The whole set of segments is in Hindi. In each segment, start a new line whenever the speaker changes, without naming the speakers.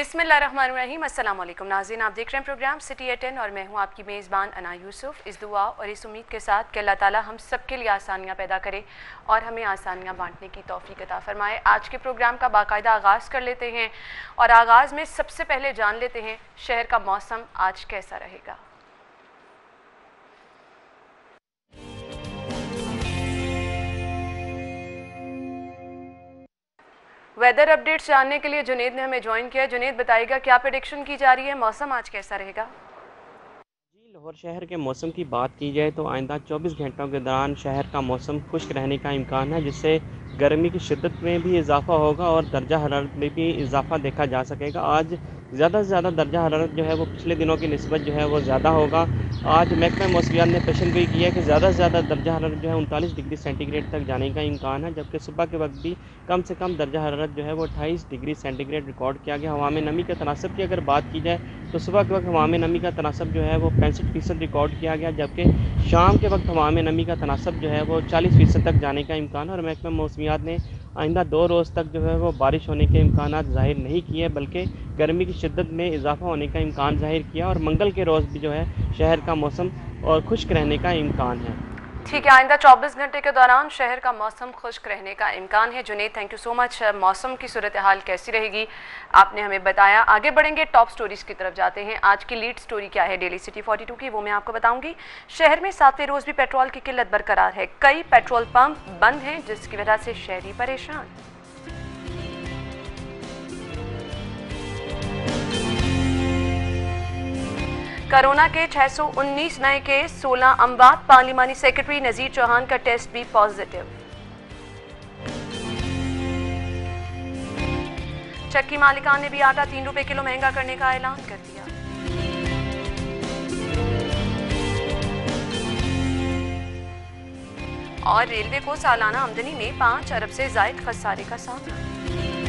बिसमीम अल्लाम नाजीन आप देख रहे हैं प्रोग्राम सिटी एटेन और मैं हूं आपकी मेज़बान अना यूसुफ इस दुआ और इस उम्मीद के साथ कि अल्लाह ताला हम सब के लिए आसानियां पैदा करे और हमें आसानियां बांटने की तोफ़ी अता फ़रमाए आज के प्रोग्राम का बाकायदा आगाज़ कर लेते हैं और आगाज़ में सबसे पहले जान लेते हैं शहर का मौसम आज कैसा रहेगा वेदर अपडेट्स जानने के लिए जुनेद ने हमें ज्वाइन किया जुनेद बताएगा क्या प्रडिक्शन की जा रही है मौसम आज कैसा रहेगा
लाहौर शहर के मौसम की बात की जाए तो आइंदा 24 घंटों के दौरान शहर का मौसम खुश्क रहने का इम्कान है जिससे गर्मी की शिद्दत में भी इजाफा होगा और दर्जा हरारत में भी इजाफा देखा जा सकेगा आज ज़्यादा से ज़्यादा दर्जा हरारत जो है वो पिछले दिनों की नस्बत जो है वो ज़्यादा होगा आज महकमा मौसमियात ने पेशन गोई की है कि ज़्यादा से ज़्यादा दर्जा हरारत जो है उनतालीस डिग्री सेंटीग्रेड तक जाने का इम्कान है जबकि सुबह के वक्त भी कम से कम दर्जा हरारत जो है वो अट्ठाईस डिग्री सेंटीग्रेड रिकॉर्ड किया गया हवा में नमी के तनासब की अगर बात की जाए तो सुबह के वक्त हवा में नमी का तनासब जो है वो पैंसठ फ़ीसद रिकॉर्ड किया गया जबकि शाम के वक्त हवा में नमी का तनासब जो है वो चालीस फ़ीसद तक जाने का इम्कान है और महकमा मौसम मौसमियात ने आइंदा दो रोज़ तक जो है वो बारिश होने के इम्कान ज़ाहिर नहीं किए बल्कि गर्मी की शिद्दत में इजाफा होने का इम्कान ज़ाहिर किया और मंगल के रोज़ भी जो है शहर का मौसम और खुश्क रहने का इम्कान है
ठीक है आइंदा 24 घंटे के दौरान शहर का मौसम खुश्क रहने का इम्कान है Junaid thank you so much मौसम की सूरत हाल कैसी रहेगी आपने हमें बताया आगे बढ़ेंगे टॉप स्टोरीज की तरफ जाते हैं आज की लीड स्टोरी क्या है डेली सिटी 42 की वो मैं आपको बताऊंगी शहर में सातवें रोज भी पेट्रोल की किल्लत बरकरार है कई पेट्रोल पंप बंद हैं जिसकी वजह से शहरी परेशान कोरोना के 619 नए केस 16 अम्बात पार्लिमानी सेक्रेटरी नज़ीर चौहान का टेस्ट भी पॉजिटिव चक्की मालिकान ने भी आटा तीन रुपए किलो महंगा करने का ऐलान कर दिया और रेलवे को सालाना आमदनी में पांच अरब से जायद खसारे का सामना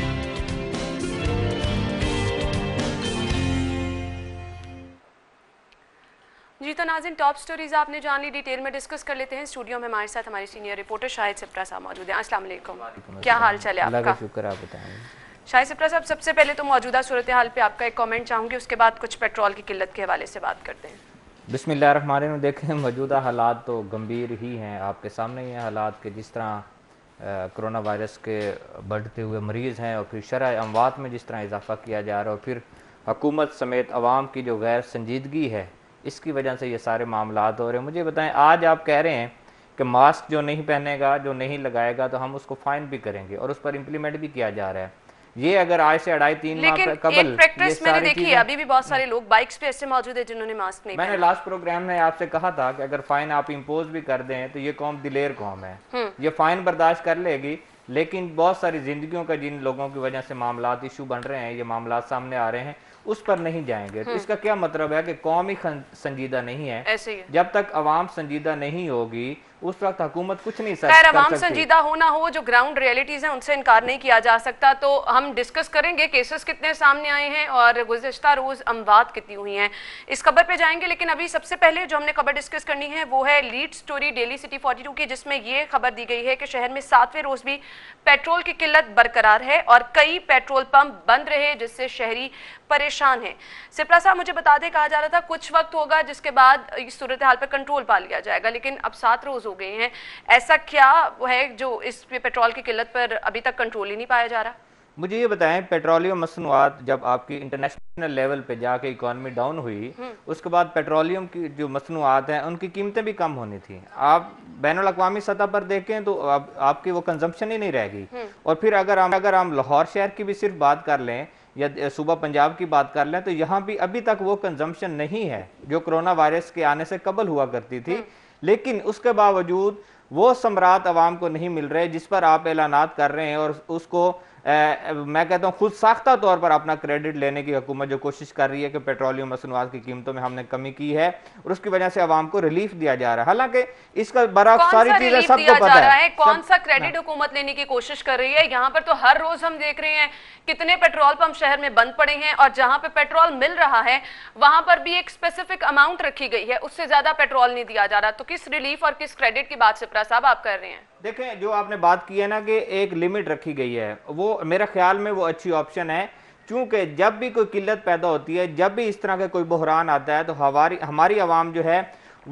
जी तो नाजिन टॉप स्टोरीज आपने जान ली डिटेल में डिस्कस कर लेते हैं स्टूडियो में हमारे साथ हमारे सीनियर रिपोर्टर शाहिद सिप्रा साहब मौजूद हैं अस्सलाम वालेकुम क्या हाल चाल है आपका
शुक्र आप बताएं
शाहिद सिप्रा साहब सबसे पहले तो मौजूदा सूरत हाल पे आपका एक कमेंट चाहूंगी उसके बाद कुछ पेट्रोल की किल्लत के हवाले से बात करते हैं
बिसमिल्ल देखें मौजूदा हालात तो गंभीर ही हैं आपके सामने ही हैं हालात के जिस तरह कोरोना वायरस के बढ़ते हुए मरीज़ हैं और फिर शरह अमवात में जिस तरह इजाफा किया जा रहा है और फिर हुकूमत समेत आवाम की जो गैर संजीदगी है इसकी वजह से ये सारे मामला हो रहे हैं मुझे बताएं आज आप कह रहे हैं कि मास्क जो नहीं पहनेगा जो नहीं लगाएगा तो हम उसको फाइन भी करेंगे और उस पर इम्प्लीमेंट भी किया जा रहा है ये अगर आज से अढ़ाई तीन कबल प्रैक्टिस मैंने देखी अभी
भी बहुत सारे लोग बाइक्स पे ऐसे मौजूद है जिन्होंने मास्क नहीं मैंने लास्ट
प्रोग्राम में आपसे कहा था कि अगर फाइन आप इम्पोज भी कर दें तो ये कौम दिलेर कौम है हम्म। ये फाइन बर्दाश्त कर लेगी लेकिन बहुत सारी जिंदगियों का जिन लोगों की वजह से मामला इशू बन रहे हैं ये मामला सामने आ रहे हैं उस पर नहीं जाएंगे तो हम्म। इसका क्या मतलब है कि कौमी संजीदा नहीं है जब तक अवाम संजीदा नहीं होगी उस वक्त हुकूमत कुछ नहीं सकती आवाम संजीदा
होना हो जो ग्राउंड रियलिटीज़ हैं उनसे इनकार नहीं किया जा सकता तो हम डिस्कस करेंगे केसेस कितने सामने आए हैं और गुजशत रोज़ अमवात कितनी हुई हैं इस खबर पे जाएंगे लेकिन अभी सबसे पहले जो हमने खबर डिस्कस करनी है वो है lead story daily city forty की जिसमें ये खबर दी गई है कि शहर में सातवें रोज़ भी पेट्रोल की किल्लत बरकरार है और कई पेट्रोल पंप बंद रहे जिससे शहरी परेशान है सिपरा साहब मुझे बता दें कहा जा रहा था कुछ वक्त होगा जिसके बाद इस सूरत हाल पर कंट्रोल पा लिया जाएगा लेकिन अब सात रोज़ हो गई हैं ऐसा क्या है जो इस पेट्रोल की किल्लत पर अभी तक कंट्रोल ही नहीं पाया जा रहा
मुझे ये बताएं पेट्रोलियम मसनूआत जब आपकी इंटरनेशनल लेवल पे जाके इकोनॉमी डाउन हुई हम्म। उसके बाद पेट्रोलियम की जो मसनूआत हैं उनकी कीमतें भी कम होनी थी आप बैन अवी सतह पर देखें तो आप, आपकी वो कंजम्पशन ही नहीं रहेगी हम्म। और फिर अगर हम अगर हम लाहौर शहर की भी सिर्फ बात कर लें या सुबह पंजाब की बात कर लें तो यहाँ भी अभी तक वो कंजम्पशन नहीं है जो कोरोना वायरस के आने से कबल हुआ करती थी हम्म। लेकिन उसके बावजूद वो सम्राट आवाम को नहीं मिल रहे जिस पर आप ऐलानात कर रहे हैं और उसको आ, मैं कहता हूँ खुद साख्ता तौर पर अपना क्रेडिट लेने की हुकूमत जो कोशिश कर रही है कि पेट्रोलियम मसनवाद की कीमतों में हमने कमी की है और उसकी वजह से आवाम को रिलीफ दिया जा रहा है हालांकि इसका बड़ा सारी चीजें सबको पता है कौन सा
क्रेडिट हाँ। हुकूमत लेने की कोशिश कर रही है यहाँ पर तो हर रोज हम देख रहे हैं कितने पेट्रोल पंप शहर में बंद पड़े हैं और जहाँ पे पेट्रोल मिल रहा है वहां पर भी एक स्पेसिफिक अमाउंट रखी गई है उससे ज्यादा पेट्रोल नहीं दिया जा रहा तो किस रिलीफ और किस क्रेडिट की बात सिपरा साहब आप कर रहे हैं
देखें जो आपने बात की है ना कि एक लिमिट रखी गई है वो मेरा ख्याल में वो अच्छी ऑप्शन है क्योंकि जब भी कोई किल्लत पैदा होती है जब भी इस तरह का कोई बहरान आता है तो हमारी हमारी आवाम जो है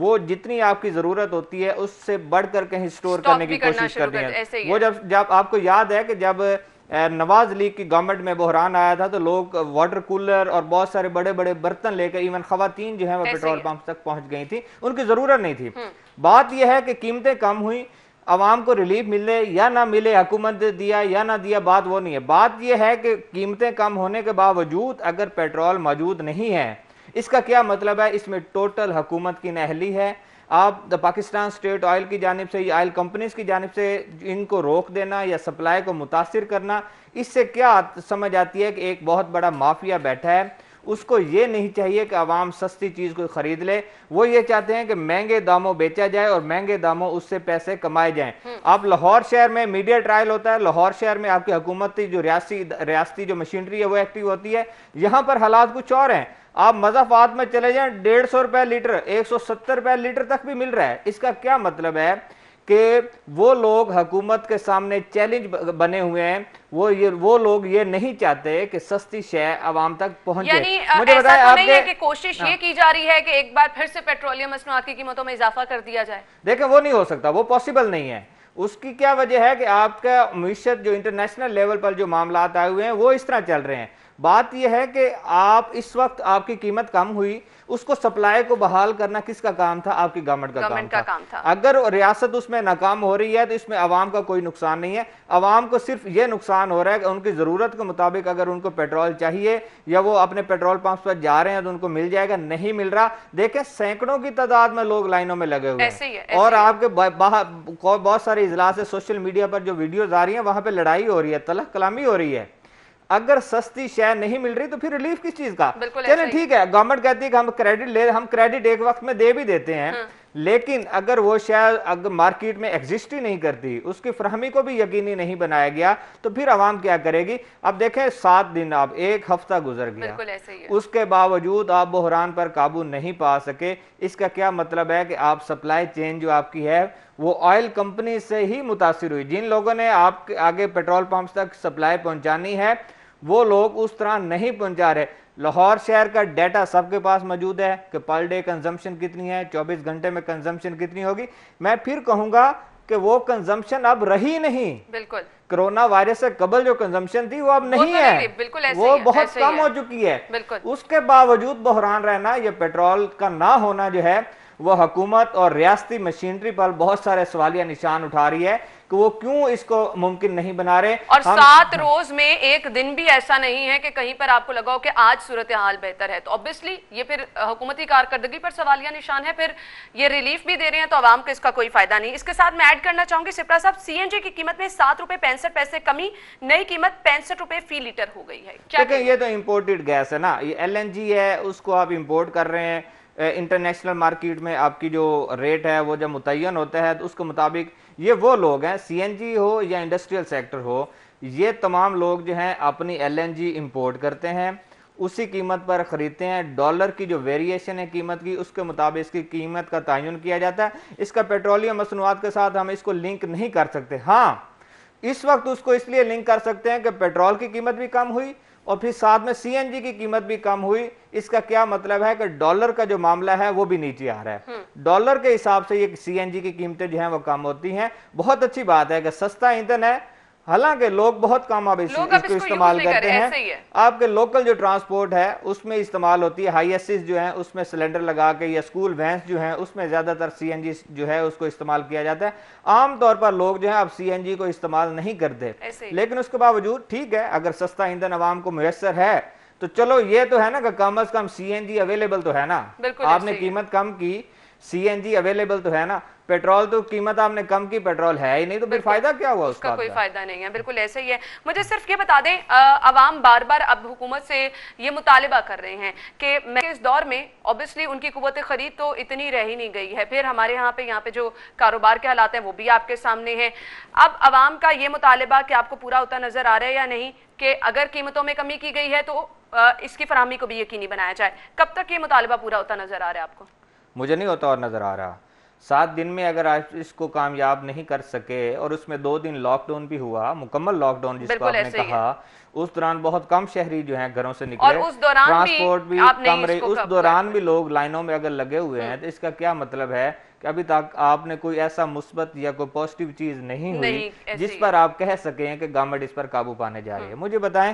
वो जितनी आपकी ज़रूरत होती है उससे बढ़ कर कहीं स्टोर करने की कोशिश करनी है वो जब जब आपको याद है कि जब नवाज लीग की गवर्नमेंट में बहरान आया था तो लोग वाटर कूलर और बहुत सारे बड़े बड़े बर्तन लेकर इवन खातन जो है वो पेट्रोल पंप तक पहुंच गई थी उनकी जरूरत नहीं थी हम्म। बात यह है कि कीमतें कम हुई आवाम को रिलीफ मिले या ना मिले हुकूमत ने दिया या ना दिया बात वो नहीं है बात यह है कि कीमतें कम होने के बावजूद अगर पेट्रोल मौजूद नहीं है इसका क्या मतलब है इसमें टोटल हुकूमत की नहली है आप द पाकिस्तान स्टेट ऑयल की जानब से या ऑयल कंपनीज की जानब से इनको रोक देना या सप्लाई को मुतासर करना इससे क्या समझ आती है कि एक बहुत बड़ा माफिया बैठा है उसको ये नहीं चाहिए कि आवाम सस्ती चीज़ को ख़रीद ले वो ये चाहते हैं कि महंगे दामों बेचा जाए और महंगे दामों उससे पैसे कमाए जाएं आप हम्म। लाहौर शहर में मीडिया ट्रायल होता है लाहौर शहर में आपकी हुकूमती जो रियासी रियासती जो मशीनरी है वो एक्टिव होती है यहाँ पर हालात कुछ और हैं आप मजाफात में चले जाएं डेढ़ सौ रुपए लीटर एक सौ सत्तर रुपए लीटर तक भी मिल रहा है इसका क्या मतलब है कि वो लोग हकूमत के सामने चैलेंज बने हुए हैं वो ये वो लोग ये नहीं चाहते कि सस्ती शय आवाम तक पहुंचे यानी मुझे ऐसा तो नहीं है कि
कोशिश हाँ। ये की जा रही है कि एक बार फिर से पेट्रोलियम मसनूआत की कीमतों में इजाफा कर दिया जाए
देखें वो नहीं हो सकता वो पॉसिबल नहीं है उसकी क्या वजह है कि आपका मीशत जो इंटरनेशनल लेवल पर जो मामला आए हुए हैं वो इस तरह चल रहे हैं बात यह है कि आप इस वक्त आपकी कीमत कम हुई उसको सप्लाई को बहाल करना किसका काम था आपकी गवर्नमेंट का, काम, का काम था अगर रियासत उसमें नाकाम हो रही है तो इसमें आवाम का कोई नुकसान नहीं है आवाम को सिर्फ ये नुकसान हो रहा है कि उनकी ज़रूरत के मुताबिक अगर उनको पेट्रोल चाहिए या वो अपने पेट्रोल पंप पर जा रहे हैं तो उनको मिल जाएगा नहीं मिल रहा देखें सैकड़ों की तादाद में लोग लाइनों में लगे हुए हैं और आपके बहुत सारे इजलास सोशल मीडिया पर जो वीडियोज आ रही है वहाँ पर लड़ाई हो रही है तलख कलामी हो रही है अगर सस्ती शेयर नहीं मिल रही तो फिर रिलीफ किस चीज का चले ठीक है गवर्नमेंट कहती है कि हम क्रेडिट ले हम क्रेडिट एक वक्त में दे भी देते हैं हाँ। लेकिन अगर वो शेयर अगर मार्केट में एग्जिस्ट ही नहीं करती उसकी फ्राहमी को भी यकीनी नहीं बनाया गया तो फिर आवाम क्या करेगी अब देखें सात दिन अब एक हफ्ता गुजर गया उसके बावजूद आप बहरान पर काबू नहीं पा सके इसका क्या मतलब है कि आप सप्लाई चेन जो आपकी है वो ऑयल कंपनी से ही मुतासर हुई जिन लोगों ने आपके आगे पेट्रोल पंप तक सप्लाई पहुंचानी है वो लोग उस तरह नहीं पहुंचा रहे लाहौर शहर का डाटा सबके पास मौजूद है कि पर डे कंजम्पशन कितनी है 24 घंटे में कंजम्पशन कितनी होगी मैं फिर कहूंगा कि वो कंजम्पशन अब रही नहीं बिल्कुल कोरोना वायरस से कबल जो कंजम्पशन थी वो अब तो नहीं है नहीं, बिल्कुल ऐसे वो बहुत कम हो चुकी है उसके बावजूद बहरान रहना ये पेट्रोल का ना होना जो है वो हकूमत और रियाती मशीनरी पर बहुत सारे सवालिया निशान उठा रही है कि वो क्यों इसको मुमकिन नहीं बना रहे और हम... सात
रोज में एक दिन भी ऐसा नहीं है कि कहीं पर आपको लगा हो कि आज सूरत हाल बेहतर है तो ऑब्वियसली ये फिर हुकूमती कारकर्दगी पर सवालिया निशान है फिर ये रिलीफ भी दे रहे हैं तो आवाम को इसका कोई फायदा नहीं इसके साथ मैं ऐड करना चाहूंगी सिपरा साहब सीएनजी की कीमत में सात रुपए पैंसठ पैसे कमी नई कीमत पैंसठ रुपए फी लीटर हो गई है क्या ये तो
इम्पोर्टेड गैस है ना ये एल है उसको आप इम्पोर्ट कर रहे हैं इंटरनेशनल मार्केट में आपकी जो रेट है वो जब मुतन होता है तो उसके मुताबिक ये वो लोग हैं सीएनजी हो या इंडस्ट्रियल सेक्टर हो ये तमाम लोग जो हैं अपनी एलएनजी इंपोर्ट करते हैं उसी कीमत पर ख़रीदते हैं डॉलर की जो वेरिएशन है कीमत की उसके मुताबिक इसकी कीमत का तयन किया जाता है इसका पेट्रोलियम मसनवाद के साथ हम इसको लिंक नहीं कर सकते हाँ इस वक्त उसको इसलिए लिंक कर सकते हैं कि पेट्रोल की कीमत भी कम हुई और फिर साथ में सीएनजी की कीमत भी कम हुई इसका क्या मतलब है कि डॉलर का जो मामला है वो भी नीचे आ रहा है हम्म। डॉलर के हिसाब से ये सीएनजी की कीमतें जो हैं वो कम होती हैं बहुत अच्छी बात है कि सस्ता ईंधन है हालांकि लोग बहुत कम अब इस, इसको, इस्तेमाल करते हैं है। आपके लोकल जो ट्रांसपोर्ट है उसमें इस्तेमाल होती है हाईएसिस जो है उसमें सिलेंडर लगा के या स्कूल वैंस जो है उसमें ज़्यादातर सीएनजी जो है उसको इस्तेमाल किया जाता है आमतौर पर लोग जो है अब सीएनजी को इस्तेमाल नहीं करते लेकिन उसके बावजूद ठीक है अगर सस्ता ईंधन आवाम को मैसर है तो चलो ये तो है ना कि कम अज कम जी अवेलेबल तो है ना आपने कीमत कम की जी अवेलेबल तो है ना पेट्रोल तो कीमत आपने कम की पेट्रोल है ही नहीं तो फिर फायदा क्या हुआ उसका कोई फायदा
नहीं है बिल्कुल ऐसे ही है मुझे सिर्फ ये बता दें आवाम बार बार अब हुकूमत से ये मुतालबा कर रहे हैं कि मैं इस दौर में ऑब्वियसली उनकी कुत खरीद तो इतनी रह ही नहीं गई है फिर हमारे यहाँ पे यहाँ पे जो कारोबार के हालात हैं वो भी आपके सामने हैं अब आवाम का ये मुतालबा कि आपको पूरा होता नजर आ रहा है या नहीं कि अगर कीमतों में कमी की गई है तो इसकी फरहमी को भी यकीनी बनाया जाए कब तक ये मुतालबा पूरा होता नजर आ रहा है आपको
मुझे नहीं होता और नजर आ रहा सात दिन में अगर आप इसको कामयाब नहीं कर सके और उसमें दो दिन लॉकडाउन भी हुआ मुकम्मल लॉकडाउन जिसको आपने कहा उस दौरान बहुत कम शहरी जो हैं घरों से निकले ट्रांसपोर्ट भी, भी कम रही उस दौरान भी लोग लाइनों में अगर लगे हुए हैं हम्म। तो इसका क्या मतलब है कि अभी तक आपने कोई ऐसा मुस्बत या कोई पॉजिटिव चीज नहीं हुई जिस पर आप कह सके कि गवर्नमेंट इस पर काबू पाने जा रही है हम्म। मुझे बताएं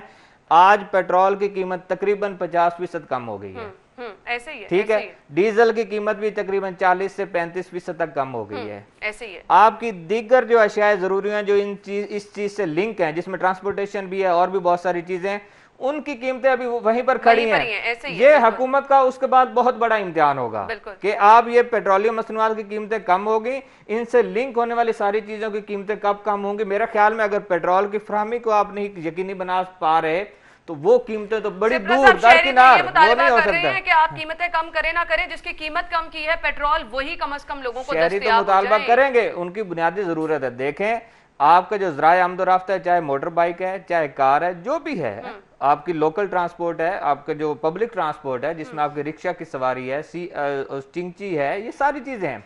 आज पेट्रोल की कीमत तकरीबन पचास फीसद कम हो गई है हम्म।
हम्म, ऐसे ही है ठीक है,
डीजल की कीमत भी तकरीबन 40 से 35 फीसद तक कम हो गई हम्म, है ऐसे ही है आपकी दिग्गर जो अशियाए जरूरी हैं जो इन चीज इस चीज से लिंक हैं जिसमें ट्रांसपोर्टेशन भी है और भी बहुत सारी चीजें उनकी कीमतें अभी वहीं पर खड़ी हैं है, ये हुकूमत का उसके बाद बहुत बड़ा इम्तिहान होगा कि आप ये पेट्रोलियम मसनवाद की कीमतें कम होगी इनसे लिंक होने वाली सारी चीज़ों की कीमतें कब कम होंगी मेरा ख्याल में अगर पेट्रोल की फ्राहमी को आप नहीं यकीनी बना पा रहे तो वो कीमतें तो बड़ी दूर दरकिनार तो वो नहीं हो सकता है कि
आप कीमतें कम करें ना करें जिसकी कीमत कम की है पेट्रोल वही कम अज कम लोगों को शहरी तो मुतालबा करेंगे
उनकी बुनियादी जरूरत है देखें आपका जो जरा आमदो है चाहे मोटर बाइक है चाहे कार है जो भी है हम्म। आपकी लोकल ट्रांसपोर्ट है आपका जो पब्लिक ट्रांसपोर्ट है जिसमें हम्म। आपकी रिक्शा की सवारी है सी चिंची है ये सारी चीजें हैं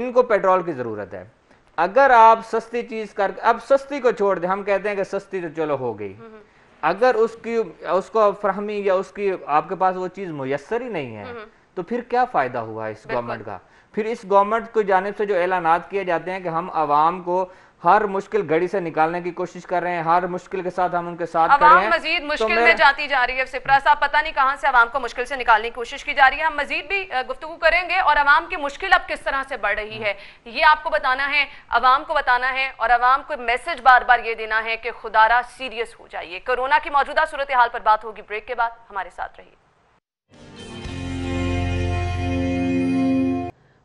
इनको पेट्रोल की जरूरत है अगर आप सस्ती चीज कर अब सस्ती को छोड़ दे हम कहते हैं कि सस्ती तो चलो हो गई हम्म, अगर उसकी उसको फ्राहमी या उसकी आपके पास वो चीज़ मुयसर ही नहीं है हम्म। तो फिर क्या फ़ायदा हुआ इस गवर्नमेंट का फिर इस गवर्नमेंट को जानब से जो ऐलान किए जाते हैं कि हम आवाम को हर मुश्किल घड़ी से निकालने की कोशिश कर रहे हैं हर मुश्किल के साथ हम उनके साथ खड़े हैं मजीद तो मुश्किल तो में जाती
जा रही है सिपरा साहब पता नहीं कहां से आवाम को मुश्किल से निकालने की कोशिश की जा रही है हम मजीद भी गुफ्तु करेंगे और आवाम की मुश्किल अब किस तरह से बढ़ रही है ये आपको बताना है आवाम को बताना है और आवाम को मैसेज बार बार ये देना है कि खुदारा सीरियस हो जाइए कोरोना की मौजूदा सूरत हाल पर बात होगी ब्रेक के बाद हमारे साथ रहिए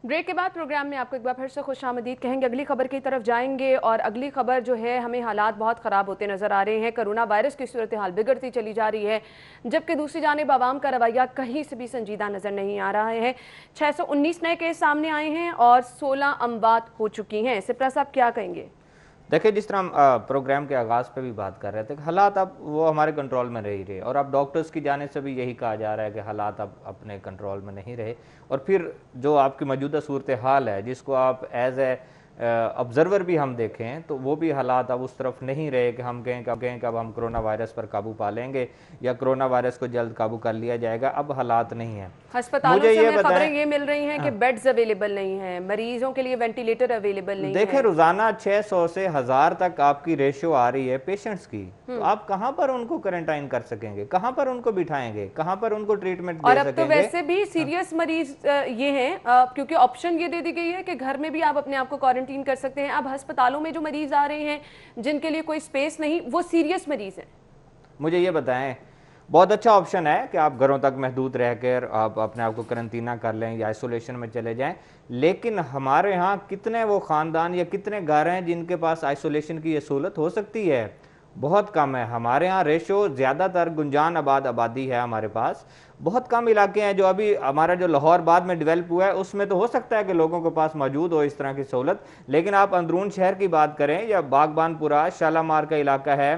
ब्रेक के बाद प्रोग्राम में आपको एक बार फिर से खुश आमदीद कहेंगे अगली खबर की तरफ जाएंगे और अगली खबर जो है हमें हालात बहुत ख़राब होते नज़र आ रहे हैं कोरोना वायरस की सूरत हाल बिगड़ती चली जा रही है जबकि दूसरी जानब आवाम का रवैया कहीं से भी संजीदा नज़र नहीं आ रहा है छः सौ उन्नीस नए केस सामने आए हैं और सोलह अमवात हो चुकी हैं सिप्रा साहब क्या कहेंगे
देखिए जिस तरह हम प्रोग्राम के आगाज़ पे भी बात कर रहे थे हालात अब वो हमारे कंट्रोल में नहीं रहे और अब डॉक्टर्स की जाने से भी यही कहा जा रहा है कि हालात अब अपने कंट्रोल में नहीं रहे और फिर जो आपकी मौजूदा सूरत हाल है जिसको आप एज ए ऑब्ज़र्वर भी हम देखें तो वो भी हालात अब उस तरफ नहीं रहे कि हम कहें कब कहें कब हम कोरोना वायरस पर काबू पा लेंगे या कोरोना वायरस को जल्द काबू कर लिया जाएगा अब हालात नहीं है
अस्पतालों मुझे से ये खबरें ये मिल रही हैं कि बेड्स हाँ। अवेलेबल नहीं है मरीजों के लिए वेंटिलेटर अवेलेबल नहीं देखे
रोजाना छह सौ से हजार तक आपकी रेशियो आ रही है पेशेंट्स की तो हम्म। आप कहाँ पर उनको क्वारंटाइन कर सकेंगे कहाँ पर उनको बिठाएंगे कहाँ पर उनको ट्रीटमेंट और अब तो वैसे
भी सीरियस हाँ। मरीज ये है क्योंकि ऑप्शन ये दे दी गई है कि घर में भी आप अपने आप को क्वारंटाइन क्वारंटीन कर सकते हैं अब अस्पतालों में जो मरीज आ रहे हैं जिनके लिए कोई स्पेस नहीं वो सीरियस मरीज हैं
मुझे ये बताएं बहुत अच्छा ऑप्शन है कि आप घरों तक महदूद रहकर आप अपने आप को करंतना कर लें या आइसोलेशन में चले जाएं लेकिन हमारे यहाँ कितने वो ख़ानदान या कितने घर हैं जिनके पास आइसोलेशन की यह सहूलत हो सकती है बहुत कम है हमारे यहाँ रेशो ज़्यादातर गुंजान आबाद आबादी है हमारे पास बहुत कम इलाके हैं जो अभी हमारा जो लाहौर बाद में डेवलप हुआ है उसमें तो हो सकता है कि लोगों के पास मौजूद हो इस तरह की सहूलत लेकिन आप अंदरून शहर की बात करें या बागबानपुरा शालामार का इलाका है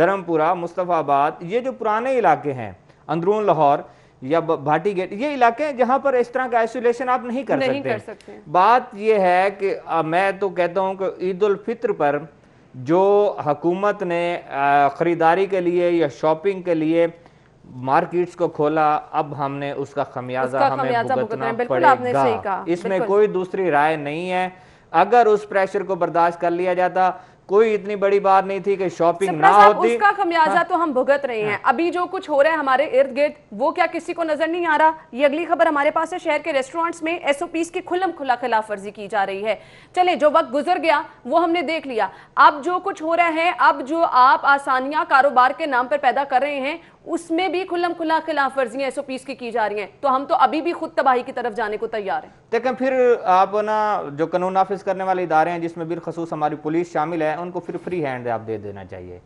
धर्मपुरा मुस्तफ़ाबाद ये जो पुराने इलाके हैं अंदरून लाहौर या भाटी गेट ये इलाके हैं जहाँ पर इस तरह का आइसोलेशन आप नहीं कर नहीं सकते, कर सकते। बात यह है कि मैं तो कहता हूँ कि ईद उल फित्र पर जो हकूमत ने ख़रीदारी के लिए या शॉपिंग के लिए मार्केट्स को खोला अब हमने उसका खमियाजा उसका हमें खमियाजा भुगतना पड़ेगा इसमें कोई दूसरी राय नहीं है अगर उस प्रेशर को बर्दाश्त कर लिया जाता कोई इतनी बड़ी बात नहीं थी कि शॉपिंग ना होती उसका
खमियाजा हाँ, तो हम भुगत रहे हैं हाँ, अभी जो कुछ हो रहा है हमारे इर्द गिर्द वो क्या किसी को नजर नहीं आ रहा ये अगली खबर हमारे पास है शहर के रेस्टोरेंट्स में एसओपीस की खुलम खुला खिलाफ वर्जी की जा रही है चले जो वक्त गुजर गया वो हमने देख लिया अब जो कुछ हो रहा है अब जो आप आसानियां कारोबार के नाम पर पैदा कर रहे हैं उसमें भी खुल्लम खुला खिलाफ वर्जियां एस ओ की की जा रही हैं तो हम तो अभी भी खुद तबाही की तरफ जाने को तैयार हैं
देखें फिर आप ना जो कानून नाफिज करने वाले इदारे हैं जिसमें बिलखसूस हमारी पुलिस शामिल है उनको फिर फ्री हैंड आप दे देना चाहिए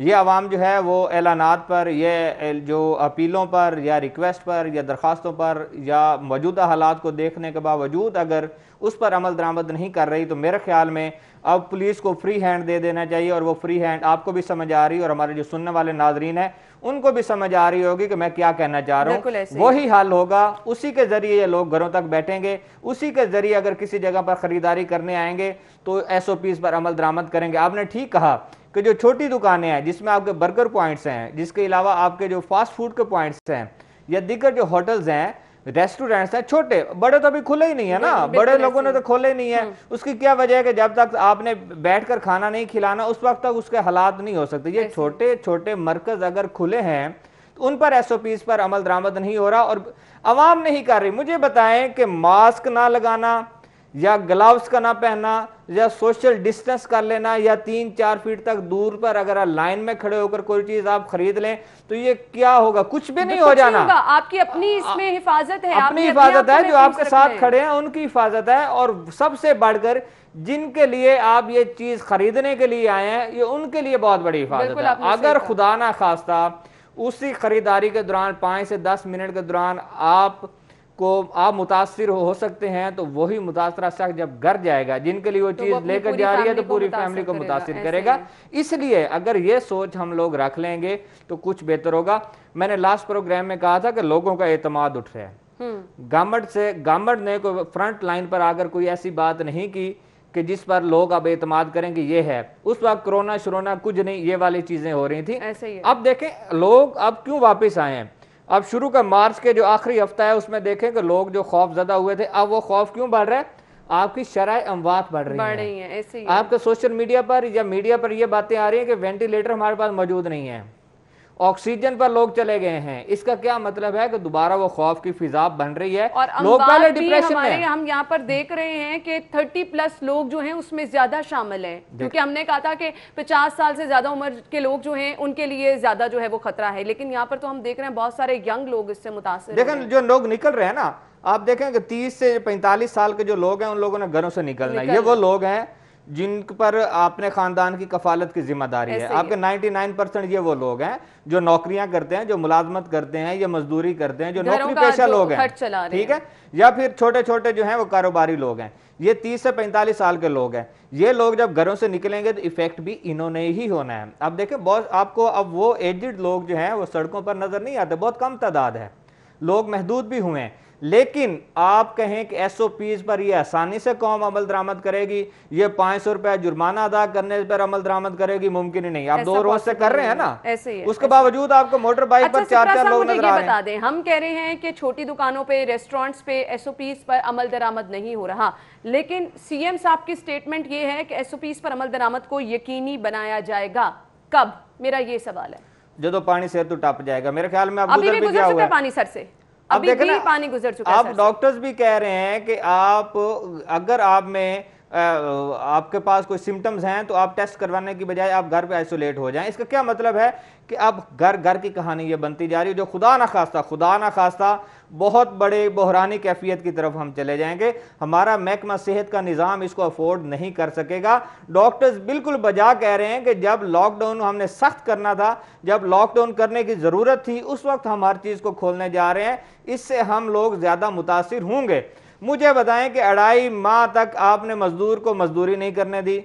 ये आवाम जो है वो ऐलाना पर यह जो अपीलों पर या रिक्वेस्ट पर या दरख्वास्तों पर या मौजूदा हालात को देखने के बावजूद अगर उस पर अमल दरामद नहीं कर रही तो मेरे ख्याल में अब पुलिस को फ्री हैंड दे देना चाहिए और वो फ्री हैंड आपको भी समझ आ रही और हमारे जो सुनने वाले नाजरीन हैं उनको भी समझ आ रही होगी कि मैं क्या कहना चाह रहा हूँ वही हाल होगा उसी के जरिए ये लोग घरों तक बैठेंगे उसी के जरिए अगर किसी जगह पर खरीदारी करने आएंगे तो एस ओ पर अमल दरामद करेंगे आपने ठीक कहा कि जो छोटी दुकानें हैं जिसमें आपके बर्गर पॉइंट्स हैं जिसके अलावा आपके जो फास्ट फूड के पॉइंट्स हैं या दीगर जो होटल्स हैं रेस्टोरेंट्स हैं छोटे बड़े तो अभी खुले ही नहीं है ना बड़े लोगों ने तो खोले ही नहीं है हम्म। उसकी क्या वजह है कि जब तक आपने बैठकर खाना नहीं खिलाना उस वक्त तक उसके हालात नहीं हो सकते ये छोटे छोटे मरकज अगर खुले हैं तो उन पर एस ओ पर अमल दरामद नहीं हो रहा और अवाम नहीं कर रही मुझे बताएं कि मास्क ना लगाना या ग्लव्स का ना पहनना या सोशल डिस्टेंस कर लेना या तीन चार फीट तक दूर पर अगर आप लाइन में खड़े होकर कोई चीज आप खरीद लें तो ये क्या होगा कुछ भी नहीं हो जाना
आपकी अपनी इसमें हिफाजत है अपनी हिफाजत है जो आपके साथ खड़े हैं
उनकी हिफाजत है और सबसे बढ़कर जिनके लिए आप ये चीज खरीदने के लिए आए हैं ये उनके लिए बहुत बड़ी हिफाजत है अगर खुदा ना खास्ता उसी खरीदारी के दौरान पाँच से दस मिनट के दौरान आप को आप मुतासर हो, सकते हैं तो वही मुतासर शख्स जब घर जाएगा जिनके लिए वो तो चीज़ लेकर जा रही है तो पूरी फैमिली को मुतासर करेगा इसलिए अगर ये सोच हम लोग रख लेंगे तो कुछ बेहतर होगा मैंने लास्ट प्रोग्राम में कहा था कि लोगों का एतमाद उठ रहा है हम्म। गवर्नमेंट से गवर्नमेंट ने कोई फ्रंट लाइन पर आकर कोई ऐसी बात नहीं की कि जिस पर लोग अब एतमाद करें कि ये है उस वक्त कोरोना शुरोना कुछ नहीं ये वाली चीज़ें हो रही थी ऐसे ही अब देखें लोग अब क्यों वापस आए हैं अब शुरू का मार्च के जो आखिरी हफ्ता है उसमें देखें कि लोग जो खौफ ज़्यादा हुए थे अब वो खौफ क्यों बढ़ रहे हैं आपकी शराय अमवात बढ़ रही
है, है ऐसे आपके
सोशल मीडिया पर या मीडिया पर यह बातें आ रही हैं कि वेंटिलेटर हमारे पास मौजूद नहीं है ऑक्सीजन पर लोग चले गए हैं इसका क्या मतलब है कि दोबारा वो खौफ की फिजा बन रही है और लोग पहले डिप्रेशन में हम
यहाँ पर देख रहे हैं कि 30 प्लस लोग जो हैं उसमें ज्यादा शामिल हैं क्योंकि हमने कहा था कि 50 साल से ज्यादा उम्र के लोग जो हैं उनके लिए ज्यादा जो है वो खतरा है लेकिन यहाँ पर तो हम देख रहे हैं बहुत सारे यंग लोग इससे मुतासर देखें जो
लोग निकल रहे हैं ना आप देखें कि तीस से पैंतालीस साल के जो लोग हैं उन लोगों ने घरों से निकलना ये वो लोग हैं जिन पर आपने खानदान की कफालत की जिम्मेदारी है आपके 99 परसेंट ये वो लोग हैं जो नौकरियां करते हैं जो मुलाजमत करते हैं या मजदूरी करते हैं जो नौकरी पेशा लोग हैं ठीक है या फिर छोटे छोटे जो हैं वो कारोबारी लोग हैं ये 30 से 45 साल के लोग हैं ये लोग जब घरों से निकलेंगे तो इफेक्ट भी इन्होंने ही होना है अब देखे बहुत आपको अब वो एजड लोग जो है वो सड़कों पर नजर नहीं आते बहुत कम तादाद है लोग महदूद भी हुए हैं लेकिन आप कहें कि एस ओ पीज पर यह आसानी से कौम अमल दरामद करेगी ये पाँच सौ रुपया जुर्माना अदा करने पर अमल दरामद करेगी मुमकिन ही नहीं आप दो रोज से कर रहे हैं ना ऐसे ही उसके बावजूद आपको मोटर बाइक अच्छा, पर चार चार लोग नजर आ
रहे हैं हम कह रहे हैं कि छोटी दुकानों पे रेस्टोरेंट्स पे एस ओ पीज पर अमल दरामद नहीं हो रहा लेकिन सीएम साहब की स्टेटमेंट ये है कि एस ओ पीज पर अमल दरामद को यकीनी बनाया जाएगा कब मेरा ये सवाल है
जो तो पानी सर तो टप जाएगा मेरे ख्याल में आप गुजर भी गुजर हुआ है पानी
सर से अभी भी पानी गुजर चुका है आप
डॉक्टर्स भी कह रहे हैं कि आप अगर आप में आपके पास कोई सिम्टम्स हैं तो आप टेस्ट करवाने की बजाय आप घर पे आइसोलेट हो जाएं इसका क्या मतलब है कि अब घर घर की कहानी ये बनती जा रही है जो खुदा ना खास्ता खुदा ना खास्ता बहुत बड़े बहरानी कैफियत की तरफ हम चले जाएंगे हमारा महकमा सेहत का निज़ाम इसको अफोर्ड नहीं कर सकेगा डॉक्टर्स बिल्कुल बजा कह रहे हैं कि जब लॉकडाउन हमने सख्त करना था जब लॉकडाउन करने की ज़रूरत थी उस वक्त हम हर चीज़ को खोलने जा रहे हैं इससे हम लोग ज़्यादा मुतासर होंगे मुझे बताएं कि अढ़ाई माह तक आपने मजदूर को मजदूरी नहीं करने दी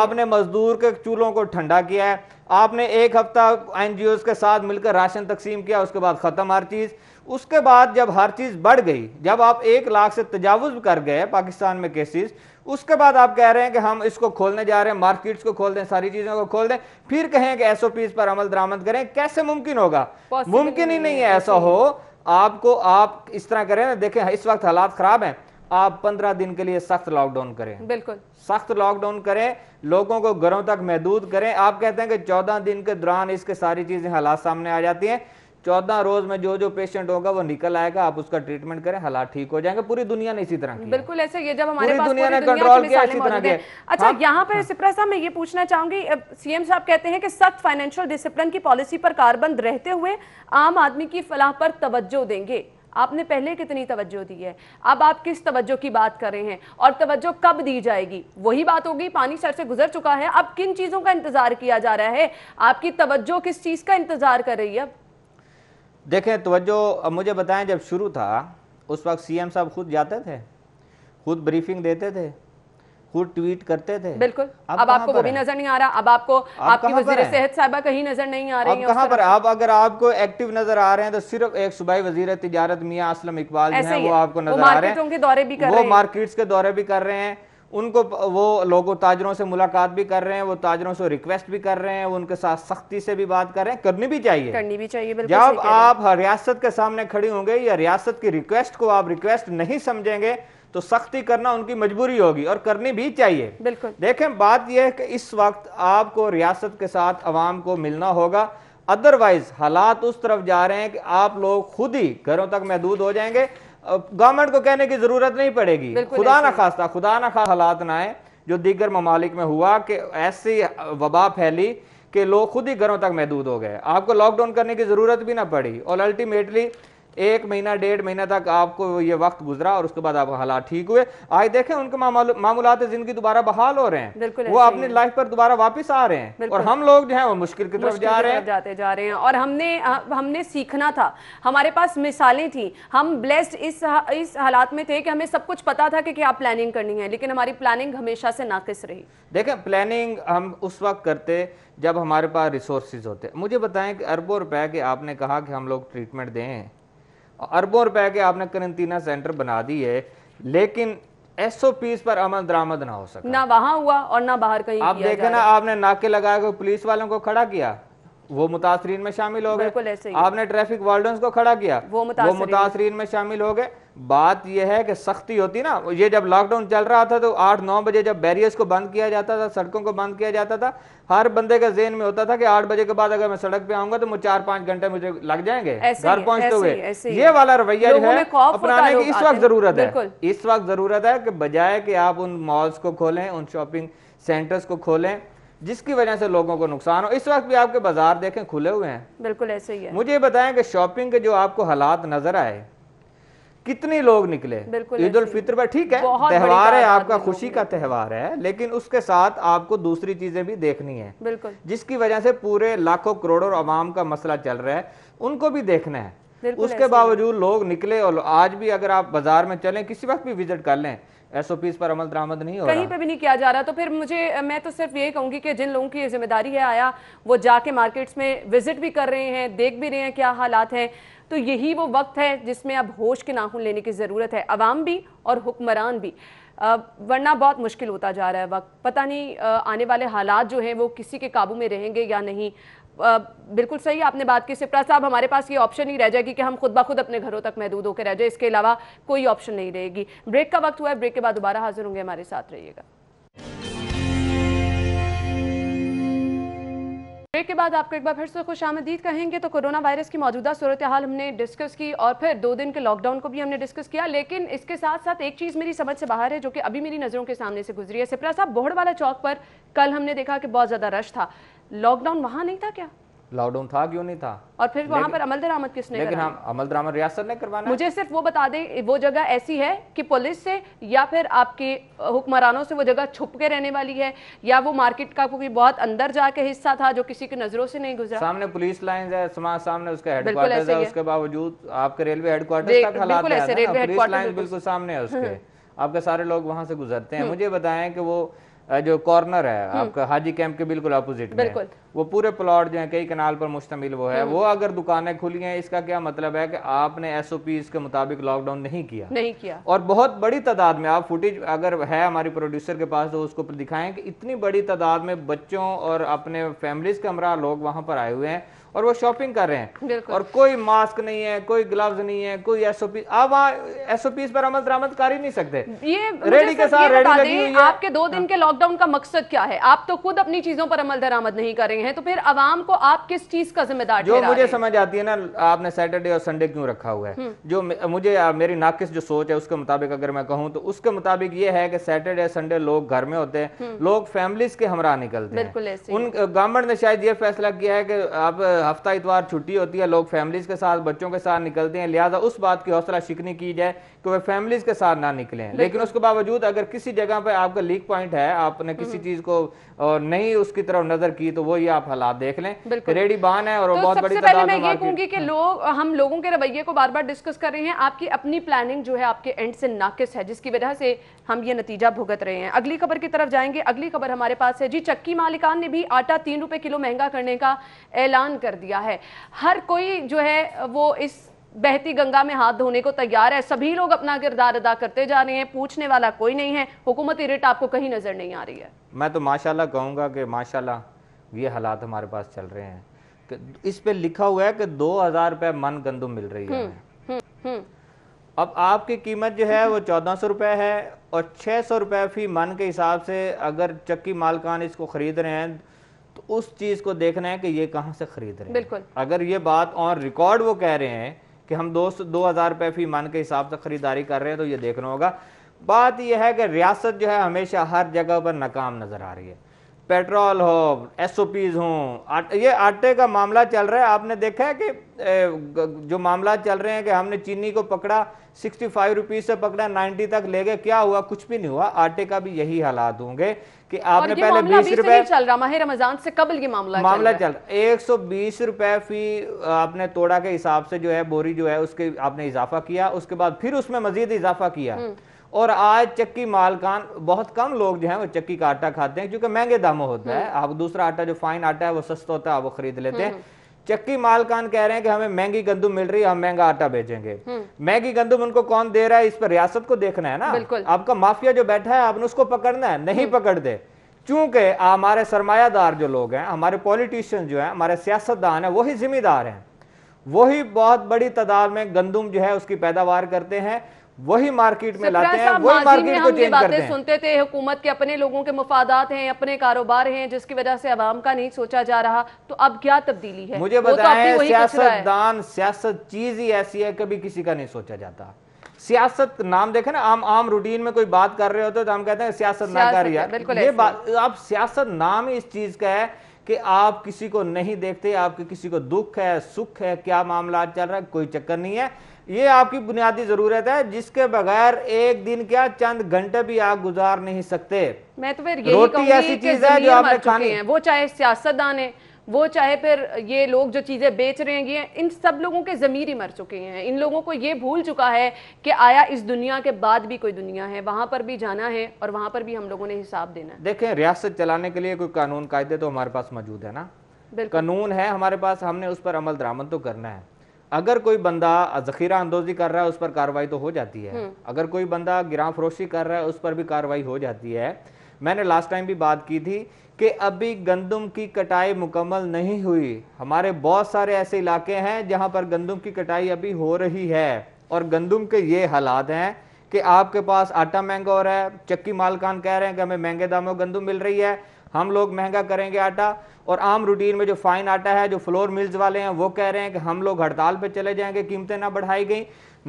आपने मजदूर के चूल्हों को ठंडा किया है आपने एक हफ्ता एनजीओ के साथ मिलकर राशन तकसीम किया उसके बाद ख़त्म हर चीज़ उसके बाद जब हर चीज़ बढ़ गई जब आप एक लाख से तजावज़ कर गए पाकिस्तान में केसेस उसके बाद आप कह रहे हैं कि हम इसको खोलने जा रहे हैं मार्केट्स को खोल दें सारी चीज़ों को खोल दें फिर कहें कि एसओपीज पर अमल दरामद करें कैसे मुमकिन होगा मुमकिन ही नहीं है ऐसा हो आपको आप इस तरह करें ना देखें इस वक्त हालात खराब हैं आप पंद्रह दिन के लिए सख्त लॉकडाउन करें बिल्कुल सख्त लॉकडाउन करें लोगों को घरों तक महदूद करें आप कहते हैं कि चौदह दिन के दौरान इसके सारी चीजें हालात सामने आ जाती हैं चौदह रोज में जो जो पेशेंट होगा वो निकल आएगा आप उसका ट्रीटमेंट करें हालात ठीक हो जाएंगे पूरी दुनिया ने इसी तरह
बिल्कुल ऐसे ये जब हमारे पास दुनिया ने कंट्रोल किया इसी तरह अच्छा हाँ। यहाँ पर हाँ। सिप्रा साहब मैं ये पूछना चाहूंगी सीएम साहब कहते हैं कि सख्त फाइनेंशियल डिसिप्लिन की पॉलिसी पर कारबंद रहते हुए आम आदमी की फलाह पर तवज्जो देंगे आपने पहले कितनी तवज्जो दी है अब आप किस तवज्जो की बात कर रहे हैं और तवज्जो कब दी जाएगी वही बात होगी पानी सर से गुजर चुका है अब किन चीज़ों का इंतज़ार किया जा रहा है आपकी तवज्जो किस चीज़ का इंतज़ार कर रही है अब
देखें तोज्जो अब मुझे बताएं जब शुरू था उस वक्त सीएम साहब खुद जाते थे खुद ब्रीफिंग देते थे खुद ट्वीट करते थे बिल्कुल अब, अब आपको वो भी नजर
नहीं आ रहा अब आपको आपकी वजीर सेहत साहबा कहीं नजर नहीं आ रही कहाँ पर
आप अगर आपको एक्टिव नजर आ रहे हैं तो सिर्फ एक सुबह वजीर तजारत मियाँ असलम इकबाल जो है वो आपको नजर आ रहे हैं
दौरे भी कर रहे हैं
मार्केट्स के दौरे भी कर रहे हैं उनको वो लोगों ताजरों से मुलाकात भी कर रहे हैं वो ताजरों से रिक्वेस्ट भी कर रहे हैं वो उनके साथ सख्ती से भी बात कर रहे हैं करनी भी चाहिए करनी
भी चाहिए जब आप
रियासत के सामने खड़ी होंगे या रियासत की रिक्वेस्ट को आप रिक्वेस्ट नहीं समझेंगे तो सख्ती करना उनकी मजबूरी होगी और करनी भी चाहिए बिल्कुल देखें बात यह है कि इस वक्त आपको रियासत के साथ आवाम को मिलना होगा अदरवाइज हालात उस तरफ जा रहे हैं कि आप लोग खुद ही घरों तक महदूद हो जाएंगे गवर्नमेंट को कहने की जरूरत नहीं पड़ेगी खुदा ना खास्ता खुदा ना खास हालात ना आए जो दीगर ममालिक में हुआ कि ऐसी वबा फैली कि लोग खुद ही घरों तक महदूद हो गए आपको लॉकडाउन करने की ज़रूरत भी ना पड़ी और अल्टीमेटली एक महीना डेढ़ महीना तक आपको ये वक्त गुजरा और उसके बाद आप हालात ठीक हुए आज देखें उनके मामूलत जिंदगी दोबारा बहाल हो रहे हैं वो अपनी लाइफ पर दोबारा वापस आ रहे हैं और हम लोग जो है वो मुश्किल की तरफ जा रहे हैं
जाते जा रहे हैं और हमने हमने सीखना था हमारे पास मिसालें थी हम ब्लेस्ड इस इस हालात में थे कि हमें सब कुछ पता था कि क्या प्लानिंग करनी है लेकिन हमारी प्लानिंग हमेशा से नाकिस रही
देखें प्लानिंग हम उस वक्त करते जब हमारे पास रिसोर्सेज होते मुझे बताएं कि अरबों रुपए के आपने कहा कि हम लोग ट्रीटमेंट दें अरबों रुपए के आपने करंतना सेंटर बना दी है लेकिन एस ओ पर अमल दरामद ना हो सका
ना वहां हुआ और ना बाहर कहीं आप देखे ना
आपने नाके लगाए पुलिस वालों को खड़ा किया वो मुतासरीन में शामिल हो
गए आपने
ट्रैफिक वार्डन को खड़ा किया वो मुतासरीन में शामिल हो गए बात यह है कि सख्ती होती ना ये जब लॉकडाउन चल रहा था तो आठ नौ बजे जब बैरियर्स को बंद किया जाता था सड़कों को बंद किया जाता था हर बंदे का जेन में होता था कि आठ बजे के बाद अगर मैं सड़क पे आऊंगा तो मुझे चार पांच घंटे मुझे लग जाएंगे घर पहुंचते हुए ये वाला रवैया जो है अपनाने की इस वक्त जरूरत है इस वक्त जरूरत है कि बजाय कि आप उन मॉल्स को खोलें उन शॉपिंग सेंटर्स को खोलें जिसकी वजह से लोगों को नुकसान हो इस वक्त भी आपके बाजार देखें खुले हुए हैं
बिल्कुल ऐसे ही है मुझे
बताएं कि शॉपिंग के जो आपको हालात नजर आए कितने लोग निकले ईद उल फितर पर ठीक है त्यौहार है आपका खुशी का त्यौहार है लेकिन उसके साथ आपको दूसरी चीजें भी देखनी है बिल्कुल जिसकी वजह से पूरे लाखों करोड़ों आवाम का मसला चल रहा है उनको भी देखना है उसके बावजूद लोग निकले और आज भी अगर आप बाजार में चलें किसी वक्त भी विजिट कर लें एसओपीज पर अमल दरामद नहीं हो कहीं पर
भी नहीं किया जा रहा तो फिर मुझे मैं तो सिर्फ ये कहूंगी कि जिन लोगों की जिम्मेदारी है आया वो जाके मार्केट्स में विजिट भी कर रहे हैं देख भी रहे हैं क्या हालात हैं तो यही वो वक्त है जिसमें अब होश के नाखून लेने की ज़रूरत है अवाम भी और हुक्मरान भी वरना बहुत मुश्किल होता जा रहा है वक्त पता नहीं आने वाले हालात जो हैं वो किसी के काबू में रहेंगे या नहीं बिल्कुल सही आपने बात की सिप्रा साहब हमारे पास ये ऑप्शन ही रह जाएगी कि हम खुद ब खुद अपने घरों तक महदूद होकर रह जाए इसके अलावा कोई ऑप्शन नहीं रहेगी ब्रेक का वक्त हुआ है ब्रेक के बाद दोबारा हाजिर होंगे हमारे साथ रहिएगा ब्रेक के बाद आपको एक बार फिर से खुश आमदीद कहेंगे तो कोरोना वायरस की मौजूदा सूरत हाल हमने डिस्कस की और फिर दो दिन के लॉकडाउन को भी हमने डिस्कस किया लेकिन इसके साथ साथ एक चीज़ मेरी समझ से बाहर है जो कि अभी मेरी नज़रों के सामने से गुजरी है सिपरा साहब बोहड़वाला चौक पर कल हमने देखा कि बहुत ज़्यादा रश था लॉकडाउन वहाँ नहीं था क्या
लॉकडाउन था क्यों नहीं था
और फिर वहाँ पर अमल दरामद किसने लेकिन हम
अमल दरामद रियासत ने करवाना मुझे
सिर्फ वो बता दें वो जगह ऐसी है कि पुलिस से या फिर आपके हुक्मरानों से वो जगह छुप के रहने वाली है या वो मार्केट का कोई बहुत अंदर जाके हिस्सा था जो किसी की नजरों से नहीं गुजरा सामने
पुलिस लाइन है समाज सामने उसका हेडक्वार्टर है उसके बावजूद आपके रेलवे हेडक्वार्टर बिल्कुल सामने है उसके हम्म। आपके सारे लोग वहाँ से गुजरते हैं हम्म। मुझे बताएं कि वो जो कॉर्नर है हम्म। आपका हाजी कैंप के बिल्कुल अपोजिट में वो पूरे प्लॉट जो है कई कनाल पर मुश्तमिल वो है हम्म। वो अगर दुकानें खुली हैं इसका क्या मतलब है कि आपने एस ओ पी इसके मुताबिक लॉकडाउन नहीं किया नहीं किया और बहुत बड़ी तादाद में आप फुटेज अगर है हमारी प्रोड्यूसर के पास तो उसको दिखाएं कि इतनी बड़ी तादाद में बच्चों और अपने फैमिलीज के हमरा लोग वहां पर आए हुए हैं और वो शॉपिंग कर रहे हैं और कोई मास्क नहीं है कोई ग्लव्स नहीं है कोई एसओपी आप वहाँ एसओपी पर अमल दरामद कर ही नहीं सकते ये रेडी के साथ रेडी लगी हुई है आपके दो दिन हाँ।
के लॉकडाउन का मकसद क्या है आप तो खुद अपनी चीजों पर अमल दरामद नहीं कर रहे हैं तो फिर आवाम को आप किस चीज का जिम्मेदार जो मुझे
समझ आती है ना आपने सैटरडे और संडे क्यों रखा हुआ है हम्म। जो मुझे मेरी नाकिस जो सोच है उसके मुताबिक अगर मैं कहूँ तो उसके मुताबिक ये है कि सैटरडे संडे लोग घर में होते हैं हम्म। लोग फैमिलीज के हमरा निकलते
हैं उन
गवर्नमेंट ने शायद ये फैसला किया है कि आप हफ्ता इतवार छुट्टी होती है लोग फैमिलीज़ के साथ बच्चों के साथ निकलते हैं लिहाजा उस बात की हौसला शिकनी की जाए कि वह फैमिलीज़ के साथ ना निकलें लेकिन उसके बावजूद अगर किसी जगह पर आपका लीक पॉइंट है आपने हम्म। किसी चीज़ को नहीं उसकी तरफ नज़र की तो वही आप हालात देख लें रेडी बान है और तो बहुत बड़ी पहले मैं ये कहूँगी
कि लोग हम लोगों के रवैये को बार बार डिस्कस कर रहे हैं आपकी अपनी प्लानिंग जो है आपके एंड से नाकिस है जिसकी वजह से हम ये नतीजा भुगत रहे हैं अगली खबर की तरफ जाएंगे अगली खबर हमारे पास है जी चक्की मालिकान ने भी आटा तीन रुपए किलो महंगा करने का ऐलान कर कर दिया है हर कोई जो है वो इस बहती गंगा में हाथ धोने को तैयार है सभी लोग अपना किरदार अदा करते जा रहे हैं पूछने वाला कोई नहीं है हुकूमती रिट आपको कहीं नज़र नहीं आ रही है
मैं तो माशाल्लाह कहूंगा कि माशाल्लाह ये हालात हमारे पास चल रहे हैं कि इस पे लिखा हुआ है कि दो हज़ार रुपए मन गंदम मिल रही है हम्म, हम्म, हम्म। अब आपकी कीमत जो है वो चौदह सौ रुपए है और छह सौ रुपए फी मन के हिसाब से अगर चक्की मालकान इसको ख़रीद रहे हैं तो उस चीज को देखना है कि ये कहाँ से खरीद रहे हैं बिल्कुल अगर ये बात ऑन रिकॉर्ड वो कह रहे हैं कि हम दो दो हजार रुपए फी मान के हिसाब से खरीदारी कर रहे हैं तो ये देखना होगा बात यह है कि रियासत जो है हमेशा हर जगह पर नाकाम नजर आ रही है पेट्रोल हो एस हो आट, ये आटे का मामला चल रहा है आपने देखा है कि ए, जो मामला चल रहे हैं कि हमने चीनी को पकड़ा सिक्सटी फाइव रुपीज़ से पकड़ा नाइन्टी तक ले गए क्या हुआ कुछ भी नहीं हुआ आटे का भी यही हालात होंगे कि आपने पहले बीस रुपए चल
रहा माहिर रमजान से कबल ये मामला मामला चल
रहा एक सौ बीस रुपए फी आपने तोड़ा के हिसाब से जो है बोरी जो है उसके आपने इजाफा किया उसके बाद फिर उसमें मजीद इजाफा किया हम्म। और आज चक्की मालकान बहुत कम लोग जो है वो चक्की का आटा खाते हैं क्योंकि महंगे दामों होता है आप हम्म। दूसरा आटा जो फाइन आटा है वो सस्ता होता है आप वो खरीद लेते हैं हम्म। चक्की मालकान कह रहे हैं कि हमें महंगी गंदम मिल रही है हम महंगा आटा बेचेंगे हम्म। महंगी गंदम उनको कौन दे रहा है इस पर रियासत को देखना है ना आपका माफिया जो बैठा है आपने उसको पकड़ना है नहीं पकड़ दे चूंकि हमारे सरमायादार जो लोग हैं हमारे पॉलिटिशियन जो हैं हमारे सियासतदान हैं वही जिम्मेदार हैं वही बहुत बड़ी तादाद में गंदम जो है उसकी पैदावार करते हैं वही मार्केट में लाते हैं वही मार्केट को चेंज करते हैं सुनते
थे हुकूमत के अपने लोगों के मफादात हैं अपने कारोबार हैं जिसकी वजह से आवाम का नहीं सोचा जा रहा तो अब क्या तब्दीली है मुझे तो बताएं तो सियासतदान
सियासत चीज ही ऐसी है कभी किसी का नहीं सोचा जाता सियासत नाम देखे ना आम आम रूटीन में कोई बात कर रहे होते तो हम कहते हैं सियासत ना कर रही ये बात अब सियासत नाम इस चीज का है कि आप किसी को नहीं देखते आपके किसी को दुख है सुख है क्या मामला चल रहा है कोई चक्कर नहीं है ये आपकी बुनियादी जरूरत है जिसके बगैर एक दिन क्या चंद घंटे भी आप गुजार नहीं सकते
मैं तो फिर रोटी ऐसी चीज है जो आपने खानी है वो चाहे सियासतदान है वो चाहे फिर ये लोग जो चीज़ें बेच रहे हैं ये इन सब लोगों के ज़मीर ही मर चुके हैं इन लोगों को ये भूल चुका है कि आया इस दुनिया के बाद भी कोई दुनिया है वहाँ पर भी जाना है और वहाँ पर भी हम लोगों ने हिसाब देना है
देखें रियासत चलाने के लिए कोई कानून कायदे तो हमारे पास मौजूद है ना कानून है हमारे पास हमने उस पर अमल दरामद तो करना है अगर कोई बंदा जखीरा अंदोजी कर रहा है उस पर कार्रवाई तो हो जाती है हम्म। अगर कोई बंदा गिरा फरोशी कर रहा है उस पर भी कार्रवाई हो जाती है मैंने लास्ट टाइम भी बात की थी कि अभी गंदम की कटाई मुकम्मल नहीं हुई हमारे बहुत सारे ऐसे इलाके हैं जहां पर गंदम की कटाई अभी हो रही है और गंदम के ये हालात हैं कि आपके पास आटा महंगा हो रहा है चक्की मालकान कह रहे हैं कि हमें महंगे दामों गंदम मिल रही है हम लोग महंगा करेंगे आटा और आम रूटीन में जो फाइन आटा है जो फ्लोर मिल्स वाले हैं वो कह रहे हैं कि हम लोग हड़ताल पे चले जाएंगे कीमतें ना बढ़ाई गई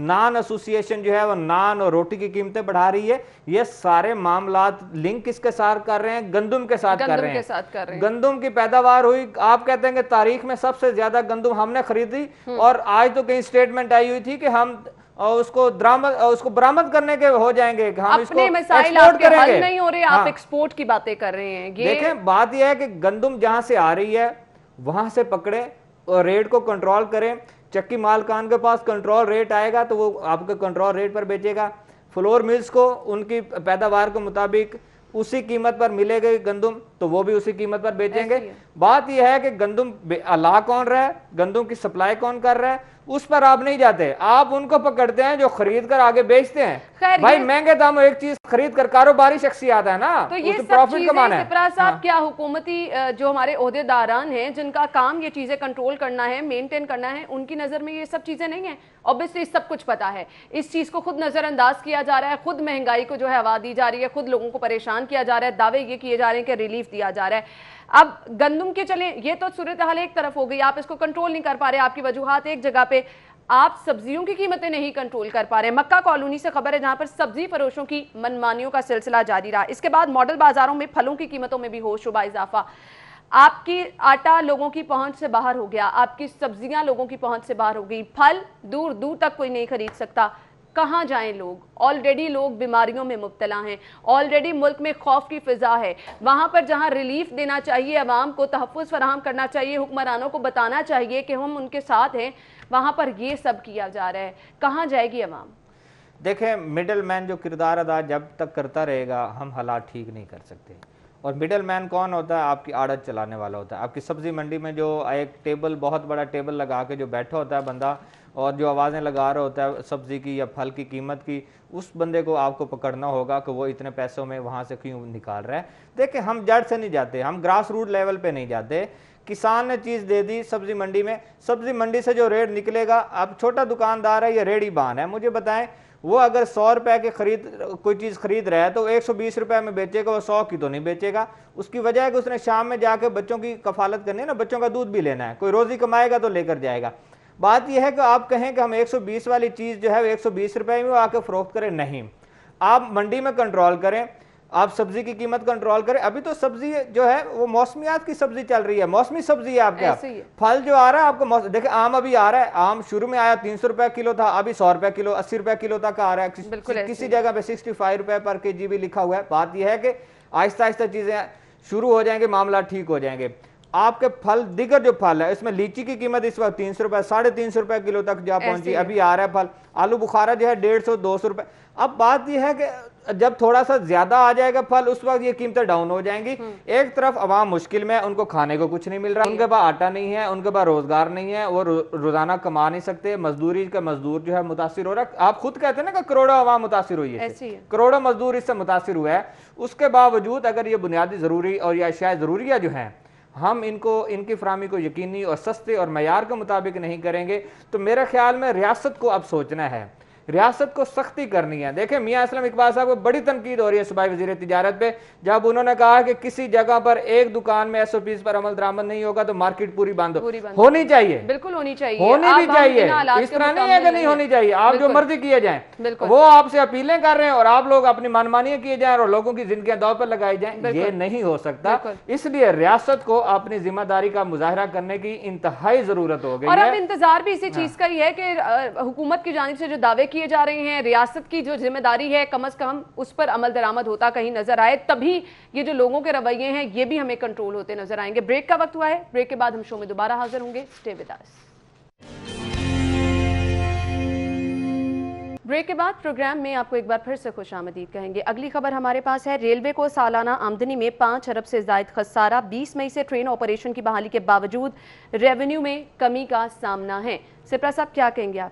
नान एसोसिएशन जो है वो नान और रोटी की कीमतें बढ़ा रही है ये सारे मामला लिंक किसके साथ कर रहे हैं गंदुम के साथ कर रहे हैं गंदुम की पैदावार हुई आप कहते हैं कि तारीख में सबसे ज्यादा गंदुम हमने खरीदी हम्म। और आज तो कई स्टेटमेंट आई हुई थी कि हम और उसको दरामद उसको बरामद करने के हो जाएंगे हम हल नहीं हो रहे हाँ।
एक्सपोर्ट की बातें कर रहे हैं ये देखें
बात यह है कि गंदम जहां से आ रही है वहां से पकड़े और रेट को कंट्रोल करें चक्की माल के पास कंट्रोल रेट आएगा तो वो आपके कंट्रोल रेट पर बेचेगा फ्लोर मिल्स को उनकी पैदावार के मुताबिक उसी कीमत पर मिलेगी गंदम तो वो भी उसी कीमत पर बेचेंगे बात यह है कि गंदम ला कौन रहा है गंदम की सप्लाई कौन कर रहा है उस पर आप नहीं जाते आप उनको पकड़ते हैं जो खरीद कर आगे बेचते हैं भाई महंगे दामों एक चीज खरीद कर कारोबारी शख्सियात है ना तो ये प्रॉफिट कमाना है साहब
हाँ। क्या हुकूमती जो हमारे अहदेदारान हैं जिनका काम ये चीजें कंट्रोल करना है मेंटेन करना है उनकी नजर में ये सब चीजें नहीं है ऑब्वियसली सब कुछ पता है इस चीज को खुद नजरअंदाज किया जा रहा है खुद महंगाई को जो है हवा दी जा रही है खुद लोगों को परेशान किया जा रहा है दावे ये किए जा रहे हैं कि रिलीफ दिया जा रहा है अब गंदम के चले ये तो सूरत हाल एक तरफ हो गई आप इसको कंट्रोल नहीं कर पा रहे आपकी वजूहत एक जगह पे आप सब्जियों की कीमतें नहीं कंट्रोल कर पा रहे मक्का कॉलोनी से खबर है जहां पर सब्जी फरोशों की मनमानियों का सिलसिला जारी रहा इसके बाद मॉडल बाजारों में फलों की कीमतों में भी होशुबा इजाफा आपकी आटा लोगों की पहुंच से बाहर हो गया आपकी सब्जियां लोगों की पहुंच से बाहर हो गई फल दूर दूर तक कोई नहीं खरीद सकता कहाँ जाएं लोग ऑलरेडी लोग बीमारियों में मुबतला हैं ऑलरेडी मुल्क में खौफ की फ़िज़ा है वहाँ पर जहाँ रिलीफ देना चाहिए आवाम को तहफ़ फराहम करना चाहिए हुक्मरानों को बताना चाहिए कि हम उनके साथ हैं वहाँ पर ये सब किया जा रहा है कहाँ जाएगी आवाम
देखें मिडल मैन जो किरदार अदा जब तक करता रहेगा हम हालात ठीक नहीं कर सकते और मिडल मैन कौन होता है आपकी आड़त चलाने वाला होता है आपकी सब्ज़ी मंडी में जो एक टेबल बहुत बड़ा टेबल लगा के जो बैठा होता है बंदा और जो आवाज़ें लगा रहा होता है सब्ज़ी की या फल की कीमत की उस बंदे को आपको पकड़ना होगा कि वो इतने पैसों में वहाँ से क्यों निकाल रहा है देखिए हम जड़ से नहीं जाते हम ग्रास रूट लेवल पर नहीं जाते किसान ने चीज़ दे दी सब्ज़ी मंडी में सब्ज़ी मंडी से जो रेट निकलेगा अब छोटा दुकानदार है या रेडी बान है मुझे बताएं वो अगर सौ रुपए के खरीद कोई चीज़ खरीद रहा है तो एक सौ बीस रुपये में बेचेगा वो सौ की तो नहीं बेचेगा उसकी वजह है कि उसने शाम में जाके बच्चों की कफालत करनी है ना बच्चों का दूध भी लेना है कोई रोज़ी कमाएगा तो लेकर जाएगा बात यह है कि आप कहें कि हम 120 वाली चीज़ जो है वो 120 रुपए में आके फ़रोख्त करें नहीं आप मंडी में कंट्रोल करें आप सब्जी की कीमत कंट्रोल करें अभी तो सब्जी जो है वो मौसमियात की सब्जी चल रही है मौसमी सब्जी है आपका फल जो आ रहा है आपको देखिए आम अभी आ रहा है आम शुरू में आया तीन सौ रुपए किलो था अभी सौ रुपए किलो अस्सी रुपए किलो तक आ रहा है किसी, किसी जगह पे सिक्सटी फाइव रुपए पर के जी भी लिखा हुआ है बात यह है कि आहिस्ता आहिस्ता चीजें शुरू हो जाएंगे मामला ठीक हो जाएंगे आपके फल दिगर जो फल है इसमें लीची की कीमत इस वक्त तीन सौ रुपए साढ़े तीन सौ रुपए किलो तक जा पहुंची अभी आ रहा है फल आलू बुखारा जो है डेढ़ सौ दो सौ रुपए अब बात यह है कि जब थोड़ा सा ज्यादा आ जाएगा फल उस वक्त ये कीमतें डाउन हो जाएंगी हम्म। एक तरफ आवाम मुश्किल में उनको खाने को कुछ नहीं मिल रहा उनके पास आटा नहीं है उनके पास रोजगार नहीं है वो रोजाना कमा नहीं सकते मजदूरी का मजदूर जो है मुतासर हो रहा है आप खुद कहते हैं ना कि करोड़ों आवाम मुतासर हुई है करोड़ों मजदूर इससे मुतासर हुआ है उसके बावजूद अगर ये बुनियादी जरूरी और ये अशिया जरूरिया जो है हम इनको इनकी फ्राहमी को यकीनी और सस्ते और मैार के मुताबिक नहीं करेंगे तो मेरे ख्याल में रियासत को अब सोचना है रियासत को सख्ती करनी है देखें मियाँ असलम इकबाल साहब को बड़ी तनकीद हो रही है सूबाई वजी तजारत पर जब उन्होंने कहा कि किसी जगह पर एक दुकान में एस ओ पीज पर अमल दरामद नहीं होगा तो मार्केट पूरी बंद होनी चाहिए
बिल्कुल होनी चाहिए होनी भी चाहिए इस तरह नहीं है कि नहीं होनी चाहिए आप जो मर्जी
किए जाए वो आपसे अपीलें कर रहे हैं और आप लोग अपनी मनमानियां किए जाए और लोगों की जिंदगी दौर पर लगाई जाए ये नहीं हो सकता इसलिए रियासत को अपनी जिम्मेदारी का मुजाहरा करने की इंतहाई जरूरत हो गई और अब
इंतजार भी इसी हाँ। चीज का ही है कि हुकूमत की जानी से जो दावे किए जा रहे हैं रियासत की जो जिम्मेदारी है कम अज़ कम उस पर अमल दरामद होता कहीं नज़र आए तभी ये जो लोगों के रवैये हैं ये भी हमें कंट्रोल होते नज़र आएंगे ब्रेक का वक्त हुआ है ब्रेक के बाद हम शो में दोबारा हाजिर होंगे स्टे विदास ब्रेक के बाद प्रोग्राम में आपको एक बार फिर से खुश आमदीद कहेंगे अगली खबर हमारे पास है रेलवे को सालाना आमदनी में पांच अरब से जायद खसारा 20 मई से ट्रेन ऑपरेशन की बहाली के बावजूद रेवेन्यू में कमी का सामना है सिप्रा साहब क्या कहेंगे आप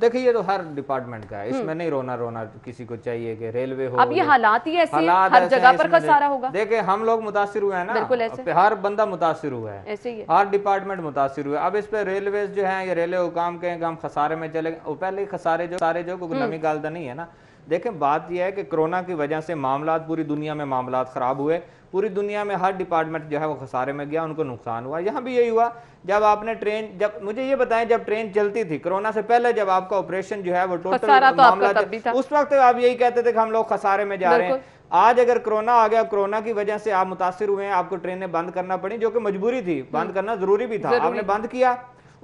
देखिए ये तो हर डिपार्टमेंट का है हम्म। इसमें नहीं रोना रोना किसी को चाहिए कि रेलवे हो अब ये हालात
ही ऐसे हालात हर जगह पर खसारा होगा
देखिए हम लोग मुतासर हुए हैं ना बिल्कुल ऐसे हर बंदा मुतासर हुआ है ऐसे ही हर डिपार्टमेंट मुतासर हुआ है अब इस पे रेलवे जो है ये रेलवे हुकाम के हम खसारे में चले पहले खसारे जो सारे जो हम्म। नमी गाल नहीं है ना देखें बात यह है कि कोरोना की वजह से मामला पूरी दुनिया में मामला ख़राब हुए पूरी दुनिया में हर डिपार्टमेंट जो है वो खसारे में गया उनको नुकसान हुआ यहाँ भी यही हुआ जब आपने ट्रेन जब मुझे ये बताएं जब ट्रेन चलती थी कोरोना से पहले जब आपका ऑपरेशन जो है वो टोटल तो मामला था। उस वक्त आप यही कहते थे कि हम लोग खसारे में जा रहे हैं आज अगर कोरोना आ गया कोरोना की वजह से आप मुतासर हुए हैं आपको ट्रेनें बंद करना पड़ी जो कि मजबूरी थी बंद हम्म। करना जरूरी भी था आपने बंद किया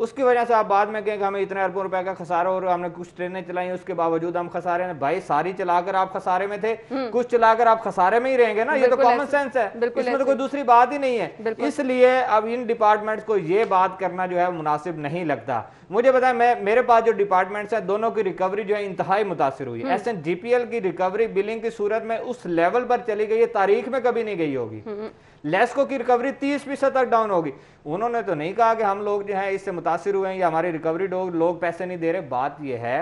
उसकी वजह से आप बाद में कहें कि हमें इतने अरबों रुपए का खसारा और हमने कुछ ट्रेनें चलाई उसके बावजूद हम खसारे में भाई सारी चलाकर आप खसारे में थे हम्म। कुछ चलाकर आप खसारे में ही रहेंगे ना ये तो कॉमन सेंस है इसमें तो कोई दूसरी बात ही नहीं है इसलिए अब इन डिपार्टमेंट्स को ये बात करना जो है मुनासिब नहीं लगता मुझे बताया मैं मेरे पास जो डिपार्टमेंट्स है दोनों की रिकवरी जो है इंतहाई मुतासर हुई एस जीपीएल हम्म। की रिकवरी बिलिंग की सूरत में उस लेवल पर चली गई है तारीख में कभी नहीं गई होगी हम्म। लेस्को की रिकवरी तीस फीसद तक डाउन होगी उन्होंने तो नहीं कहा कि हम लोग जो है इससे मुतासर हुए हैं या हमारी रिकवरी लोग पैसे नहीं दे रहे बात यह है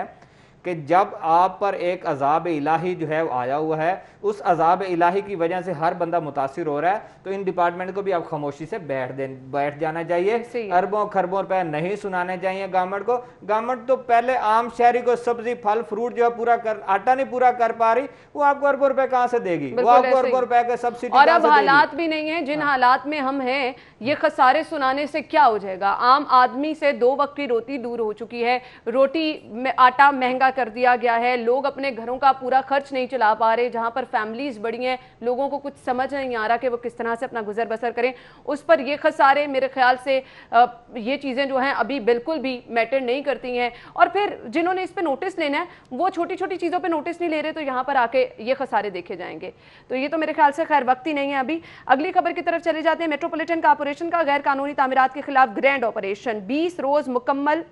कि जब आप पर एक अजाब इलाही जो है वो आया हुआ है उस अजाब इलाही की वजह से हर बंदा मुतासर हो रहा है तो इन डिपार्टमेंट को भी आप खामोशी से बैठ दे बैठ जाना चाहिए अरबों खरबों रुपए नहीं सुनाने चाहिए गवर्नमेंट को गवर्नमेंट तो पहले आम शहरी को सब्जी फल फ्रूट जो है पूरा कर आटा नहीं पूरा कर पा रही वो आपको अरबों रुपए कहाँ से देगी वो आपको अरबों रुपए का सब्सिडी और अब हालात
भी नहीं है जिन हाँ। हालात में हम हैं ये खसारे सुनाने से क्या हो जाएगा आम आदमी से दो वक्त की रोटी दूर हो चुकी है रोटी आटा महंगा कर दिया गया है लोग अपने घरों का पूरा खर्च नहीं चला पा रहे जहां पर फैमिलीज बड़ी हैं लोगों को कुछ समझ नहीं आ रहा कि वो किस तरह से अपना गुजर बसर करें उस पर ये खसारे मेरे ख्याल से ये चीज़ें जो हैं अभी बिल्कुल भी मैटर नहीं करती हैं और फिर जिन्होंने इस पर नोटिस लेना है वो छोटी छोटी चीज़ों पर नोटिस नहीं ले रहे तो यहाँ पर आके ये खसारे देखे जाएंगे तो ये तो मेरे ख्याल से खैर वक्त ही नहीं है अभी अगली खबर की तरफ चले जाते हैं मेट्रोपोलिटन कॉरपोरेशन का गैर कानूनी तमीरत के खिलाफ ग्रैंड ऑपरेशन बीस रोज़ मुकम्मल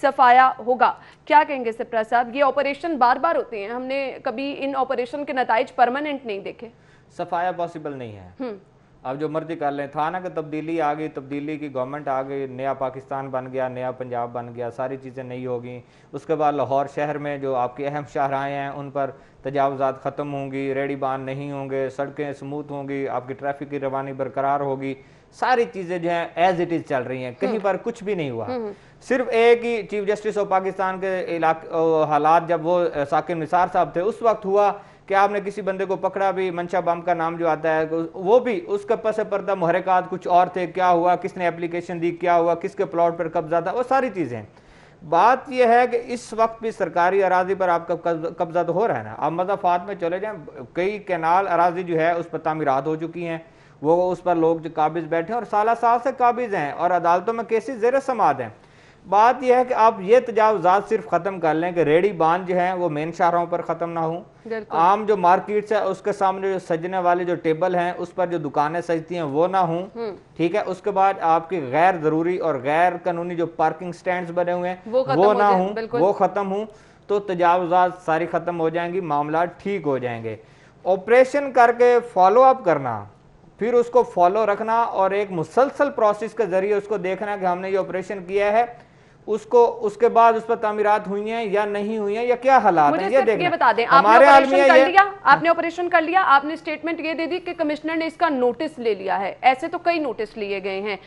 सफाया होगा क्या कहेंगे सिप्रा साहब ये ऑपरेशन बार बार होते हैं हमने कभी इन ऑपरेशन के नतज परमानेंट नहीं देखे
सफाया पॉसिबल नहीं है अब हम्म। जो मर्जी कर लें था ना कि तब्दीली आ गई तब्दीली की गवर्नमेंट आ गई नया पाकिस्तान बन गया नया पंजाब बन गया सारी चीज़ें नई होगी उसके बाद लाहौर शहर में जो आपकी अहम शाहराएँ हैं उन पर तजावज़ात ख़त्म होंगी रेडी बान नहीं होंगे सड़कें स्मूथ होंगी आपकी ट्रैफिक की रवानी बरकरार होगी सारी चीज़ें जो हैं एज़ इट इज़ चल रही हैं कहीं हम्म। पर कुछ भी नहीं हुआ हम्म। सिर्फ एक ही चीफ जस्टिस ऑफ पाकिस्तान के इलाके हालात जब वो साकिब निसार साहब थे उस वक्त हुआ कि आपने किसी बंदे को पकड़ा भी मंशा बम का नाम जो आता है वो भी उसके पस पर्दा महरक़ात कुछ और थे क्या हुआ किसने एप्लीकेशन दी क्या हुआ किसके प्लॉट पर कब्जा था वो सारी चीज़ें बात यह है कि इस वक्त भी सरकारी अराजी पर आपका कब्जा तो हो रहा है ना आप मजाफात में चले जाएं कई कैनाल अराजी जो है उस पर तमीरत हो चुकी हैं वो उस पर लोग जो काबिज बैठे हैं और साल साल से काबिज हैं और अदालतों में केसेस जेर समाध हैं बात यह है कि आप ये तजावजात सिर्फ ख़त्म कर लें कि रेडी बांध जो है वो मेन शाहरों पर ख़त्म ना हो आम जो मार्केट्स है उसके सामने जो सजने वाले जो टेबल हैं उस पर जो दुकानें सजती हैं वो ना हो हम्म। ठीक है उसके बाद आपकी गैर ज़रूरी और गैर कानूनी जो पार्किंग स्टैंड बने हुए हैं वो, वो ना हो वो ख़त्म हो तो तजावजात सारी ख़त्म हो जाएंगी मामला ठीक हो जाएंगे ऑपरेशन करके फॉलो अप करना फिर उसको फॉलो रखना और एक मुसलसल प्रोसेस के ज़रिए उसको देखना कि हमने ये ऑपरेशन किया है उसको उसके बाद उस पर तमीरत हुई हैं या नहीं हुई हैं या क्या हालात हैं ये देखना बता दें आपने ऑपरेशन कर लिया
आपने ऑपरेशन कर लिया आपने स्टेटमेंट ये दे दी कि कमिश्नर ने इसका नोटिस ले लिया है ऐसे तो कई नोटिस लिए गए हैं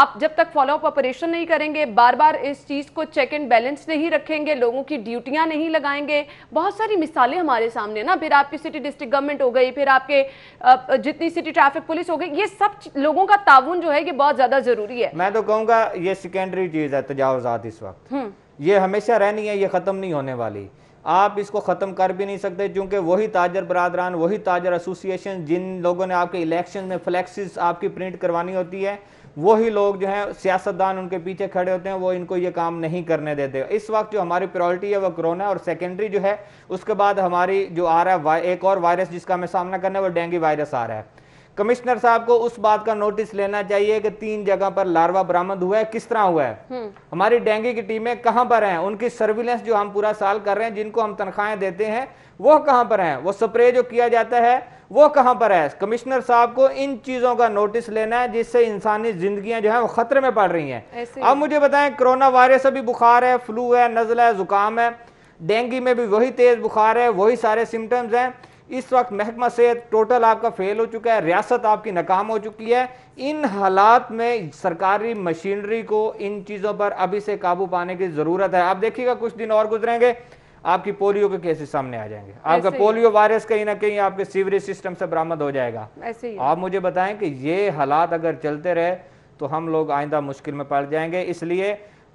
आप जब तक फॉलोअप ऑपरेशन नहीं करेंगे बार बार इस चीज़ को चेक एंड बैलेंस नहीं रखेंगे लोगों की ड्यूटियां नहीं लगाएंगे बहुत सारी मिसालें हमारे सामने ना फिर आपकी सिटी डिस्ट्रिक्ट गवर्नमेंट हो गई फिर आपके जितनी सिटी ट्रैफिक पुलिस हो गई ये सब लोगों का ताउन जो है ये बहुत ज़्यादा ज़रूरी है
मैं तो कहूँगा ये सेकेंडरी चीज़ है तजावजात साथ इस वक्त हम्म। ये हमेशा रहनी है ये ख़त्म नहीं होने वाली आप इसको ख़त्म कर भी नहीं सकते क्योंकि वही ताजर बरदरान वही ताजर एसोसिएशन जिन लोगों ने आपके इलेक्शन में फ्लैक्सिस आपकी प्रिंट करवानी होती है वही लोग जो हैं सियासतदान उनके पीछे खड़े होते हैं वो इनको ये काम नहीं करने देते इस वक्त जो हमारी प्रायोरिटी है वो कोरोना और सेकेंडरी जो है उसके बाद हमारी जो आ रहा है एक और वायरस जिसका हमें सामना करना है वो डेंगू वायरस आ रहा है कमिश्नर साहब को उस बात का नोटिस लेना चाहिए कि तीन जगह पर लार्वा बरामद हुआ है किस तरह हुआ है हम्म। हमारी डेंगू की टीमें कहां पर हैं उनकी सर्विलेंस जो हम पूरा साल कर रहे हैं जिनको हम तनख्वाहें देते हैं वो कहां पर हैं वो स्प्रे जो किया जाता है वो कहां पर है कमिश्नर साहब को इन चीज़ों का नोटिस लेना है जिससे इंसानी जिंदगियां जो है वो खतरे में पड़ रही है अब मुझे बताएं कोरोना वायरस अभी बुखार है फ्लू है नज़ला है जुकाम है डेंगू में भी वही तेज़ बुखार है वही सारे सिम्टम्स हैं इस वक्त महकमा सेहत टोटल आपका फेल हो चुका है रियासत आपकी नाकाम हो चुकी है इन हालात में सरकारी मशीनरी को इन चीज़ों पर अभी से काबू पाने की ज़रूरत है आप देखिएगा कुछ दिन और गुजरेंगे आपकी पोलियो के केसेस सामने आ जाएंगे आपका पोलियो वायरस कहीं ना कहीं आपके सीवरेज सिस्टम से बरामद हो जाएगा ऐसे आप मुझे बताएं कि ये हालात अगर चलते रहे तो हम लोग आइंदा मुश्किल में पड़ जाएंगे इसलिए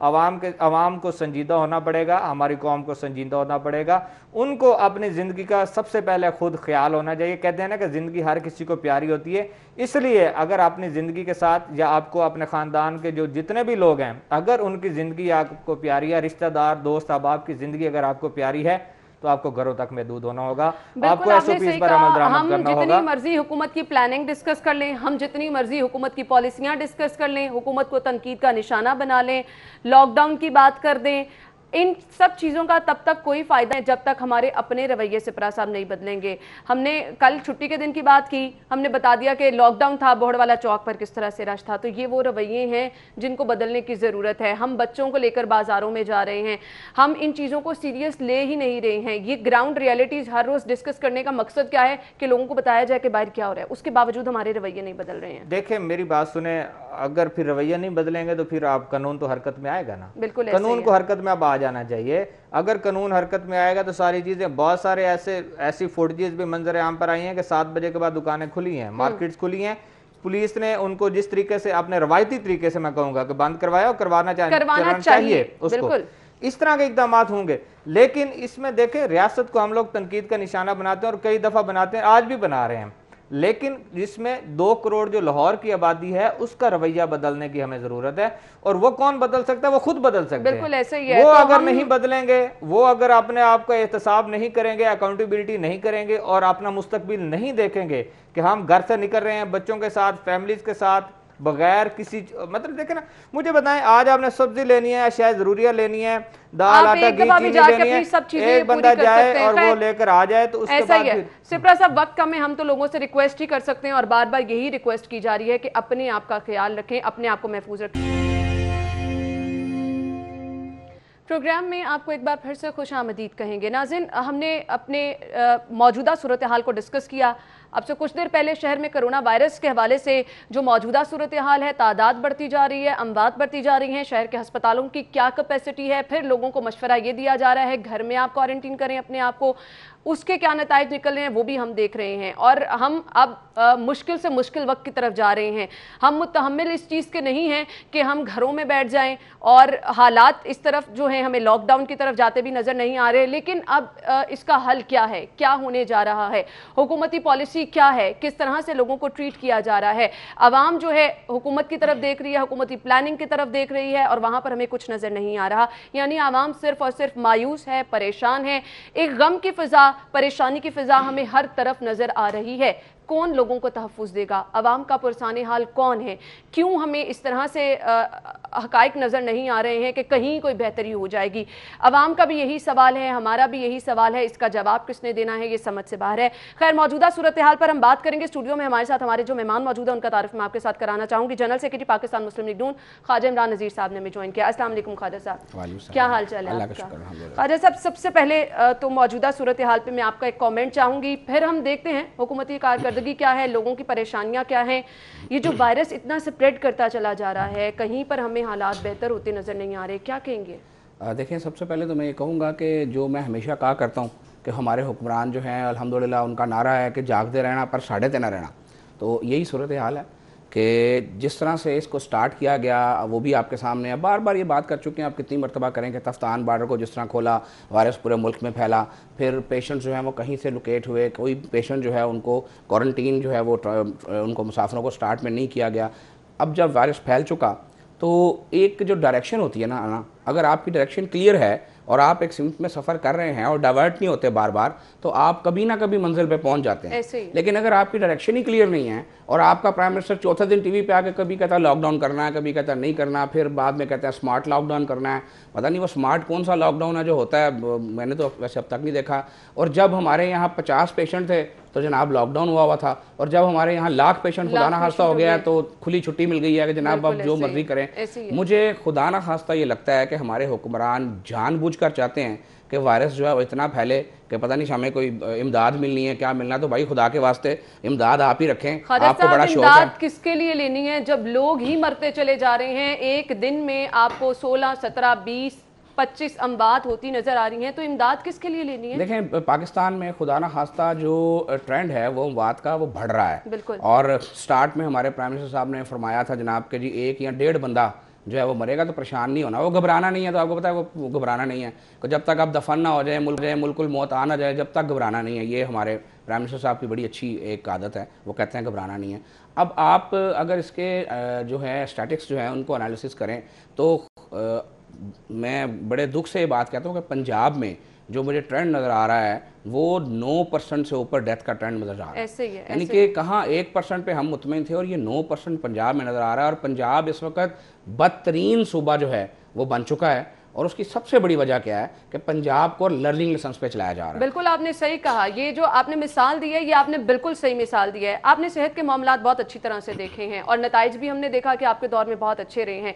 आवाम के आवाम को संजीदा होना पड़ेगा हमारी कौम को संजीदा होना पड़ेगा उनको अपनी ज़िंदगी का सबसे पहले खुद ख्याल होना चाहिए कहते हैं ना कि ज़िंदगी हर किसी को प्यारी होती है इसलिए अगर अपनी ज़िंदगी के साथ या आपको अपने ख़ानदान के जो जितने भी लोग हैं अगर उनकी ज़िंदगी आपको प्यारी है रिश्तेदार दोस्त अहबाब की ज़िंदगी अगर आपको प्यारी है तो आपको घरों तक महदूद होना होगा आपको एस ओ पर अमल दरामद करना होगा जितनी मर्जी
हुकूमत की प्लानिंग डिस्कस कर लें हम जितनी मर्जी हुकूमत की पॉलिसियां डिस्कस कर लें हुकूमत को तनकीद का निशाना बना लें लॉकडाउन की बात कर दें इन सब चीज़ों का तब तक कोई फ़ायदा है जब तक हमारे अपने रवैये से परा साहब नहीं बदलेंगे हमने कल छुट्टी के दिन की बात की हमने बता दिया कि लॉकडाउन था बोहड़वाला चौक पर किस तरह से रश था तो ये वो रवैये हैं जिनको बदलने की ज़रूरत है हम बच्चों को लेकर बाज़ारों में जा रहे हैं हम इन चीज़ों को सीरियस ले ही नहीं रहे हैं ये ग्राउंड रियलिटीज़ हर रोज़ डिस्कस करने का मकसद क्या है कि लोगों को बताया जाए कि बाहर क्या हो रहा है उसके बावजूद हमारे रवैये नहीं बदल रहे हैं
देखिए मेरी बात सुने अगर फिर रवैया नहीं बदलेंगे तो फिर आप कानून तो हरकत में आएगा ना
बिल्कुल कानून को हरकत
में आप आ जाना चाहिए अगर कानून हरकत में आएगा तो सारी चीज़ें बहुत सारे ऐसे ऐसी फोटेज भी मंजर आम पर आई हैं कि सात बजे के बाद दुकानें खुली हैं हम्म। मार्केट्स खुली हैं पुलिस ने उनको जिस तरीके से अपने रवायती तरीके से मैं कहूंगा कि बंद करवाया और करवाना, चाहिए करवाना चाहिए उसको इस तरह के इकदाम होंगे लेकिन इसमें देखें रियासत को हम लोग तनकीद का निशाना बनाते हैं और कई दफ़ा बनाते हैं आज भी बना रहे हैं लेकिन जिसमें दो करोड़ जो लाहौर की आबादी है उसका रवैया बदलने की हमें जरूरत है और वो कौन बदल सकता है वो खुद बदल सकते बिल्कुल ऐसे ही है वो तो अगर हम... नहीं बदलेंगे वो अगर अपने आप का एहतसाब नहीं करेंगे अकाउंटेबिलिटी नहीं करेंगे और अपना मुस्तबिल नहीं देखेंगे कि हम घर से निकल रहे हैं बच्चों के साथ फैमिलीज के साथ बगैर किसी मतलब देखे ना मुझे बताएं आज आपने सब्जी लेनी है शायद जरूरिया लेनी है दाल आटा घी चीनी लेनी है सब चीजें एक बंदा जाए और वो लेकर आ जाए तो उसके बाद सिपरा
साहब वक्त कम है हम तो लोगों से रिक्वेस्ट ही कर सकते हैं और बार बार यही रिक्वेस्ट की जा रही है कि अपने आप का ख्याल रखें अपने आप को महफूज रखें प्रोग्राम में आपको एक बार फिर से खुश आमदीद कहेंगे नाजिन हमने अपने मौजूदा सूरत हाल को डिस्कस किया अब से कुछ देर पहले शहर में कोरोना वायरस के हवाले से जो मौजूदा सूरत हाल है तादाद बढ़ती जा रही है अमवात बढ़ती जा रही है शहर के अस्पतालों की क्या कैपेसिटी है फिर लोगों को मशवरा ये दिया जा रहा है घर में आप क्वारंटीन करें अपने आप को उसके क्या नतज निकल रहे हैं वो भी हम देख रहे हैं और हम अब आ, मुश्किल से मुश्किल वक्त की तरफ जा रहे हैं हम मुतहमल इस चीज़ के नहीं हैं कि हम घरों में बैठ जाएं और हालात इस तरफ जो हैं हमें लॉकडाउन की तरफ जाते भी नज़र नहीं आ रहे लेकिन अब आ, इसका हल क्या है क्या होने जा रहा है हुकूमती पॉलिसी क्या है किस तरह से लोगों को ट्रीट किया जा रहा है आवाम जो है हुकूमत की तरफ देख रही है हुकूमती प्लानिंग की तरफ देख रही है और वहाँ पर हमें कुछ नज़र नहीं आ रहा यानी आवाम सिर्फ और सिर्फ मायूस है परेशान है एक गम की फ़िज़ा परेशानी की फिजा हमें हर तरफ नजर आ रही है कौन लोगों को तहफ़ देगा आवाम का पुरसान हाल कौन है क्यों हमें इस तरह से हकाइक नज़र नहीं आ रहे हैं कि कहीं कोई बेहतरी हो जाएगी आवाम का भी यही सवाल है हमारा भी यही सवाल है इसका जवाब किसने देना है ये समझ से बाहर है खैर मौजूदा सूरत हाल पर हम बात करेंगे स्टूडियो में हमारे साथ हमारे जो मेहमान मौजूद हैं उनका तारफ मैं आपके साथ कराना चाहूँगी जनरल सेक्रेटरी पाकिस्तान मुस्लिम लीग नून ख्वाजा इमरान नजीर साहब ने हमें ज्वाइन किया असल ख्वाजा साहब क्या हाल चाल है ख्वाजा साहब सबसे पहले तो मौजूदा सूरत हाल पर मैं आपका एक कॉमेंट चाहूँगी फिर हम देखते हैं हुकूमती कारकर्द ज़िंदगी क्या है लोगों की परेशानियाँ क्या हैं ये जो वायरस इतना स्प्रेड करता चला जा रहा है कहीं पर हमें हालात बेहतर होते नज़र नहीं आ रहे क्या कहेंगे
देखें सबसे पहले तो मैं ये कहूँगा कि जो मैं हमेशा कहा करता हूँ कि हमारे हुक्मरान जो हैं अलहमदिल्ला उनका नारा है कि जागते रहना पर साढ़े तेना रहना तो यही सूरत हाल है कि जिस तरह से इसको स्टार्ट किया गया वो भी आपके सामने है बार बार ये बात कर चुके हैं आप कितनी मरतबा करें कि तफ्तान बार्डर को जिस तरह खोला वायरस पूरे मुल्क में फैला फिर पेशेंट जो है वो कहीं से लोकेट हुए कोई पेशेंट जो है उनको क्वारंटीन जो है वो उनको मुसाफरों को स्टार्ट में नहीं किया गया अब जब वायरस फैल चुका तो एक जो डायरेक्शन होती है ना अगर आपकी डायरेक्शन क्लियर है और आप एक सिमट में सफ़र कर रहे हैं और डाइवर्ट नहीं होते बार बार तो आप कभी ना कभी मंजिल पे पहुंच जाते हैं लेकिन अगर आपकी डायरेक्शन ही क्लियर नहीं है और आपका प्राइम मिनिस्टर चौथे दिन टीवी पे आके कभी कहता है लॉकडाउन करना है कभी कहता है नहीं करना फिर बाद में कहता है स्मार्ट लॉकडाउन करना है पता नहीं वो स्मार्ट कौन सा लॉकडाउन है जो होता है मैंने तो वैसे अब तक नहीं देखा और जब हमारे यहाँ पचास पेशेंट थे तो जनाब लॉकडाउन हुआ हुआ था और जब हमारे यहाँ लाख पेशेंट खुदा ना खास्ता हो गया तो खुली छुट्टी मिल गई है कि जनाब आप जो मर्जी करें मुझे खुदा ना खास्ता ये लगता है कि हमारे हुक्मरान जानबूझकर चाहते हैं कि वायरस जो है वो इतना फैले कि पता नहीं हमें कोई इमदाद मिलनी है क्या मिलना है तो भाई खुदा के वास्ते इमदाद आप ही रखें आपको बड़ा शौक है
किसके लिए लेनी है जब लोग ही मरते चले जा रहे हैं एक दिन में आपको सोलह सत्रह बीस पच्चीस अमदाद होती नजर आ रही हैं तो इमदाद किसके लिए लेनी है
देखें पाकिस्तान में खुदा ना खास्ता जो ट्रेंड है वो अमवाद का वो बढ़ रहा है बिल्कुल और स्टार्ट में हमारे प्राइम मिनिस्टर साहब ने फरमाया था जनाब के जी एक या डेढ़ बंदा जो है वो मरेगा तो परेशान नहीं होना वो घबराना नहीं है तो आपको पता है वो घबराना नहीं है तो जब तक आप दफन ना हो जाए मुल्क जाए मुल्कुल मौत आ ना जाए जब तक घबराना नहीं है ये हमारे प्राइम मिनिस्टर साहब की बड़ी अच्छी एक आदत है वो कहते हैं घबराना नहीं है अब आप अगर इसके जो है स्टैटिक्स जो है उनको एनालिसिस करें तो मैं बड़े दुख से ये बात कहता हूँ कि पंजाब में जो मुझे ट्रेंड नज़र आ रहा है वो 9 परसेंट से ऊपर डेथ का ट्रेंड नज़र आ रहा है यानी कि कहाँ एक परसेंट पे हम मुतमिन थे और ये 9 परसेंट पंजाब में नज़र आ रहा है और पंजाब इस वक्त बदतरीन सूबा जो है वो बन चुका है और उसकी सबसे बड़ी वजह क्या है कि पंजाब को लर्निंग लेसन पे चलाया जा रहा है
बिल्कुल आपने सही कहा ये जो आपने मिसाल दी है ये आपने बिल्कुल सही मिसाल दी है आपने सेहत के मामला बहुत अच्छी तरह से देखे हैं और नतज भी हमने देखा कि आपके दौर में बहुत अच्छे रहे हैं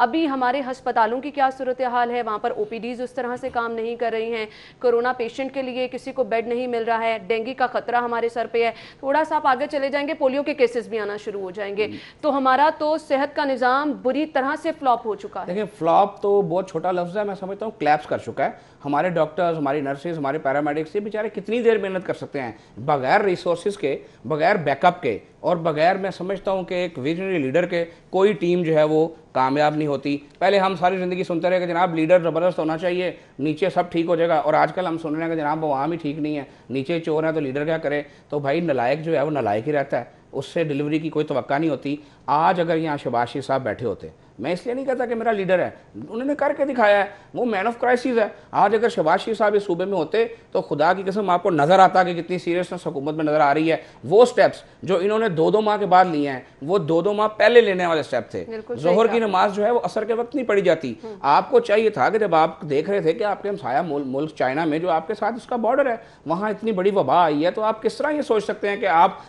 अभी हमारे अस्पतालों की क्या सूरत हाल है वहाँ पर ओ उस तरह से काम नहीं कर रही हैं कोरोना पेशेंट के लिए किसी को बेड नहीं मिल रहा है डेंगू का खतरा हमारे सर पे है थोड़ा सा आप आगे चले जाएंगे पोलियो के केसेस भी आना शुरू हो जाएंगे तो हमारा तो सेहत का निज़ाम बुरी तरह से फ्लॉप हो चुका है देखिए
फ्लॉप तो बहुत छोटा लफ्ज़ है मैं समझता हूँ क्लैप्स कर चुका है हमारे डॉक्टर्स हमारी नर्सेज हमारे पैरामेडिक्स ये बेचारे कितनी देर मेहनत कर सकते हैं बगैर रिसोर्स के बगैर बैकअप के और बगैर मैं समझता हूँ कि एक विजनरी लीडर के कोई टीम जो है वो कामयाब नहीं होती पहले हम सारी ज़िंदगी सुनते रहे कि जनाब लीडर ज़बरदस्त होना चाहिए नीचे सब ठीक हो जाएगा और आजकल हम सुन रहे हैं कि जनाब वो भी ठीक नहीं है नीचे चोर है तो लीडर क्या करे तो भाई नलायक जो है वो नलायक ही रहता है उससे डिलीवरी की कोई तो नहीं होती आज अगर यहाँ शबाशी साहब बैठे होते मैं इसलिए नहीं कहता कि मेरा लीडर है उन्होंने करके दिखाया है वो मैन ऑफ क्राइसिस है आज अगर शबाशी साहब इस सूबे में होते तो खुदा की कसम आपको नज़र आता कि कितनी सीरियसनेस हुकूमत में नज़र आ रही है वो स्टेप्स जो इन्होंने दो दो माह के बाद लिए हैं वो दो दो माह पहले लेने वाले स्टेप थे जोहर की नमाज जो है वो असर के वक्त नहीं पड़ी जाती हम्म। आपको चाहिए था कि जब आप देख रहे थे कि आपके हमसाया मुल्क चाइना में जो आपके साथ उसका बॉर्डर है वहाँ इतनी बड़ी वबा आई है तो आप किस तरह ये सोच सकते हैं कि आप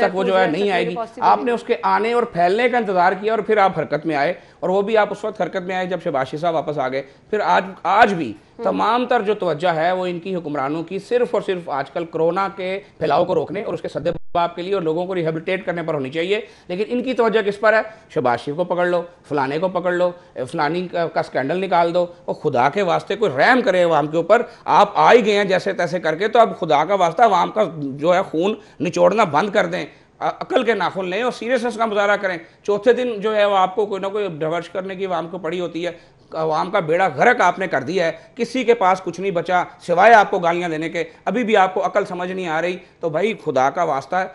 तक वो जो है नहीं आएगी आपने उसके आने आई और फैलने का इंतजार किया और फिर आप हरकत में आए और वो भी आप उस वक्त हरकत में आए जब शबाशी साहब वापस आ गए फिर आज आज भी तमाम तर जो तवज्जा है वो इनकी हुक्मरानों की सिर्फ और सिर्फ आजकल कोरोना के फैलाव को रोकने और उसके सदे बाप के लिए और लोगों को रिहेबिलिटेट करने पर होनी चाहिए लेकिन इनकी तोजह किस पर है शबाशी को पकड़ लो फलाने को पकड़ लो फलानी का स्कैंडल निकाल दो और खुदा के वास्ते कोई रैम करे वाम के ऊपर आप आ ही गए हैं जैसे तैसे करके तो अब खुदा का वास्ता वाम का जो है खून निचोड़ना बंद कर दें अकल के नाखून लें और सीरियसनेस का मुजाहरा करें चौथे दिन जो है वो आपको कोई ना कोई डवर्श करने की वाम को पड़ी होती है आम का बेड़ा गर्क आपने कर दिया है किसी के पास कुछ नहीं बचा सिवाय आपको गालियां देने के अभी भी आपको अकल समझ नहीं आ रही तो भाई खुदा का वास्ता है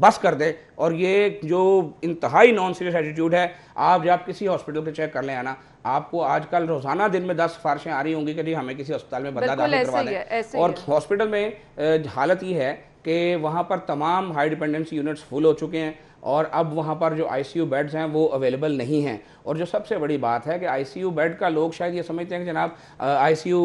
बस कर दें और ये जो इंतहाई नॉन सीरियस एटीट्यूड है आप जब किसी हॉस्पिटल पे चेक कर ले आना आपको आजकल रोजाना दिन में दस सिफारिशें आ रही होंगी कि जी हमें किसी अस्पताल में बदला दाखिल करवा दें और हॉस्पिटल में हालत ये है कि वहाँ पर तमाम हाई डिपेंडेंसी यूनिट्स फुल हो चुके हैं और अब वहाँ पर जो आईसीयू बेड्स हैं वो अवेलेबल नहीं हैं और जो सबसे बड़ी बात है कि आईसीयू बेड का लोग शायद ये समझते हैं कि जनाब आईसीयू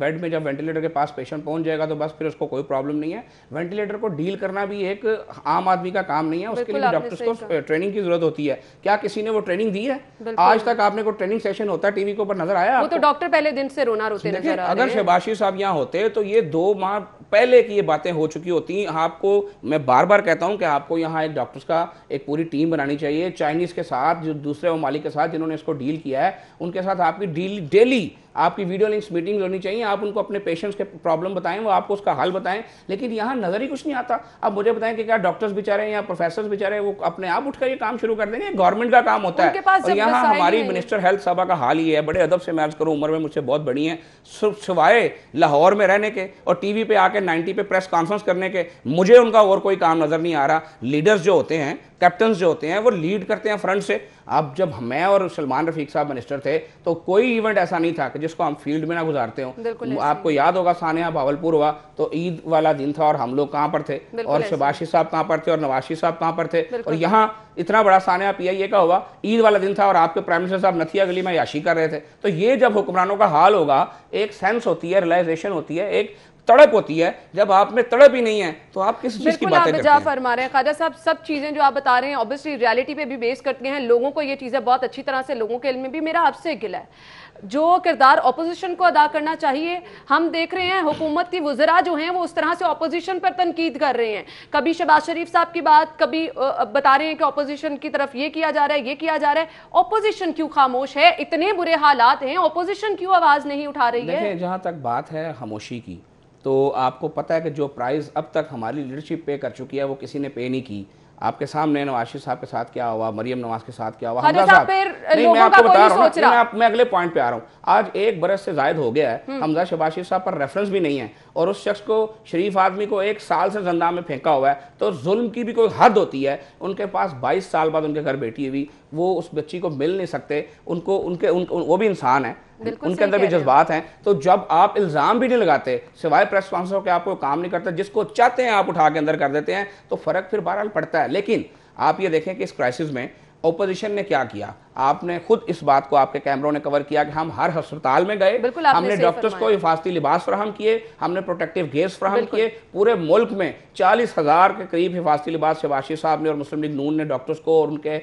बेड में जब वेंटिलेटर के पास पेशेंट पहुंच जाएगा तो बस फिर उसको कोई प्रॉब्लम नहीं है वेंटिलेटर को डील करना भी एक आम आदमी का काम नहीं है उसके लिए डॉक्टर्स को ट्रेनिंग की जरूरत होती है क्या किसी ने वो ट्रेनिंग दी है आज तक आपने को ट्रेनिंग सेशन होता है टीवी के ऊपर नजर आया तो
डॉक्टर पहले दिन से रोना रोते नजर अगर शहबाशी
साहब यहाँ होते तो ये दो माह पहले की ये बातें हो चुकी होती आपको मैं बार बार कहता हूँ कि आपको यहाँ एक डॉक्टर उसका एक पूरी टीम बनानी चाहिए चाइनीज़ के साथ जो दूसरे ममालिक के साथ जिन्होंने इसको डील किया है उनके साथ आपकी डील डेली आपकी वीडियो लिंक्स मीटिंग होनी चाहिए आप उनको अपने पेशेंट्स के प्रॉब्लम बताएं वो आपको उसका हल बताएं लेकिन यहाँ नज़र ही कुछ नहीं आता अब मुझे बताएं कि क्या डॉक्टर्स बेचारे हैं या प्रोफेसर बेचारे हैं वो अपने आप उठकर ये काम शुरू कर देंगे गवर्नमेंट का काम होता है और यहाँ हमारी मिनिस्टर हेल्थ सभा का हाल ही है बड़े अदब से मैं आज करूँ उम्र में मुझसे बहुत बड़ी है सिवाय लाहौर में रहने के और टीवी पे आके 90 पे प्रेस कॉन्फ्रेंस करने के मुझे उनका और कोई काम नज़र नहीं आ रहा लीडर्स जो होते हैं कैप्टन जो होते हैं वो लीड करते हैं फ्रंट से अब जब मैं और सलमान रफीक साहब मिनिस्टर थे तो कोई इवेंट ऐसा नहीं था कि जिसको हम फील्ड में ना गुजारते हो आपको याद होगा सानिया भावलपुर हुआ तो ईद वाला दिन था और हम लोग कहाँ पर थे और शबाशी साहब कहाँ पर थे और नवाशी साहब कहाँ पर थे और यहाँ इतना बड़ा सानिया ए का हुआ ईद वाला दिन था और आपके प्राइम मिनिस्टर साहब नथिया गली में याशी कर रहे थे तो ये जब हुक्मरानों का हाल होगा एक सेंस होती है रिलाइजेशन होती है एक तड़प होती है जब आप में तड़प ही नहीं है तो आप किस चीज की बातें करते हैं फरमा
रहे हैं खाजा साहब सब चीजें जो आप बता रहे हैं ऑब्वियसली रियलिटी पे भी बेस करती हैं लोगों को ये चीजें बहुत अच्छी तरह से लोगों के इल्म में भी मेरा आपसे गिला है जो किरदार अपोजिशन को अदा करना चाहिए हम देख रहे हैं हुकूमत की वजरा जो हैं वो उस तरह से अपोजिशन पर तनकीद कर रहे हैं कभी शबाज शरीफ साहब की बात कभी बता रहे हैं कि अपोजिशन की तरफ ये किया जा रहा है ये किया जा रहा है अपोजिशन क्यों खामोश है इतने बुरे हालात हैं अपोजिशन क्यों आवाज नहीं उठा रही है
जहां तक बात है खामोशी की तो आपको पता है कि जो प्राइस अब तक हमारी लीडरशिप पे कर चुकी है वो किसी ने पे नहीं की आपके सामने नवाज साहब के साथ क्या हुआ मरियम नवाज के साथ क्या हुआ हमजा साहब नहीं मैं आपको बता रहा हूँ मैं, मैं अगले पॉइंट पे आ रहा हूँ आज एक बरस से जायद हो गया है हम्म। हमजा शबाशी साहब पर रेफरेंस भी नहीं है और उस शख्स को शरीफ आदमी को एक साल से जंदा में फेंका हुआ है तो जुल्म की भी कोई हद होती है उनके पास बाईस साल बाद उनके घर बेटी हुई वो उस बच्ची को मिल नहीं सकते उनको उनके उन, वो भी इंसान है उनके अंदर भी जज्बात हैं तो जब आप इल्ज़ाम भी नहीं लगाते सिवाय प्रेस कॉन्फ्रेंस के आपको काम नहीं करता जिसको चाहते हैं आप उठा के अंदर कर देते हैं तो फ़र्क फिर बहरहाल पड़ता है लेकिन आप ये देखें कि इस क्राइसिस में अपोजिशन ने क्या किया आपने खुद इस बात को आपके कैमरों ने कवर किया कि हम हर अस्पताल में गए हमने डॉक्टर्स को हिफाजती लिबास फ्राहम किए हमने प्रोटेक्टिव गेस फ्राहम किए पूरे मुल्क में चालीस हज़ार के करीब हिफाजती लिबास शबाशी साहब ने और मुस्लिम लीग नून ने डॉक्टर्स को और उनके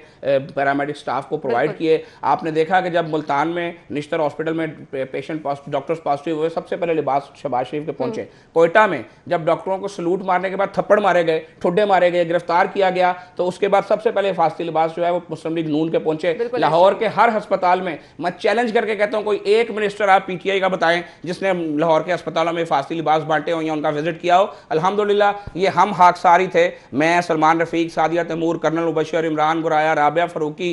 पैरामेडिक स्टाफ को प्रोवाइड किए आपने देखा कि जब मुल्तान में निश्तर हॉस्पिटल में पेशेंट डॉक्टर्स पॉजिटिव हुए सबसे पहले लिबास शबाज शरीफ के पहुंचे हम्म। कोयटा में जब डॉक्टरों को सलूट मारने के बाद थप्पड़ मारे गए ठुड्डे मारे गए गिरफ्तार किया गया तो उसके बाद सबसे पहले हिफाजती लिबास जो है वो मुस्लिम लीग नून के पहुंचे लाहौर के हर अस्पताल में मैं चैलेंज करके कहता हूँ कोई एक मिनिस्टर आप पीटीआई का बताएं जिसने लाहौर के अस्पतालों में फांसी लिबास बांटे हो या उनका विजिट किया हो अलहमदिल्ला ये हम हाकसारी थे मैं सलमान रफीक सादिया तैमूर कर्नल मुबशर इमरान गुराया राबिया फरूकी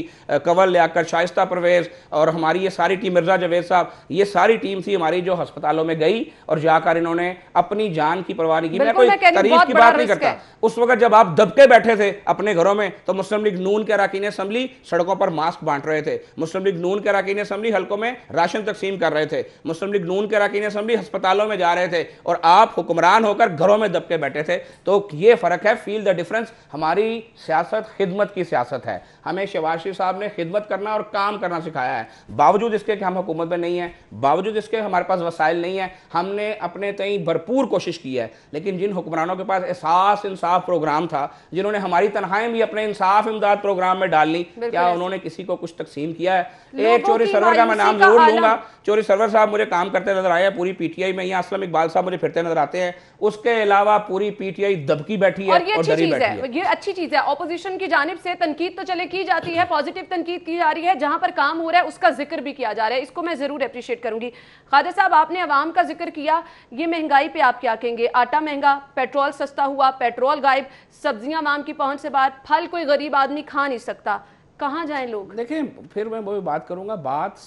कंवल लियाकर शाइस्ता परवेज़ और हमारी ये सारी टीम मिर्ज़ा जवेद साहब ये सारी टीम थी हमारी जो अस्पतालों में गई और जाकर इन्होंने अपनी जान की परवाह नहीं की मैं कोई तारीफ की बात नहीं करता उस वक्त जब आप दबके बैठे थे अपने घरों में तो मुस्लिम लीग नून के अरकान असम्बली सड़कों पर मास्क बांट बांट रहे थे मुस्लिम लीग नून के अरकान असम्बली हल्कों में राशन तकसीम कर रहे थे मुस्लिम लीग नून के अरकान असम्बली अस्पतालों में जा रहे थे और आप हुक्मरान होकर घरों में दबके बैठे थे तो ये फ़र्क है फील द डिफरेंस हमारी सियासत खिदमत की सियासत है हमें शबाशी साहब ने खिदमत करना और काम करना सिखाया है बावजूद इसके कि हम हुकूमत में नहीं हैं बावजूद इसके हमारे पास वसाइल नहीं है हमने अपने कई भरपूर कोशिश की है लेकिन जिन हुक्मरानों के पास एहसास इंसाफ प्रोग्राम था जिन्होंने हमारी तनख्वाहें भी अपने इंसाफ इमदाद प्रोग्राम में डाल ली क्या उन्होंने किसी को कुछ कुछ तकसीम किया है एक चोरी सर्वर का मैं नाम जरूर लूंगा चोरी सर्वर साहब मुझे काम करते नजर आए हैं पूरी पीटीआई में यहाँ असलम इकबाल साहब मुझे फिरते नजर आते हैं उसके अलावा पूरी पीटीआई दबकी बैठी है और डरी बैठी है
ये अच्छी चीज है ऑपोजिशन की जानब से तनकीद तो चले की जाती है पॉजिटिव तनकीद की जा रही है जहां पर काम हो रहा है उसका जिक्र भी किया जा रहा है इसको मैं जरूर अप्रिशिएट करूंगी खादर साहब आपने आवाम का जिक्र किया ये महंगाई पे आप क्या कहेंगे आटा महंगा पेट्रोल सस्ता हुआ पेट्रोल गायब सब्जियां आवाम की पहुंच से बाहर फल कोई गरीब आदमी खा नहीं सकता
कहाँ जाएं लोग देखें फिर मैं वो बात करूँगा बात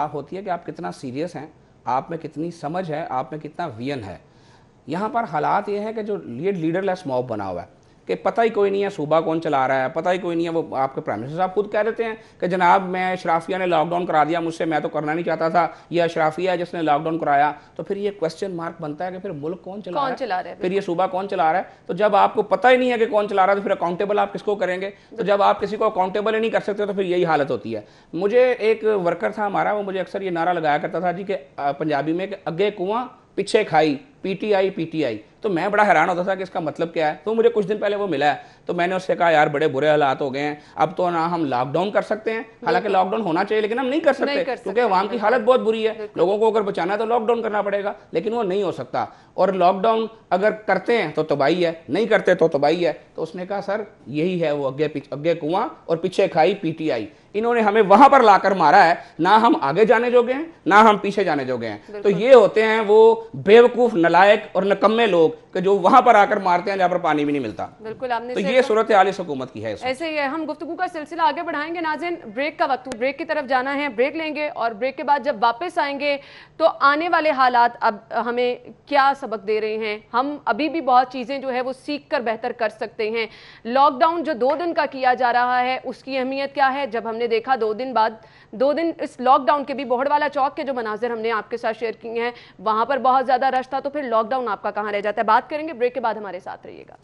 आ होती है कि आप कितना सीरियस हैं आप में कितनी समझ है आप में कितना वियन है यहाँ पर हालात ये हैं कि जो लीड लीडरलेस मॉब बना हुआ है कि पता ही कोई नहीं है सूबा कौन चला रहा है पता ही कोई नहीं है वो आपके प्राइम मिनिस्टर साहब खुद कह देते हैं कि जनाब मैं अशराफिया ने लॉकडाउन करा दिया मुझसे मैं तो करना नहीं चाहता था ये अशराफिया जिसने लॉकडाउन कराया तो फिर ये क्वेश्चन मार्क बनता है कि फिर मुल्क कौन चला कौन चला रहा है फिर ये सूबा कौन चला रहा है तो जब आपको पता ही नहीं है कि कौन चला रहा है तो फिर अकाउंटेबल आप किसको करेंगे तो जब आप किसी को अकाउंटेबल ही नहीं कर सकते तो फिर यही हालत होती है मुझे एक वर्कर था हमारा वो मुझे अक्सर ये नारा लगाया करता था जी कि पंजाबी में कि अगे कुआं पीछे खाई P P T I T I तो मैं बड़ा हैरान होता था कि इसका मतलब क्या है तो मुझे कुछ दिन पहले वो मिला है तो मैंने उससे कहा यार बड़े बुरे हालात हो गए हैं अब तो ना हम लॉकडाउन कर सकते हैं हालांकि लॉकडाउन होना चाहिए लेकिन हम नहीं कर सकते क्योंकि वहां की हालत बहुत बुरी है लोगों को अगर बचाना है तो लॉकडाउन करना पड़ेगा लेकिन वो नहीं हो सकता और लॉकडाउन अगर करते हैं तो तबाही है नहीं करते तो तबाही है तो उसने कहा सर यही है वो अग्गे अग्गे कुआं और पीछे खाई पीटीआई इन्होंने हमें वहां पर लाकर मारा है ना हम आगे जाने जोगे हैं ना हम पीछे जाने जोगे हैं तो ये होते हैं वो बेवकूफ नलायक और नकम्मे लोग जो वहां पर आकर मारते हैं जहां पर पानी भी नहीं मिलता
बिल्कुल तो आपने तो ये
सूरत आलिस हुकूमत की है
ऐसे ही है हम गुफ्तु का सिलसिला आगे बढ़ाएंगे नाजिन ब्रेक का वक्त ब्रेक की तरफ जाना है ब्रेक लेंगे और ब्रेक के बाद जब वापस आएंगे तो आने वाले हालात अब हमें क्या सबक दे रहे हैं हम अभी भी बहुत चीज़ें जो है वो सीख कर बेहतर कर सकते हैं लॉकडाउन जो दो दिन का किया जा रहा है उसकी अहमियत क्या है जब हमने देखा दो दिन बाद दो दिन इस लॉकडाउन के भी बोहड़वाला चौक के जो मनाजिर हमने आपके साथ शेयर किए हैं वहाँ पर बहुत ज़्यादा रश था तो फिर लॉकडाउन आपका कहाँ रह जाता है बात करेंगे ब्रेक के बाद हमारे साथ रहिएगा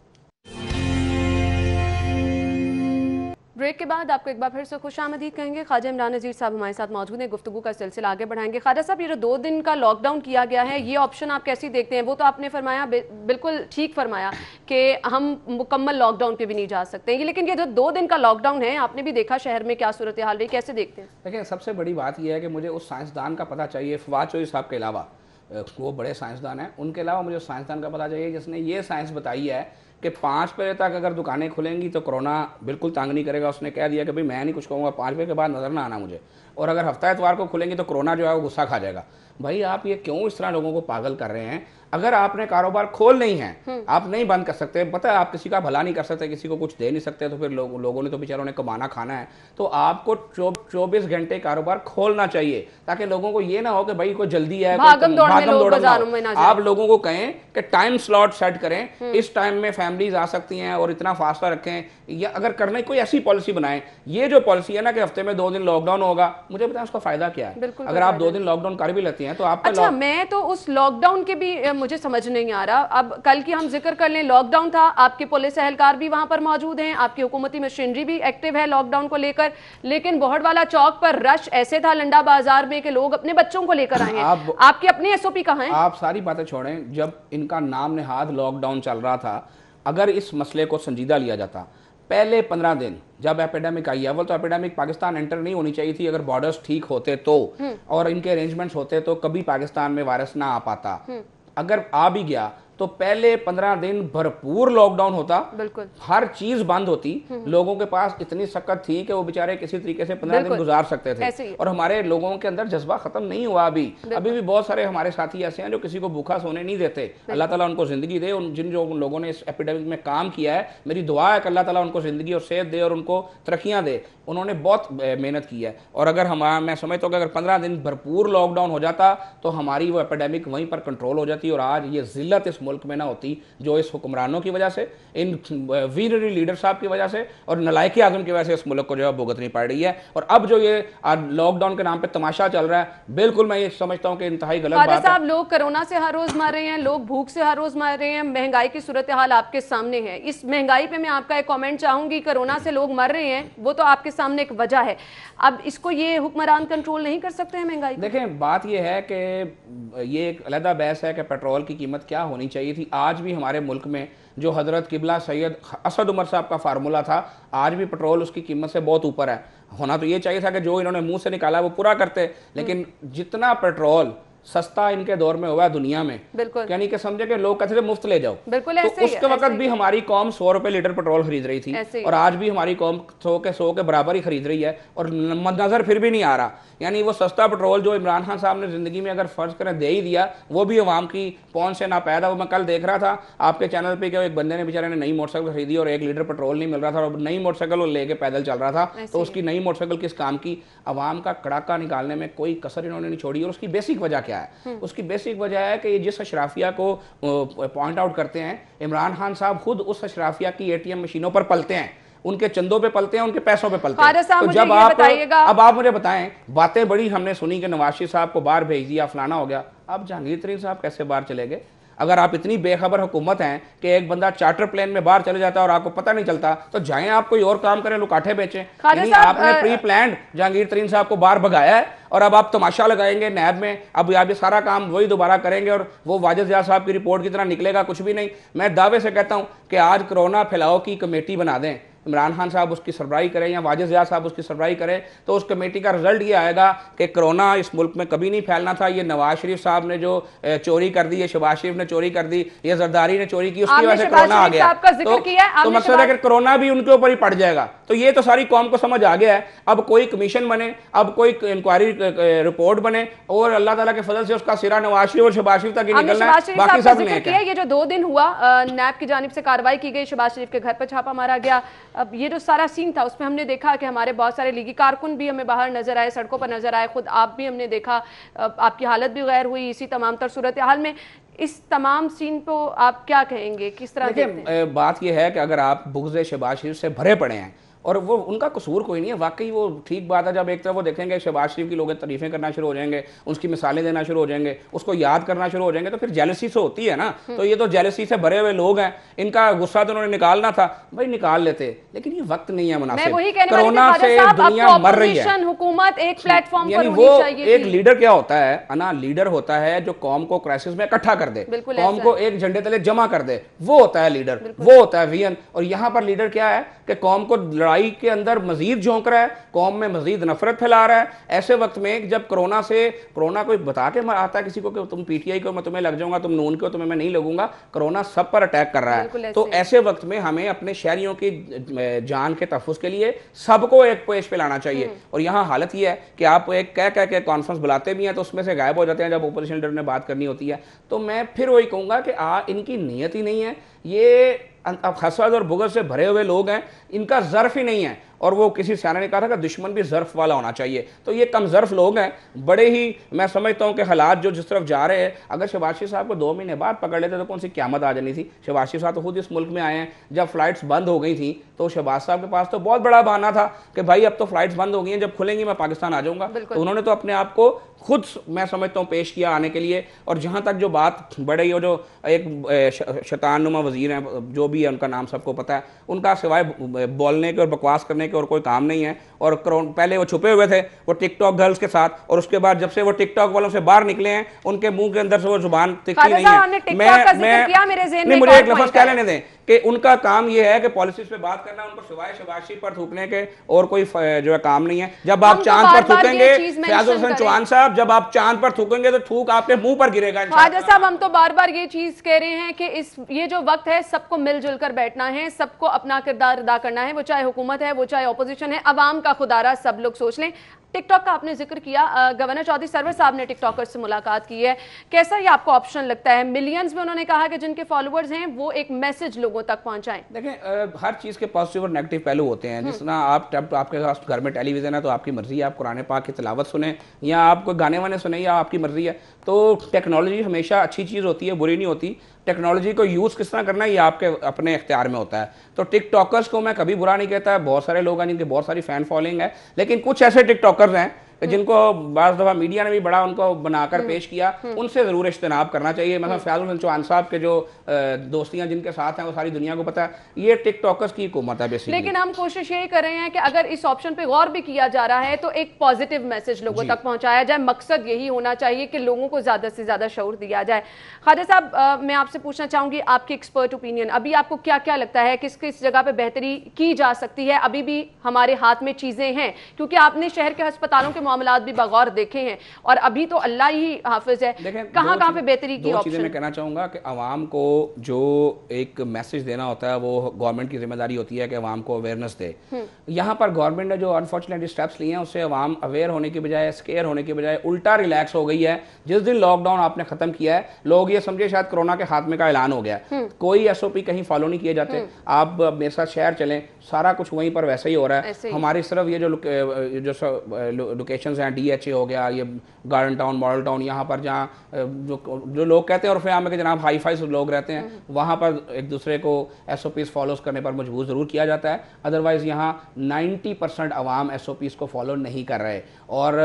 ब्रेक के बाद आपको एक बार फिर से खुश आमदीद कहेंगे ख्वाजा इमरान नजीर साहब हमारे साथ मौजूद हैं गुफ्तु का सिलसिला आगे बढ़ाएंगे खाजा साहब ये जो दो दिन का लॉकडाउन किया गया है ये ऑप्शन आप कैसी देखते हैं वो तो आपने फरमाया बिल्कुल ठीक फरमाया कि हम मुकम्मल लॉकडाउन पर भी नहीं जा सकते हैं लेकिन ये जो दो दिन का लॉकडाउन है आपने भी देखा शहर में क्या सूरत हाल रही कैसे देखते हैं
देखिए सबसे बड़ी बात यह है कि मुझे उस साइंसदान का पता चाहिए फवाद साहब के अलावा वो बड़े साइंसदान हैं उनके अलावा मुझे साइंसदान का पता चाहिए जिसने ये साइंस बताई है कि पाँच बजे तक अगर दुकानें खुलेंगी तो कोरोना बिल्कुल तंग नहीं करेगा उसने कह दिया कि भाई मैं नहीं कुछ कहूँगा पाँच बजे के बाद नज़र ना आना मुझे और अगर हफ्ता एतवार को खुलेंगे तो कोरोना जो है वो गुस्सा खा जाएगा भाई आप ये क्यों इस तरह लोगों को पागल कर रहे हैं अगर आपने कारोबार खोल नहीं है हम्म। आप नहीं बंद कर सकते पता है आप किसी का भला नहीं कर सकते किसी को कुछ दे नहीं सकते तो फिर लो, लोगों ने तो बेचारों ने कमाना खाना है तो आपको चौबीस घंटे कारोबार खोलना चाहिए ताकि लोगों को ये ना हो कि भाई कोई जल्दी है भागम में आप लोगों को कहें कि टाइम स्लॉट सेट करें हम्म। इस टाइम में फैमिलीज आ सकती हैं और इतना फासला रखें या अगर करने कोई ऐसी पॉलिसी बनाए ये जो पॉलिसी है ना कि हफ्ते में दो दिन लॉकडाउन होगा मुझे बताएं उसका फायदा क्या है अगर आप दो दिन लॉकडाउन कर भी लेती हैं तो आप अच्छा
मैं तो उस लॉकडाउन के भी मुझे समझ नहीं आ रहा अब कल की हम जिक्र कर लें लॉकडाउन था आपके पुलिस एहलकार भी वहां पर मौजूद हैं आपकी हुकूमती मशीनरी भी एक्टिव है लॉकडाउन को लेकर लेकिन बोहड़वाला चौक पर रश ऐसे था लंडा बाजार में कि लोग अपने बच्चों को लेकर आए हैं आपके अपने एसओपी कहा हैं
आप सारी बातें छोड़ें जब इनका नाम नेहाद लॉकडाउन चल रहा था अगर इस मसले को संजीदा लिया जाता पहले पंद्रह दिन जब एपिडेमिक आई है वो तो एपिडेमिक पाकिस्तान एंटर नहीं होनी चाहिए थी अगर बॉर्डर्स ठीक होते तो हम्म। और इनके अरेंजमेंट्स होते तो कभी पाकिस्तान में वायरस ना आ पाता हम्म। अगर आ भी गया तो पहले पंद्रह दिन भरपूर लॉकडाउन होता बिल्कुल हर चीज बंद होती हम्म, हम्म। लोगों के पास इतनी सकत थी कि वो बेचारे किसी तरीके से पंद्रह दिन गुजार सकते थे और हमारे लोगों के अंदर जज्बा खत्म नहीं हुआ अभी अभी भी बहुत सारे हमारे साथी ऐसे हैं जो किसी को भूखा सोने नहीं देते अल्लाह तला उनको जिंदगी दे जिन जो लोगों ने इस एपिडेमिक में काम किया है मेरी दुआ है कि अल्लाह तला उनको जिंदगी और सेहत दे और उनको तरक्या दे उन्होंने बहुत मेहनत की है और अगर हम मैं समझता हूँ कि अगर पंद्रह दिन भरपूर लॉकडाउन हो जाता तो हमारी वो एपिडेमिक वहीं पर कंट्रोल हो जाती और आज ये जिल्लत इस मुल्क में ना होती जो इस हुक्मरानों की वजह से इन वीररी लीडर साहब की वजह से और नलायक आजम की वजह से इस मुल्क को जो है भुगतनी पड़ रही है और अब जो ये लॉकडाउन के नाम पर तमाशा चल रहा है बिल्कुल मैं ये समझता हूँ कि इंतहाई गलत बात
साहब लोग कोरोना से हर रोज मार रहे हैं लोग भूख से हर रोज मार रहे हैं महंगाई की सूरत हाल आपके सामने है इस महंगाई पर मैं आपका एक कॉमेंट चाहूंगी कोरोना से लोग मर रहे हैं वो तो आपके सामने एक वजह है अब इसको ये हुक्मरान कंट्रोल नहीं कर सकते हैं महंगाई
देखें
बात ये है कि ये एक अलहदा बहस है कि पेट्रोल की कीमत क्या होनी चाहिए चाहिए थी आज भी हमारे मुल्क में जो हज़रत किबला सैयद असद उमर साहब का फार्मूला था आज भी पेट्रोल उसकी कीमत से बहुत ऊपर है होना तो ये चाहिए था कि जो इन्होंने मुंह से निकाला वो पूरा करते लेकिन जितना पेट्रोल सस्ता इनके दौर में हुआ है दुनिया में बिल्कुल यानी कि समझे कि लोग कहते थे मुफ्त ले जाओ बिल्कुल तो उसके वक्त भी हमारी कॉम सौ रुपए लीटर पेट्रोल खरीद रही थी और आज भी हमारी कौम सौ के सौ के बराबर ही खरीद रही है और नजर फिर भी नहीं आ रहा यानी वो सस्ता पेट्रोल जो इमरान खान साहब ने जिंदगी में अगर फर्ज करें दे ही दिया वो भी अवाम की पहुंच से ना पैदा वो मैं कल देख रहा था आपके चैनल पर कि एक बंदे ने बेचारे ने नई मोटरसाइकिल खरीदी और एक लीटर पेट्रोल नहीं मिल रहा था और नई मोटरसाइकिल लेके पैदल चल रहा था तो उसकी नई मोटरसाइकिल किस काम की अवाम का कड़ाका निकालने में कोई कसर इन्होंने नहीं छोड़ी और उसकी बेसिक वजह क्या क्या है उसकी बेसिक वजह है कि ये जिस अशराफिया को पॉइंट आउट करते हैं इमरान खान साहब खुद उस अशराफिया की एटीएम मशीनों पर पलते हैं उनके चंदों पे पलते हैं उनके पैसों पे पलते हैं तो जब आप अब आप मुझे बताएं बातें बड़ी हमने सुनी कि नवाशी साहब को बाहर भेज दिया फलाना हो गया अब जहांगीर तरीन साहब कैसे बाहर चले गए अगर आप इतनी बेखबर हुकूमत हैं कि एक बंदा चार्टर प्लेन में बाहर चले जाता है और आपको पता नहीं चलता तो जाए आप कोई और काम करें लुकाठे बेचें आपने प्री प्लान जहांगीर तरीन साहब को बाहर भगाया है और अब आप तमाशा लगाएंगे नैब में अब आप ये सारा काम वही दोबारा करेंगे और वो वाजिद जहा साहब की रिपोर्ट की तरह निकलेगा कुछ भी नहीं मैं दावे से कहता हूँ कि आज कोरोना फैलाओ की कमेटी बना दें इमरान खान साहब उसकी सरबराही करें या वाजिद ज़िया साहब उसकी सरबराही करें तो उस कमेटी का रिजल्ट ये आएगा कि कोरोना इस मुल्क में कभी नहीं फैलना था ये नवाज शरीफ साहब ने जो चोरी कर दी ये शबाज शरीफ ने चोरी कर दी ये जरदारी ने चोरी की उसकी वजह से कोरोना आ गया तो, तो मकसद है कि कोरोना भी उनके ऊपर ही पड़ जाएगा तो ये तो सारी कौम को समझ आ गया है अब कोई कमीशन बने अब कोई इंक्वायरी रिपोर्ट बने और अल्लाह ताला के फजल से उसका सिरा नवाज शरीफ और शबाज शरीफ तक निकलना है बाकी सब ने
ये जो दो दिन हुआ नैब की जानब से कार्रवाई की गई शबाज शरीफ के घर पर छापा मारा गया अब ये जो सारा सीन था उसमें हमने देखा कि हमारे बहुत सारे लीगी कारकुन भी हमें बाहर नज़र आए सड़कों पर नज़र आए खुद आप भी हमने देखा आपकी हालत भी गैर हुई इसी तमाम तर सूरत हाल में इस तमाम सीन को आप क्या कहेंगे किस तरह देखिए
बात यह है कि अगर आप बुगज शबाज शरीफ से भरे पड़े हैं और वो उनका कसूर कोई नहीं है वाकई वो ठीक बात है जब एक तरफ वो देखेंगे शहबाज शरीफ की लोग तरीफें करना शुरू हो जाएंगे उसकी मिसालें देना शुरू हो जाएंगे उसको याद करना शुरू हो जाएंगे तो फिर जेलसी से होती है ना हम्म। तो ये तो जेलसी से भरे हुए लोग हैं इनका गुस्सा तो उन्होंने निकालना था भाई निकाल लेते लेकिन ये वक्त नहीं है मुनासिब कोरोना से दुनिया मर रही है
यानी वो एक लीडर
क्या होता है ना लीडर होता है जो कौम को क्राइसिस में इकट्ठा कर दे कौम को एक झंडे तले जमा कर दे वो होता है लीडर वो होता है वियन और यहाँ पर लीडर क्या है कि कौम को लड़ाई के अंदर मजीद झोंक रहा है कौम में मजीद नफरत फैला रहा है ऐसे वक्त में जब कोरोना से कोरोना कोई बता के आता है किसी को कि तुम पीटीआई को मैं तुम्हें लग जाऊंगा तुम नून को तुम्हें मैं नहीं लगूंगा कोरोना सब पर अटैक कर रहा है तो ऐसे वक्त में हमें अपने शहरियों की जान के तहफ़ के लिए सबको एक पेश पे लाना चाहिए हम्म। और यहाँ हालत यह है कि आप एक कह कह के कॉन्फ्रेंस बुलाते भी हैं तो उसमें से गायब हो जाते हैं जब ओपोजिशन लीडर ने बात करनी होती है तो मैं फिर वही कहूँगा कि आ इनकी नीयत ही नहीं है ये अं-, अब हसद और भुगत से भरे हुए लोग हैं इनका ज़र्फ ही नहीं है और वो किसी सियाने ने कहा था कि दुश्मन भी ज़र्फ वाला होना चाहिए तो ये कम ज़र्फ लोग हैं बड़े ही मैं समझता हूँ कि हालात जो जिस तरफ जा रहे हैं अगर शिवाशी साहब को दो महीने बाद पकड़ लेते तो कौन सी क्यामत आ जानी थी शिवाशी साहब तो खुद इस मुल्क में आए हैं जब फ़्लाइट्स बंद हो गई थी तो शहबाज साहब के पास तो बहुत बड़ा बहाना था कि भाई अब तो फ़्लाइट्स बंद हो गई हैं जब खुलेंगी मैं पाकिस्तान आ जाऊँगा तो उन्होंने तो अपने आप को खुद मैं समझता हूँ पेश किया आने के लिए और जहाँ तक जो बात बड़े ही हो जो एक शतानुमा वजीर हैं जो भी है उनका नाम सबको पता है उनका सिवाय बोलने के और बकवास करने के और कोई काम नहीं है और पहले वो छुपे हुए थे वो टिकटॉक गर्ल्स के साथ और उसके बाद जब से वो टिकटॉक वालों से बाहर निकले हैं उनके मुंह के अंदर से वो जुबान तिखी नहीं है मैं मैं मुझे एक लफज कह लेने दें कि उनका काम यह है कि पॉलिसी पे बात करना उन पर सिवाय शबाशी पर थूकने के और कोई जो है काम नहीं है जब आप तो चांद पर थूकेंगे चौहान साहब जब आप चांद पर थूकेंगे तो थूक आपके मुंह पर गिरेगा राजा
साहब हम तो बार बार ये चीज कह रहे हैं कि इस ये जो वक्त है सबको मिलजुल कर बैठना है सबको अपना किरदार अदा करना है वो चाहे हुकूमत है वो चाहे अपोजिशन है अवाम का खुदारा सब लोग सोच लें टिकटॉक का आपने जिक्र किया गवर्नर चौधरी सर्वर साहब ने टिकटॉकर से मुलाकात की है कैसा ये आपको ऑप्शन लगता है मिलियंस में उन्होंने कहा कि जिनके फॉलोअर्स हैं वो एक मैसेज लोगों लोगों तक पहुंचाएं
देखें हर चीज़ के पॉजिटिव और नेगेटिव पहलू होते हैं हम्म। जिस तरह आप तब आपके पास घर में टेलीविज़न है तो आपकी मर्ज़ी है आप कुरान पाक की तलावत सुने या आपको गाने वाने सुने या आपकी मर्ज़ी है तो टेक्नोलॉजी हमेशा अच्छी चीज़ होती है बुरी नहीं होती टेक्नोलॉजी को यूज़ किस तरह करना है ये आपके अपने इख्तियार में होता है तो टिकटॉकर्स को मैं कभी बुरा नहीं कहता बहुत सारे लोग हैं जिनके बहुत सारी फ़ैन फॉलोइंग है लेकिन कुछ ऐसे टिकटॉकर्स हैं जिनको बाज दफ़ा मीडिया ने भी बड़ा उनको बनाकर हम्म, पेश किया हम्म। उनसे ज़रूर इज्तनाब करना चाहिए मतलब उल हम्म। चौहान साहब के जो दोस्तियां जिनके साथ हैं वो सारी दुनिया को पता है ये टिकटॉकर्स की हुकूमत है बेसिकली लेकिन हम
कोशिश यही कर रहे हैं कि अगर इस ऑप्शन पे गौर भी किया जा रहा है तो एक पॉजिटिव मैसेज लोगों तक पहुंचाया जाए मकसद यही होना चाहिए कि लोगों को ज़्यादा से ज़्यादा शौर दिया जाए खाजा साहब मैं आपसे पूछना चाहूंगी आपकी एक्सपर्ट ओपिनियन अभी आपको क्या क्या लगता है किस किस जगह पर बेहतरी की जा सकती है अभी भी हमारे हाथ में चीज़ें हैं क्योंकि आपने शहर के अस्पतालों के मामला भी बगौर देखे हैं और अभी तो अल्लाह ही हाफिज है कहाँ कहाँ पे बेहतरी की ऑप्शन मैं
कहना चाहूँगा कि आवाम को जो एक मैसेज देना होता है वो गवर्नमेंट की जिम्मेदारी होती है कि आवाम को अवेयरनेस दे हम्म। यहाँ पर गवर्नमेंट ने जो अनफॉर्चुनेट स्टेप्स लिए हैं उससे आवाम अवेयर होने की बजाय स्केयर होने की बजाय उल्टा रिलैक्स हो गई है जिस दिन लॉकडाउन आपने खत्म किया है लोग ये समझे शायद कोरोना के खात्मे का ऐलान हो गया हम्म। कोई एस कहीं फॉलो नहीं किए जाते हम्म। आप मेरे साथ शहर चलें सारा कुछ वहीं पर वैसे ही हो रहा है हमारी सिर्फ ये जो लुक, जो लोकेशन लोकेशंस हैं डीएचए हो गया ये गार्डन टाउन मॉडल टाउन यहाँ पर जहाँ जो जो लोग कहते हैं और फयाम में कि जनाब हाई फाई लोग रहते हैं हम्म। वहाँ पर एक दूसरे को एस ओ पीज़ फॉलोज करने पर मजबूर ज़रूर किया जाता है अदरवाइज़ यहाँ नाइन्टी परसेंट आवाम एस ओ पीज़ को फॉलो नहीं कर रहे और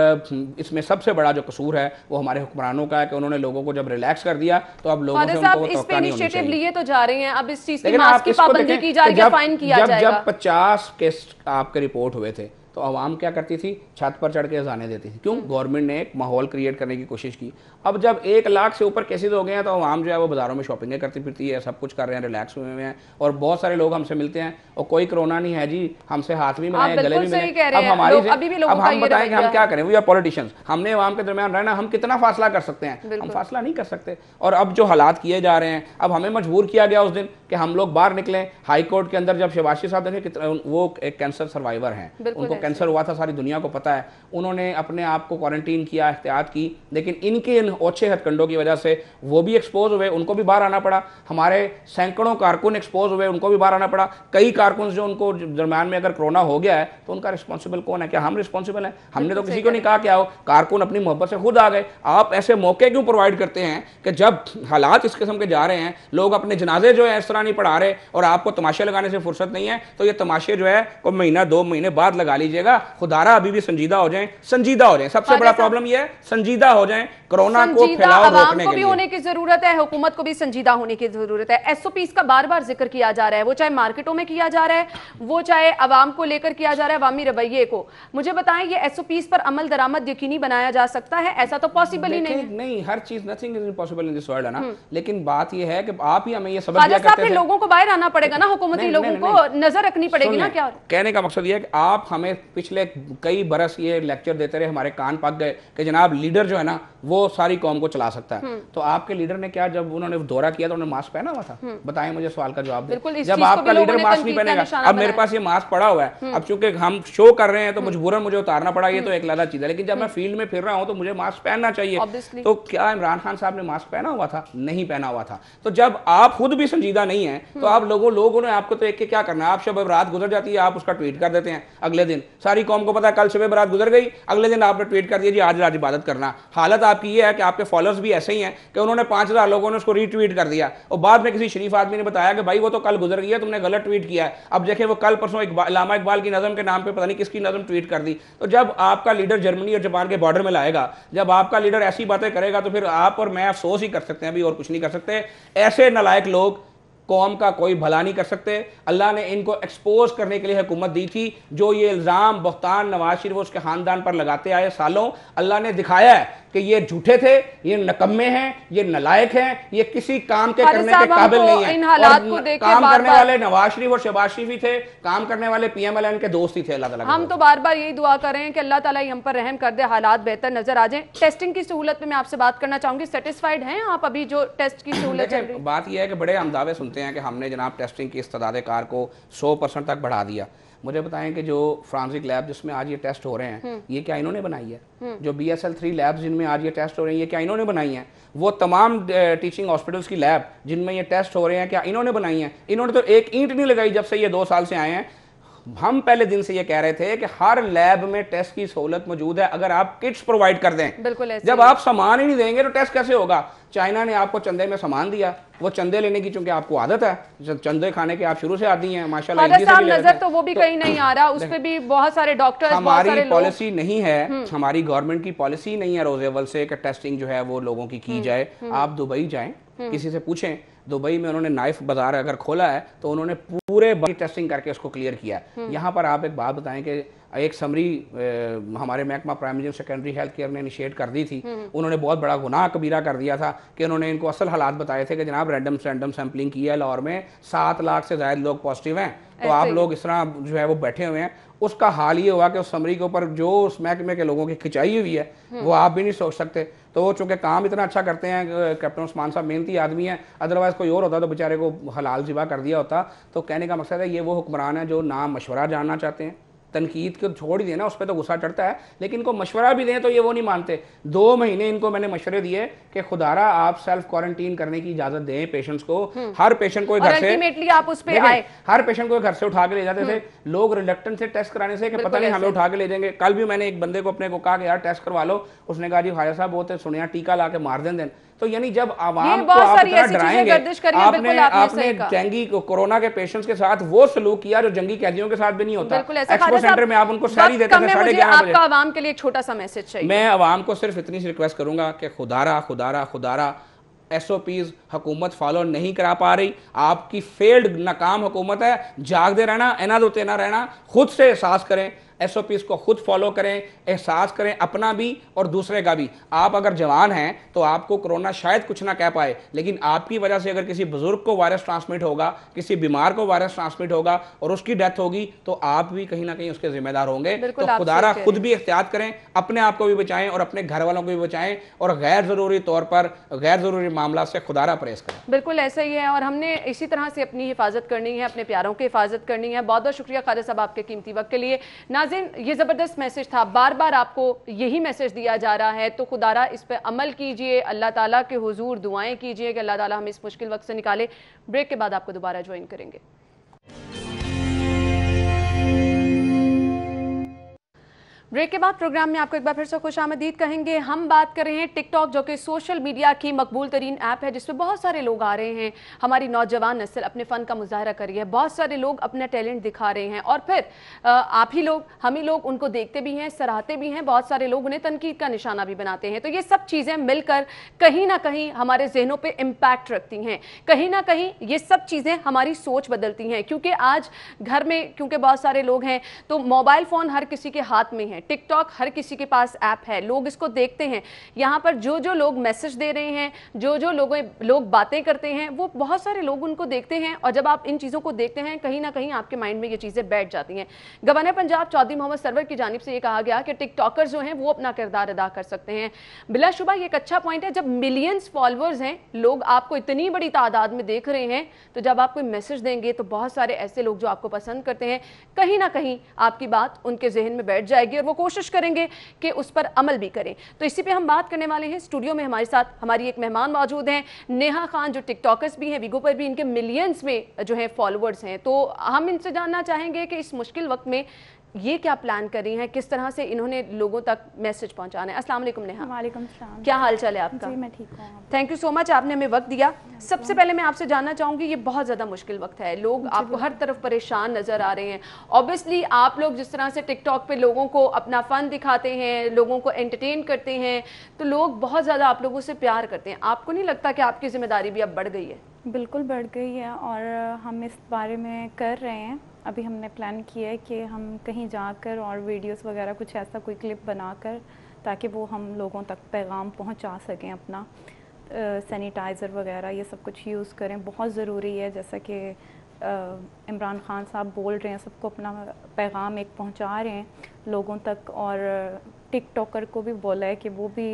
इसमें सबसे बड़ा जो कसूर है वो हमारे हुक्मरानों का है कि उन्होंने लोगों को जब रिलैक्स कर दिया तो अब लोगों से उनको इस पे इनिशिएटिव
लिए तो जा रहे हैं अब इस चीज़ की पाबंदी की जा रही है फाइन किया जाएगा जब
50 केस आपके रिपोर्ट हुए थे तो आवाम क्या करती थी छत पर चढ़ के जाने देती थी क्यों गवर्नमेंट ने एक माहौल क्रिएट करने की कोशिश की अब जब एक लाख से ऊपर केसेज हो गए हैं तो आवाम जो है वो बाज़ारों में शॉपिंगें करती फिरती है सब कुछ कर रहे हैं रिलैक्स हुए हुए हैं और बहुत सारे लोग हमसे मिलते हैं और कोई कोरोना नहीं है जी हमसे हाथ भी मिले गले भी मिले अब हमारी अब हम बताएं कि हम क्या करें वी आर पॉलिटिशियंस हमने आवाम के दरमियान रहना हम कितना फासला कर सकते हैं हम फासला नहीं कर सकते और अब जो हालात किए जा रहे हैं अब हमें मजबूर किया गया उस दिन कि हम लोग बाहर निकले हाई कोर्ट के अंदर जब शिवाशी साहब देखे वो एक कैंसर सर्वाइवर हैं उनको कैंसर हुआ था सारी दुनिया को पता है उन्होंने अपने आप को क्वारंटीन किया एहतियात की लेकिन इनके इन ओछे हथकंडों की वजह से वो भी एक्सपोज हुए उनको भी बाहर आना पड़ा हमारे सैकड़ों कारकुन एक्सपोज हुए उनको भी बाहर आना पड़ा कई कारकुन जो उनको दरम्यान में अगर कोरोना हो गया है तो उनका रिस्पॉन्सिबल कौन है क्या हम रिस्पॉन्सिबल हैं हमने तो किसी को नहीं कहा क्या हो कारकुन अपनी मोहब्बत से खुद आ गए आप ऐसे मौके क्यों प्रोवाइड करते हैं कि जब हालात इस किस्म के जा रहे हैं लोग अपने जनाजे जो है इस तरह नहीं पढ़ा रहे और आपको तमाशे लगाने से फुर्सत नहीं है तो ये तमाशे जो है को महीना दो महीने बाद लगा लीजिएगा खुदारा अभी भी संजीदा हो जाए संजीदा हो जाए सबसे बड़ा प्रॉब्लम यह है संजीदा हो जाए कोरोना को फैलाव रोकने को भी होने की
जरूरत है हुकूमत को भी संजीदा होने की जरूरत है एसओपीस का बार बार जिक्र किया जा रहा है वो चाहे मार्केटों में किया जा रहा है वो चाहे आवाम को लेकर किया जा रहा है अवामी रवैये को मुझे बताएं ये एसओपीस पर अमल दरामद यकीनी बनाया जा सकता है ऐसा तो पॉसिबल ही नहीं
नहीं हर चीज nothing is impossible in this world है ना हम्म। लेकिन बात यह है कि आप ही हमें ये सबक दिया करते अपने लोगों
को बाहर आना पड़ेगा ना हुकूमती लोगों को नजर रखनी पड़ेगी ना क्या
कहने का मकसद यह है कि आप हमें पिछले कई बरस ये लेक्चर देते रहे हमारे कान पक गए कि जनाब लीडर जो है ना वो सारी कॉम को चला सकता है हम्म। तो आपके लीडर ने क्या जब उन्होंने दौरा किया तो उन्होंने मास्क पहना हुआ था हम्म। बताए मुझे सवाल का जवाब जब आपका लीडर मास्क नहीं पहनेगा अब मेरे पास ये मास्क पड़ा हुआ है हम्म। अब चूंकि हम शो कर रहे हैं तो मजबूरन मुझे उतारना पड़ा ये तो एक लादा चीज है लेकिन जब मैं फील्ड में फिर रहा हूँ तो मुझे मास्क पहनना चाहिए तो क्या इमरान खान साहब ने मास्क पहना हुआ था नहीं पहना हुआ था तो जब आप खुद भी संजीदा नहीं है तो आप लोगों लोगों ने आपको तो एक के क्या करना है आप शब रात गुजर जाती है आप उसका ट्वीट कर देते हैं अगले दिन सारी कॉम को पता है कल शब रात गुजर गई अगले दिन आपने ट्वीट कर दिया जी आज रात इबादत करना हालत बात की है कि आपके फॉलोअर्स भी ऐसे ही हैं कि उन्होंने पांच हज़ार लोगों ने उसको रीट्वीट कर दिया और बाद में किसी शरीफ आदमी ने बताया कि भाई वो तो कल गुजर गया तुमने गलत ट्वीट किया है अब देखें वो कल परसों इलामा इकबाल की नज़म के नाम पर पता नहीं किसकी नज़म ट्वीट कर दी तो जब आपका लीडर जर्मनी और जापान के बॉर्डर में लाएगा जब आपका लीडर ऐसी बातें करेगा तो फिर आप और मैं अफसोस ही कर सकते हैं अभी और कुछ नहीं कर सकते ऐसे नलायक लोग कौम का कोई भला नहीं कर सकते अल्लाह ने इनको एक्सपोज करने के लिए हुकूमत दी थी जो ये इल्ज़ाम बख्तान नवाज शरीफ उसके ख़ानदान पर लगाते आए सालों अल्लाह ने दिखाया है कि ये झूठे थे ये नकम्मे हैं ये नलायक हैं ये किसी काम के करने के काबिल नहीं है इन हालात को देख काम बार करने बार वाले नवाज शरीफ और शहबाज शरीफ ही थे काम करने वाले पीएमएलएन के दोस्त ही थे अल्लाह ताला हम
तो बार बार यही दुआ कर रहे हैं कि अल्लाह ताला हम पर रहम कर दे हालात बेहतर नजर आ जाए टेस्टिंग की सहूलत में मैं आपसे बात करना चाहूंगी सेटिस्फाइड है आप अभी जो टेस्ट की सहूलत
बात यह है कि बड़े हम दावे सुनते हैं कि हमने जनाब टेस्टिंग की इस्तादार कार को सौ तक बढ़ा दिया मुझे बताएं कि जो फ्रांसिक लैब जिसमें आज ये टेस्ट हम्म। हम्म। हो रहे हैं ये क्या इन्होंने बनाई है जो B S L three lab जिनमें आज ये टेस्ट हो रहे हैं ये क्या इन्होंने बनाई है वो तमाम टीचिंग हॉस्पिटल्स की लैब जिनमें ये टेस्ट हो रहे हैं क्या इन्होंने बनाई है इन्होंने तो एक ईंट नहीं लगाई जब से ये दो साल से आए हैं हम पहले दिन से ये कह रहे थे कि हर लैब में टेस्ट की सहूलत मौजूद है अगर आप किट्स प्रोवाइड कर दें बिल्कुल जब आप सामान ही नहीं देंगे तो टेस्ट कैसे होगा चाइना ने आपको चंदे में सामान दिया वो चंदे लेने की चूंकि आपको आदत है चंदे खाने की आप शुरू से आती हैं माशाल्लाह नजर तो
वो भी तो कहीं नहीं आ रहा उस पर भी बहुत सारे डॉक्टर हमारी पॉलिसी
नहीं है हम्म। हमारी गवर्नमेंट की पॉलिसी नहीं है रोजेवल से टेस्टिंग जो है वो लोगों की की हम्म। जाए हम्म। आप दुबई जाए किसी से पूछें तो दुबई में उन्होंने नाइफ बाजार अगर खोला है तो उन्होंने पूरे बड़ी टेस्टिंग करके उसको क्लियर किया है हम्म। यहाँ पर आप एक बात बताएं कि एक समरी हमारे महकमा प्राइमरी सेकेंडरी हेल्थ केयर ने इनिशिएट कर दी थी हम्म। उन्होंने बहुत बड़ा गुनाह कबीरा कर दिया था कि उन्होंने इनको असल हालात बताए थे कि जनाब रैंडम रैंडम सैम्पलिंग की है लाहौर में सात लाख से ज्यादा लोग पॉजिटिव हैं तो आप लोग इस तरह जो है वो बैठे हुए हैं उसका हाल ये हुआ कि उस समरी के ऊपर जो उस महकमे के लोगों की खिंचाई हुई है हम्म। वो आप भी नहीं सोच सकते तो चूंकि काम इतना अच्छा करते हैं कैप्टन उस्मान साहब मेहनती आदमी है अदरवाइज़ कोई और होता तो बेचारे को हलाल जिबा कर दिया होता तो कहने का मकसद है ये वो हुक्मरान है जो नाम मशवरा जानना चाहते हैं तनकीद को छोड़ ही देना उस पर तो गुस्सा चढ़ता है लेकिन इनको मशवरा भी दें तो ये वो नहीं मानते दो महीने इनको मैंने मशवरे दिए कि खुदारा आप सेल्फ क्वारंटीन करने की इजाजत दें पेशेंट्स को हम्म। हर पेशेंट को घर से
आप उस पर आए
हर पेशेंट को घर से उठा के ले जाते थे हम्म। लोग रिलेक्टेंट से टेस्ट कराने से पता नहीं हमें उठा के ले जाएंगे कल भी मैंने एक बंदे को अपने को कहा कि यार टेस्ट करवा लो उसने कहा जी खाजा साहब वो तो सुनिया टीका ला के मार दें तो यानी जब आवाम को आप डराएंगे आपने आपने जंगी कोरोना के पेशेंट्स के साथ वो सलूक किया जो जंगी कैदियों के साथ भी नहीं होता एक्सपो सेंटर में आप उनको सैरी देते थे साढ़े ग्यारह बजे
आवाम के लिए एक छोटा सा मैसेज चाहिए मैं
आवाम को सिर्फ इतनी सी रिक्वेस्ट करूंगा कि खुदारा खुदारा खुदारा एस ओ पीज हुकूमत फॉलो नहीं करा पा रही आपकी फेल्ड नाकाम हुकूमत है जागते रहना एना दो तेना रहना खुद से एहसास करें एस को खुद फॉलो करें एहसास करें अपना भी और दूसरे का भी आप अगर जवान हैं तो आपको कोरोना शायद कुछ ना कह पाए लेकिन आपकी वजह से अगर किसी बुजुर्ग को वायरस ट्रांसमिट होगा किसी बीमार को वायरस ट्रांसमिट होगा और उसकी डेथ होगी तो आप भी कहीं ना कहीं उसके जिम्मेदार होंगे तो खुदारा खुद भी एहतियात करें अपने आप को भी बचाएं और अपने घर वालों को भी बचाएं और गैर ज़रूरी तौर पर गैर ज़रूरी मामला से खुदारा परहेज करें
बिल्कुल ऐसा ही है और हमने इसी तरह से अपनी हिफाजत करनी है अपने प्यारों की हिफाजत करनी है बहुत बहुत शुक्रिया खालिद साहब आपके कीमती वक्त के लिए ना नाजिन ये ज़बरदस्त मैसेज था बार बार आपको यही मैसेज दिया जा रहा है तो खुदारा इस पर अमल कीजिए अल्लाह ताला के हुजूर दुआएं कीजिए कि अल्लाह ताला हमें इस मुश्किल वक्त से निकाले ब्रेक के बाद आपको दोबारा ज्वाइन करेंगे ब्रेक के बाद प्रोग्राम में आपको एक बार फिर से खुश आमदीद कहेंगे हम बात कर रहे हैं टिकटॉक जो कि सोशल मीडिया की मकबूल तरीन ऐप है जिसमें बहुत सारे लोग आ रहे हैं हमारी नौजवान नस्ल अपने फ़न का मुजाहरा कर रही है बहुत सारे लोग अपना टैलेंट दिखा रहे हैं और फिर आप ही लोग हम ही लोग उनको देखते भी हैं सराहते भी हैं बहुत सारे लोग उन्हें तनकीद का निशाना भी बनाते हैं तो ये सब चीज़ें मिलकर कहीं ना कहीं हमारे जहनों पर इम्पैक्ट रखती हैं कहीं ना कहीं ये सब चीज़ें हमारी सोच बदलती हैं क्योंकि आज घर में क्योंकि बहुत सारे लोग हैं तो मोबाइल फ़ोन हर किसी के हाथ में है टिकटॉक हर किसी के पास ऐप है लोग इसको देखते हैं यहाँ पर जो जो लोग मैसेज दे रहे हैं जो जो लोगों लोग बातें करते हैं वो बहुत सारे लोग उनको देखते हैं और जब आप इन चीज़ों को देखते हैं कहीं ना कहीं आपके माइंड में ये चीज़ें बैठ जाती हैं गवर्नर पंजाब चौधरी मोहम्मद सरवर की जानब से ये कहा गया कि टिकटॉकर जो हैं वो अपना किरदार अदा कर सकते हैं बिलाशुबा ये एक अच्छा पॉइंट है जब मिलियंस फॉलोअर्स हैं लोग आपको इतनी बड़ी तादाद में देख रहे हैं तो जब आप कोई मैसेज देंगे तो बहुत सारे ऐसे लोग जो आपको पसंद करते हैं कहीं ना कहीं आपकी बात उनके जहन में बैठ जाएगी और वो कोशिश करेंगे कि उस पर अमल भी करें तो इसी पर हम बात करने वाले हैं स्टूडियो में हमारे साथ हमारी एक मेहमान मौजूद हैं नेहा खान जो टिकटॉकर्स भी हैं वीगो पर भी इनके मिलियंस में जो है फॉलोअर्स हैं तो हम इनसे जानना चाहेंगे कि इस मुश्किल वक्त में ये क्या प्लान कर रही हैं किस तरह से इन्होंने लोगों तक मैसेज पहुंचाना है अस्सलाम वालेकुम नेहा वालेकुम सलाम क्या हाल चाल है आपका जी मैं ठीक थैंक यू सो मच आपने हमें वक्त दिया सबसे पहले मैं आपसे जानना चाहूँगी ये बहुत ज़्यादा मुश्किल वक्त है लोग आपको हर तरफ परेशान नज़र आ रहे हैं ऑब्वियसली आप लोग जिस तरह से टिकटॉक पर लोगों को अपना फ़न दिखाते हैं लोगों को एंटरटेन करते हैं तो लोग बहुत ज़्यादा आप लोगों से प्यार करते हैं आपको नहीं लगता कि आपकी जिम्मेदारी भी अब बढ़ गई है
बिल्कुल बढ़ गई है और हम इस बारे में कर रहे हैं अभी हमने प्लान किया है कि हम कहीं जाकर और वीडियोस वगैरह कुछ ऐसा कोई क्लिप बनाकर ताकि वो हम लोगों तक पैगाम पहुंचा सकें अपना सैनिटाइज़र वगैरह ये सब कुछ यूज़ करें बहुत ज़रूरी है जैसा कि इमरान खान साहब बोल रहे हैं सबको अपना पैगाम एक पहुंचा रहे हैं लोगों तक और टिक टॉकर को भी बोला है कि वो भी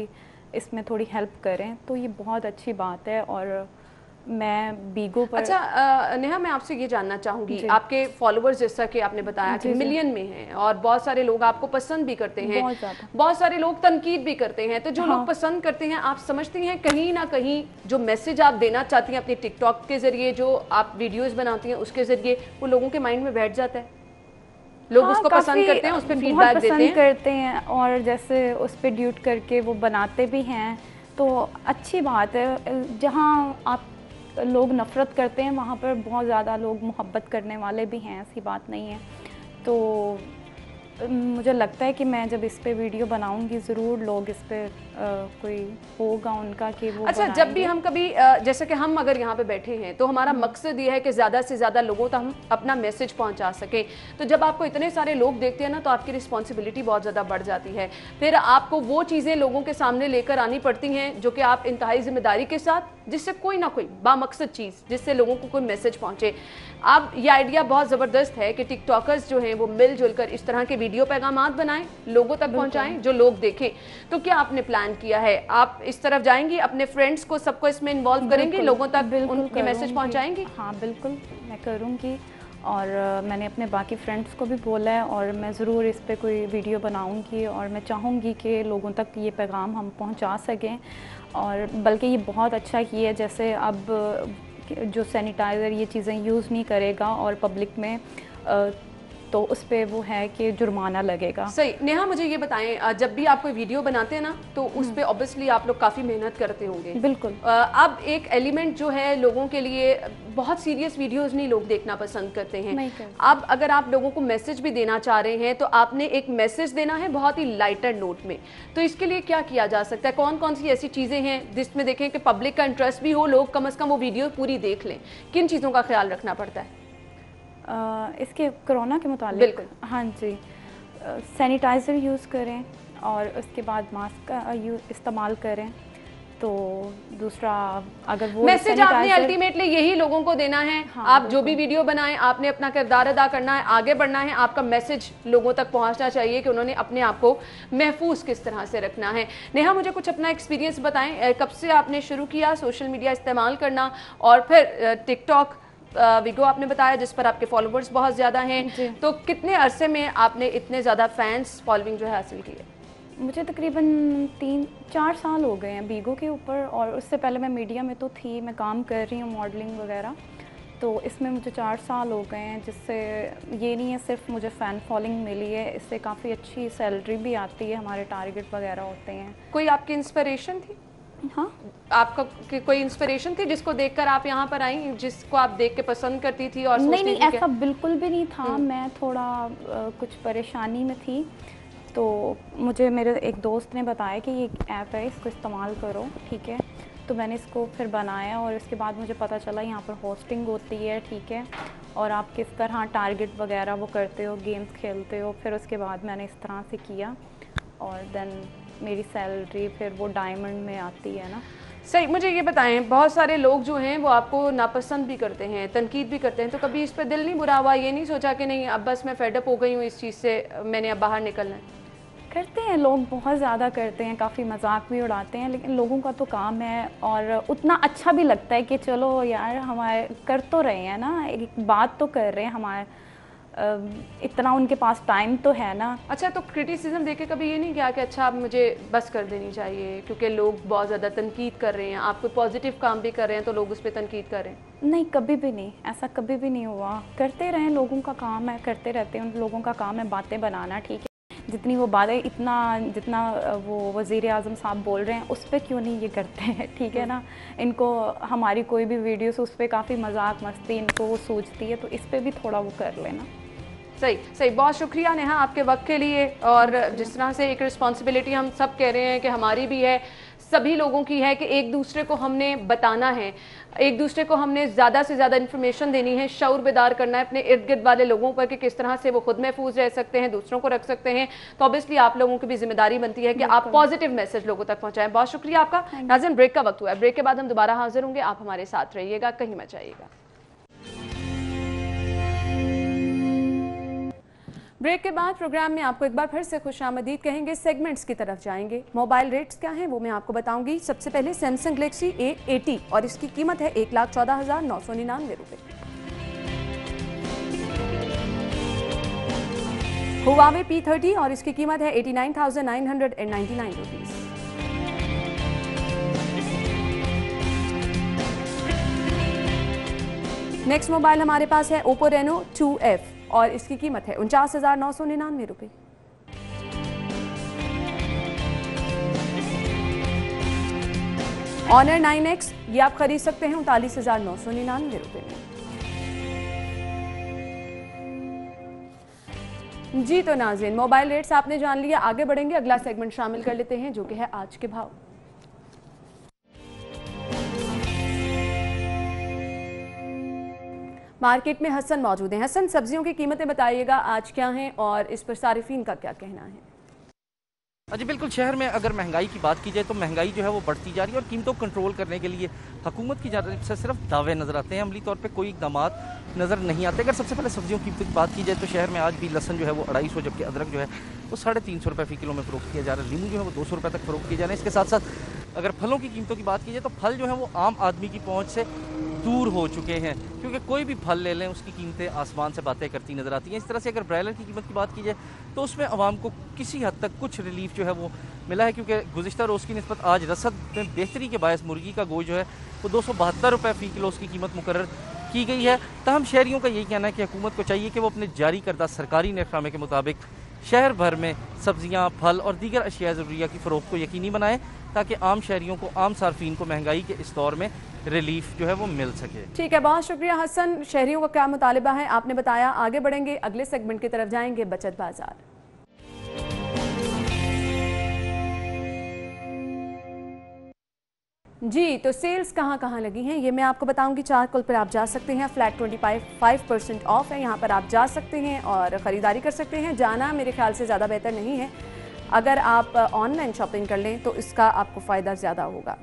इसमें थोड़ी हेल्प करें तो ये बहुत अच्छी बात है और मैं बीगो पर अच्छा आ,
नेहा मैं आपसे ये जानना चाहूंगी आपके फॉलोअर्स जैसा कि आपने बताया कि मिलियन में हैं और बहुत सारे लोग आपको पसंद भी करते हैं बहुत सारे लोग तनकीद भी करते हैं तो जो हाँ। लोग पसंद करते हैं आप समझती हैं कहीं ना कहीं जो मैसेज आप देना चाहती हैं अपने टिकटॉक के जरिए जो आप वीडियोज बनाती हैं उसके जरिए वो लोगों के माइंड में बैठ जाता है लोग हाँ, उसको पसंद करते हैं उस पर फीडबैक देते हैं
करते हैं और जैसे उस पर ड्यूट करके वो बनाते भी हैं तो अच्छी बात है जहाँ आप लोग नफ़रत करते हैं वहाँ पर बहुत ज़्यादा लोग मोहब्बत करने वाले भी हैं ऐसी बात नहीं है तो मुझे लगता है कि मैं जब इस पर वीडियो बनाऊँगी ज़रूर लोग इस पर कोई होगा उनका कि वो अच्छा जब भी हम
कभी जैसे कि हम अगर यहाँ पे बैठे हैं तो
हमारा मकसद ये है
कि ज़्यादा से ज़्यादा लोगों तक हम अपना मैसेज पहुँचा सकें तो जब आपको इतने सारे लोग देखते हैं ना तो आपकी रिस्पॉन्सिबिलिटी बहुत ज़्यादा बढ़ जाती है फिर आपको वो चीज़ें लोगों के सामने लेकर आनी पड़ती हैं जो कि आप इंतहाई जिम्मेदारी के साथ जिससे कोई ना कोई बामकसद चीज़ जिससे लोगों को कोई मैसेज पहुँचे अब ये आइडिया बहुत ज़बरदस्त है कि टिकटॉकर्स जो हैं वो मिलजुल कर इस तरह के वीडियो पैगाम बनाएं लोगों तक पहुँचाएं जो लोग देखें तो क्या आपने प्लान प्लान किया है आप इस तरफ जाएंगी अपने फ्रेंड्स को सबको इसमें इन्वॉल्व करेंगी लोगों तक उनके मैसेज पहुंचाएंगी
हाँ बिल्कुल मैं करूँगी और मैंने अपने बाकी फ्रेंड्स को भी बोला है और मैं ज़रूर इस पर कोई वीडियो बनाऊंगी और मैं चाहूँगी कि लोगों तक ये पैगाम हम पहुँचा सकें और बल्कि ये बहुत अच्छा ही है जैसे अब जो सैनिटाइज़र ये चीज़ें यूज़ नहीं करेगा और पब्लिक में तो उस पर वो है कि जुर्माना लगेगा सही
नेहा मुझे ये बताएं जब भी आप कोई वीडियो बनाते हैं ना तो उस हम्म। पर ऑब्वियसली आप लोग काफ़ी मेहनत करते होंगे बिल्कुल अब एक एलिमेंट जो है लोगों के लिए बहुत सीरियस वीडियोज़ नहीं लोग देखना पसंद करते हैं अब अगर आप लोगों को मैसेज भी देना चाह रहे हैं तो आपने एक मैसेज देना है बहुत ही लाइटर नोट में तो इसके लिए क्या किया जा सकता है कौन कौन सी ऐसी चीज़ें हैं जिसमें देखें कि पब्लिक का इंटरेस्ट भी हो लोग कम अज़ कम वो वीडियो पूरी देख लें किन चीज़ों का ख्याल
रखना पड़ता है इसके कोरोना के मुताबिक बिल्कुल हाँ जी सैनिटाइज़र यूज़ करें और उसके बाद मास्क का इस्तेमाल करें तो दूसरा अगर वो मैसेज आपने अल्टीमेटली
यही लोगों को देना है हाँ, आप जो भी वीडियो बनाएं आपने अपना किरदार अदा करना है आगे बढ़ना है आपका मैसेज लोगों तक पहुंचना चाहिए कि उन्होंने अपने आप को महफूज किस तरह से रखना है नेहा मुझे कुछ अपना एक्सपीरियंस बताएं कब से आपने शुरू किया सोशल मीडिया इस्तेमाल करना और फिर टिकटॉक विगो आपने बताया जिस पर आपके फॉलोवर्स बहुत ज़्यादा हैं तो कितने अरसे में आपने इतने ज़्यादा फैंस फॉलोइंग जो है हासिल की है
मुझे तकरीबन तीन चार साल हो गए हैं बीगो के ऊपर और उससे पहले मैं मीडिया में तो थी मैं काम कर रही हूँ मॉडलिंग वगैरह तो इसमें मुझे चार साल हो गए हैं जिससे ये नहीं है सिर्फ मुझे फ़ैन फॉलोइंग मिली है इससे काफ़ी अच्छी सैलरी भी आती है हमारे टारगेट वगैरह होते हैं कोई आपकी इंस्पिरेशन थी
हाँ आपका कोई इंस्पिरेशन थी जिसको देखकर आप यहाँ पर आई जिसको आप देख के पसंद करती थी और नहीं नहीं ऐसा
बिल्कुल भी नहीं था हम्म। मैं थोड़ा आ, कुछ परेशानी में थी तो मुझे मेरे एक दोस्त ने बताया कि ये ऐप है इसको इस्तेमाल करो ठीक है तो मैंने इसको फिर बनाया और इसके बाद मुझे पता चला यहाँ पर होस्टिंग होती है ठीक है और आप किस तरह टारगेट वगैरह वो करते हो गेम्स खेलते हो फिर उसके बाद मैंने इस तरह से किया और देन मेरी सैलरी फिर वो डायमंड में आती है ना सही मुझे ये बताएं बहुत सारे लोग जो हैं वो आपको नापसंद भी करते हैं तनकीद
भी करते हैं तो कभी इस पर दिल नहीं बुरा हुआ ये नहीं सोचा कि नहीं अब बस मैं फेडअप हो गई हूँ इस चीज़ से मैंने अब बाहर
निकलना है करते हैं लोग बहुत ज़्यादा करते हैं काफ़ी मजाक भी उड़ाते हैं लेकिन लोगों का तो काम है और उतना अच्छा भी लगता है कि चलो यार हमारे कर तो रहे हैं ना एक बात तो कर रहे हैं हमारे इतना उनके पास टाइम तो है ना अच्छा तो क्रिटिसिज्म देखे कभी ये नहीं किया कि अच्छा आप मुझे बस कर देनी चाहिए क्योंकि लोग बहुत ज़्यादा
तनकीद कर रहे हैं आप कोई पॉजिटिव काम भी कर रहे हैं तो लोग उस पर तनकीद कर रहे
हैं नहीं कभी भी नहीं ऐसा कभी भी नहीं हुआ करते रहें लोगों का काम है करते रहते हैं उन लोगों का काम है बातें बनाना ठीक है जितनी वो बातें इतना जितना वो वज़ी अजम साहब बोल रहे हैं उस पर क्यों नहीं ये करते हैं ठीक है ना इनको हमारी कोई भी वीडियोस उस पर काफ़ी मजाक मस्ती इनको वो सोचती है तो इस पर भी थोड़ा वो कर लेना सही सही बहुत शुक्रिया नेहा आपके वक्त के
लिए और जिस तरह से एक रिस्पॉन्सिबिलिटी हम सब कह रहे हैं कि हमारी भी है सभी लोगों की है कि एक दूसरे को हमने बताना है एक दूसरे को हमने ज़्यादा से ज़्यादा इन्फॉर्मेशन देनी है शौर बेदार करना है अपने इर्द गिर्द वाले लोगों पर कि किस तरह से वो खुद महफूज रह सकते हैं दूसरों को रख सकते हैं तो ऑब्वियसली आप लोगों की भी जिम्मेदारी बनती है कि आप पॉजिटिव मैसेज लोगों तक पहुँचाएं बहुत शुक्रिया आपका नाजन ब्रेक का वक्त हुआ है ब्रेक के बाद हम दोबारा हाजिर होंगे आप हमारे साथ रहिएगा कहीं मचाइएगा ब्रेक के बाद प्रोग्राम में आपको एक बार फिर से खुश आमदीद कहेंगे सेगमेंट्स की तरफ जाएंगे मोबाइल रेट्स क्या हैं वो मैं आपको बताऊंगी सबसे पहले सैमसंग गलेक्सी ए एटी और इसकी कीमत है एक लाख चौदह हज़ार नौ सौ निन्यानवे रुपये हुआवे पी थर्टी और इसकी कीमत है eighty nine thousand nine hundred and ninety nine rupees next mobile हमारे पास है ओप्पो रेनो टू एफ और इसकी कीमत है उनचास हज़ार नौ सौ निन्यानवे रुपये ऑनर नाइन एक्स ये आप खरीद सकते हैं उनतालीस हज़ार नौ सौ निन्यानवे रुपए में जी तो नाजिन मोबाइल रेट्स आपने जान लिया आगे बढ़ेंगे अगला सेगमेंट शामिल कर लेते हैं जो कि है आज के भाव मार्केट में हसन मौजूद हैं हसन सब्जियों की कीमतें बताइएगा आज क्या हैं और इस पर सार्फिन का क्या कहना है
अजी हाँ बिल्कुल शहर में अगर महंगाई की बात की जाए तो महंगाई जो है वो बढ़ती जा रही है और कीमतों को कंट्रोल करने के लिए हुकूमत की जानब से सिर्फ दावे नज़र आते हैं अमली तौर पे कोई इकदाम नज़र नहीं आते अगर सबसे पहले सब्जियों की बात की जाए तो शहर में आज भी लहसन जो है वो अढ़ाई सौ जबकि अदरक जो है वो साढ़े तीन सौ रुपये फी किलो में फरोख किया जा रहा है लीमू जो है वो दो सौ रुपये तक फरोख किया जा रहा है इसके साथ साथ अगर फलों की कीमतों की बात की जाए तो फल जो है वो आम आदमी की पहुँच से दूर हो चुके हैं क्योंकि कोई भी फल ले लें उसकी कीमतें आसमान से बातें करती नज़र आती हैं इस तरह से अगर ब्रायलर की कीमत की बात की जाए तो उसमें आवाम को किसी हद तक कुछ रिलीफ जो है वो मिला है क्योंकि गुजशत रोज़ की नस्बत आज रसद में बेहतरी के बायस मुर्गी का गोश जो है वो दो सौ बहत्तर रुपये फ़ी किलो उसकी कीमत मुकर की गई है तहम शहरीों का यही कहना है कि हुकूमत को चाहिए कि वो अपने जारी करदा सरकारी नरखामे के मुताबिक शहर भर में सब्जियां, फल और दीगर अशिया ज़रूरिया की फ़रोख को यकीनी बनाएं ताकि आम शहरीों को आम सार्फिन को महंगाई के इस दौर में रिलीफ जो है वो मिल सके
ठीक है बहुत शुक्रिया हसन शहरियों का क्या मुतालबा है आपने बताया आगे बढ़ेंगे अगले सेगमेंट की तरफ जाएंगे बचत बाजार जी तो सेल्स कहाँ कहाँ लगी हैं ये मैं आपको बताऊंगी चार कुल पर आप जा सकते हैं flat twenty five percent off है यहाँ पर आप जा सकते हैं और ख़रीदारी कर सकते हैं जाना मेरे ख्याल से ज़्यादा बेहतर नहीं है अगर आप ऑनलाइन शॉपिंग कर लें तो इसका आपको फ़ायदा ज़्यादा होगा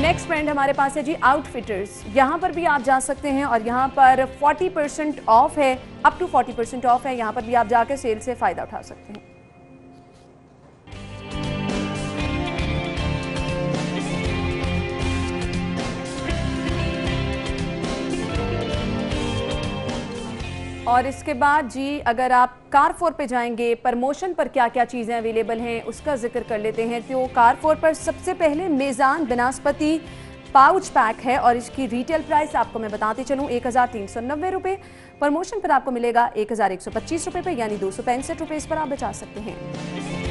नेक्स्ट फ्रेंड हमारे पास है जी आउटफिटर्स यहाँ पर भी आप जा सकते हैं और यहाँ पर 40 परसेंट ऑफ है अप टू 40 परसेंट ऑफ है यहाँ पर भी आप जाकर सेल से फ़ायदा उठा सकते हैं और इसके बाद जी अगर आप कार फोर पे जाएंगे प्रमोशन पर क्या क्या चीज़ें अवेलेबल हैं उसका जिक्र कर लेते हैं तो कार फोर पर सबसे पहले मेज़ान बनास्पति पाउच पैक है और इसकी रिटेल प्राइस आपको मैं बताते चलूँ एक हज़ार तीन सौ नब्बे रुपये प्रमोशन पर आपको मिलेगा एक हज़ार एक सौ पच्चीस रुपये पर यानी दो सौ पैंसठ रुपये इस पर आप बचा सकते हैं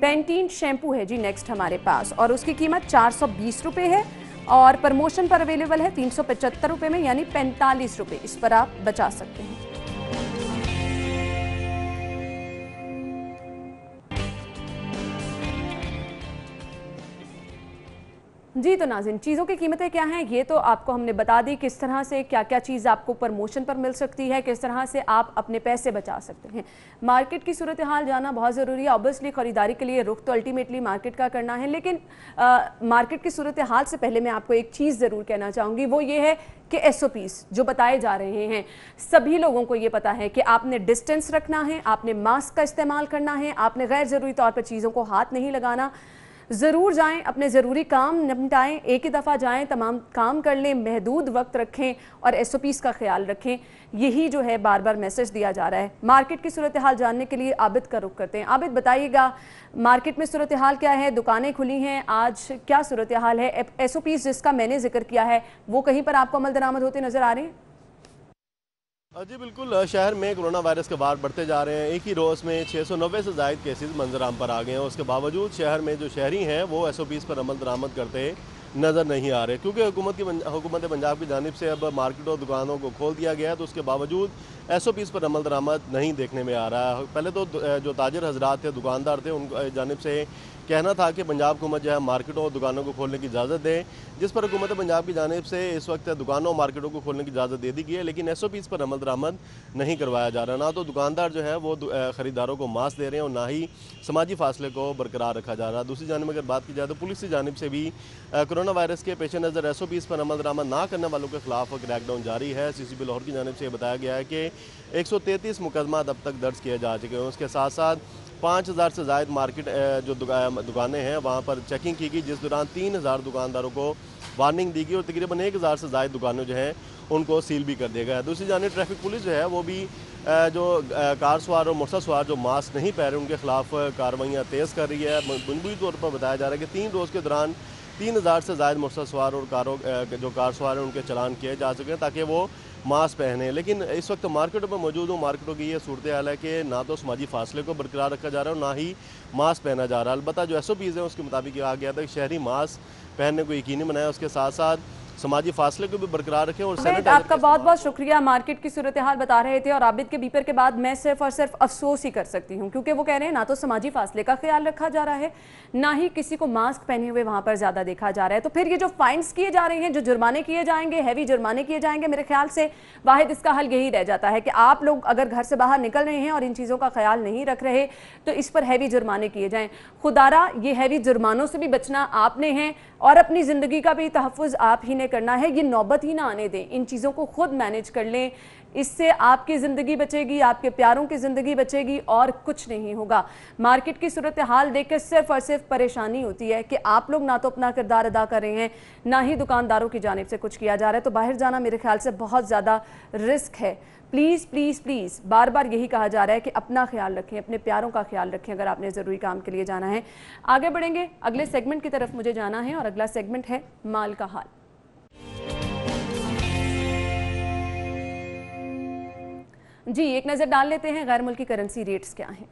पेंटीन शैम्पू है जी नेक्स्ट हमारे पास और उसकी कीमत चार सौ है और प्रमोशन पर अवेलेबल है तीन सौ में यानी पैंतालीस रुपये इस पर आप बचा सकते हैं जी तो नाजिन चीज़ों की कीमतें क्या हैं ये तो आपको हमने बता दी किस तरह से क्या क्या चीज़ आपको प्रमोशन पर मिल सकती है किस तरह से आप अपने पैसे बचा सकते हैं मार्केट की सूरत हाल जाना बहुत ज़रूरी है ऑब्वियसली ख़रीदारी के लिए रुख तो अल्टीमेटली मार्केट का करना है लेकिन आ, मार्केट की सूरत हाल से पहले मैं आपको एक चीज़ ज़रूर कहना चाहूँगी वो ये है कि एस जो बताए जा रहे हैं सभी लोगों को ये पता है कि आपने डिस्टेंस रखना है आपने मास्क का इस्तेमाल करना है आपने गैर ज़रूरी तौर पर चीज़ों को हाथ नहीं लगाना ज़रूर जाएं अपने ज़रूरी काम निपटाएं एक ही दफ़ा जाएं तमाम काम कर लें महदूद वक्त रखें और एस ओ पीज़ का ख्याल रखें यही जो है बार बार मैसेज दिया जा रहा है मार्केट की सूरत हाल जानने के लिए आबिद का रुख करते हैं आबिद बताइएगा मार्केट में सूरत हाल क्या है दुकानें खुली हैं आज क्या सूरत हाल है एस ओ पीज़ जिसका मैंने जिक्र किया है वो कहीं पर आपको अमल दरामद होते नज़र आ रहे हैं
जी बिल्कुल शहर में कोरोना वायरस के बार बढ़ते जा रहे हैं एक ही रोज़ में 690 से जायद केसेस मंजराम पर आ गए हैं उसके बावजूद शहर में जो शहरी हैं वो एस ओ पीज़ पर अमल दरामद करते नज़र नहीं आ रहे क्योंकि हुकूमत की हुकूमत पंजाब की जानब से अब मार्केट और दुकानों को खोल दिया गया है तो उसके बावजूद एस ओ पीज़ पर अमल दरामद नहीं देखने में आ रहा है पहले तो जो ताजर हजरात थे दुकानदार थे उन जानब से कहना था कि पंजाब हुकूमत जो है मार्केटों और दुकानों को खोलने की इजाज़त दें जिस पर हुकूमत पंजाब की जानब से इस वक्त दुकानों और मार्केटों को खोलने की इजाज़त दे दी गई है लेकिन एस ओ पी इस पर अमल दरामद नहीं करवाया जा रहा ना तो दुकानदार जो है वो ख़रीदारों को मास्क दे रहे हैं और ना ही समाजी फासले को बरकरार रखा जा रहा है दूसरी जानब अगर बात की जाए तो पुलिस की जानब से भी कोरोना वायरस के पेश नज़र एस ओ पी इस पर अमल दरामद ना करने वालों के खिलाफ क्रैकडाउन जारी है सी सी पी लाहौर की जानब से बताया गया है कि एक सौ तैंतीस मुकदमा अब तक दर्ज किए जा चुके हैं उसके साथ साथ पाँच हज़ार से जायद मार्केट जो दुकानें हैं वहाँ पर चेकिंग की गई जिस दौरान तीन हज़ार दुकानदारों को वार्निंग दी गई और तकरीबन एक हज़ार से जायद दुकानें जो हैं उनको सील भी कर दिया गया दूसरी जानब ट्रैफिक पुलिस जो है वो भी जो कार सवार और मोटर सवार जो मास्क नहीं पहन रहे उनके खिलाफ कार्रवाइयाँ तेज़ कर रही है मुनबी तौर पर बताया जा रहा है कि तीन रोज़ के दौरान तीन हज़ार से जायद मोटर सवार और कारों जो कार सवार हैं उनके चलान किए जा सकें ताकि वो मास्क पहने लेकिन इस वक्त तो मार्केटों में मौजूद हूँ मार्केटों की ये सूरत हाल है कि ना तो समाजी फासले को बरकरार रखा जा रहा है और ना ही मास्क पहना जा रहा है अलबत्त जो एस ओ पीज़ हैं उसके मुताबिक कहा गया था कि शहरी मास्क पहनने को यकीनी बनाया उसके साथ साथ समाजी फासले को भी बरकरार रखे और आपका
बहुत बहुत, शुक्रिया मार्केट की सूरत हाल बता रहे थे और आबिद के बीपर के बाद मैं सिर्फ और सिर्फ अफसोस ही कर सकती हूँ क्योंकि वो कह रहे हैं ना तो समाजी फासले का ख्याल रखा जा रहा है ना ही किसी को मास्क पहने हुए वहाँ पर ज़्यादा देखा जा रहा है तो फिर ये जो फाइन्स किए जा रहे हैं जो जुर्माने किए जाएंगे हैवी जुर्माने किए जाएंगे मेरे ख्याल से वाहिद इसका हल यही रह जाता है कि आप लोग अगर घर से बाहर निकल रहे हैं और इन चीज़ों का ख्याल नहीं रख रहे तो इस पर हैवी जुर्माने किए जाए खुदारा ये हैवी जुर्मानों से भी बचना आपने हैं और अपनी ज़िंदगी का भी तहफ़ आप ही ने करना है ये नौबत ही ना आने दें इन चीज़ों को खुद मैनेज कर लें इससे आपकी ज़िंदगी बचेगी आपके प्यारों की ज़िंदगी बचेगी और कुछ नहीं होगा मार्केट की सूरत हाल देख कर सिर्फ और सिर्फ परेशानी होती है कि आप लोग ना तो अपना किरदार अदा कर रहे हैं ना ही दुकानदारों की जानब से कुछ किया जा रहा है तो बाहर जाना मेरे ख्याल से बहुत ज़्यादा रिस्क है प्लीज़ प्लीज़ प्लीज़ बार बार यही कहा जा रहा है कि अपना ख्याल रखें अपने प्यारों का ख्याल रखें अगर आपने ज़रूरी काम के लिए जाना है आगे बढ़ेंगे अगले सेगमेंट की तरफ मुझे जाना है और अगला सेगमेंट है माल का हाल जी एक नज़र डाल लेते हैं गैर मुल्की करेंसी रेट्स क्या हैं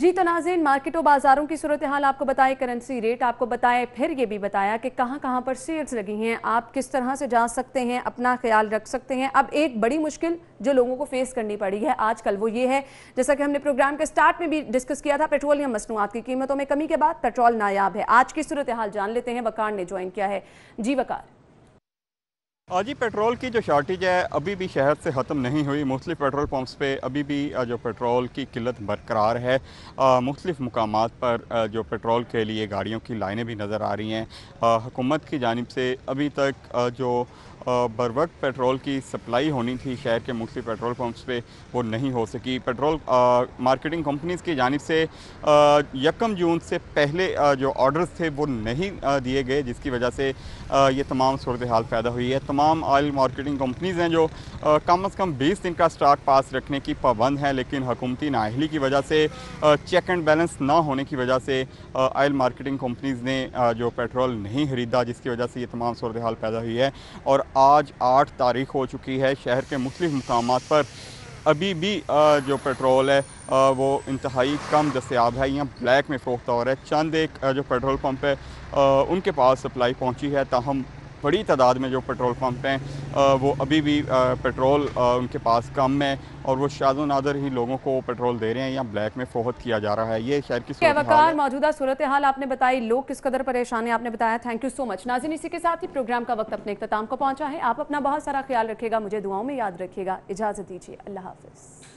जी तो नाजिन मार्केटों बाजारों की सूरत हाल आपको बताएं करेंसी रेट आपको बताएं फिर ये भी बताया कि कहाँ कहाँ पर सेल्स लगी हैं आप किस तरह से जा सकते हैं अपना ख्याल रख सकते हैं अब एक बड़ी मुश्किल जो लोगों को फेस करनी पड़ी है आजकल वो ये है जैसा कि हमने प्रोग्राम के स्टार्ट में भी डिस्कस किया था पेट्रोलियम मसनूआत की कीमतों में कमी के बाद पेट्रोल नायाब है आज की सूरत हाल जान लेते हैं वकार ने ज्वाइन किया है जी वकार
आज हाँ ही पेट्रोल की जो शॉर्टेज है अभी भी शहर से ख़त्म नहीं हुई मुख्तु पेट्रोल पम्प्स पे अभी भी जो पेट्रोल की किल्लत बरकरार है मुख्तु मकाम पर जो पेट्रोल के लिए गाड़ियों की लाइनें भी नज़र आ रही हैं हुकूमत की जानब से अभी तक जो बर वक्त पेट्रोल की सप्लाई होनी थी शहर के मुख्य पेट्रोल पम्प्स पे वो नहीं हो सकी पेट्रोल आ, मार्केटिंग कंपनीज़ की जानब से यकम जून से पहले आ, जो ऑर्डर्स थे वो नहीं दिए गए जिसकी वजह से आ, ये तमाम सूरत हाल पैदा हुई है तमाम ऑयल मार्केटिंग कंपनीज़ हैं जो कम अज़ कम बीस दिन का स्टॉक पास रखने की पाबंद है लेकिन हुकूमती नाहली की वजह से चेक एंड बैलेंस ना होने की वजह से ऑयल मार्केटिंग कंपनीज़ ने जो पेट्रोल नहीं खरीदा जिसकी वजह से ये तमाम सूरत हाल पैदा हुई है और आज आठ तारीख हो चुकी है शहर के मुख्तलिफ मकाम पर अभी भी जो पेट्रोल है वो इंतहाई कम दस्याब है यहाँ ब्लैक में फ़रोख्त हो रहा है चंद एक जो पेट्रोल पम्प है उनके पास सप्लाई पहुँची है ताहम बड़ी तादाद में जो पेट्रोल पंप हैं वो अभी भी पेट्रोल उनके पास कम है और वो शादो नादर ही लोगों को पेट्रोल दे रहे हैं या ब्लैक में फोहत किया जा रहा है ये शहर की
मौजूदा सूरत हाल आपने बताई लोग किस कदर परेशान है आपने बताया थैंक यू सो मच नाजिन इसी के साथ ही प्रोग्राम का वक्त अपने अख्ताम को पहुंचा है आप अपना बहुत सारा ख्याल रखेगा मुझे दुआओं में याद रखिएगा इजाज़त दीजिए अल्लाह हाफिज़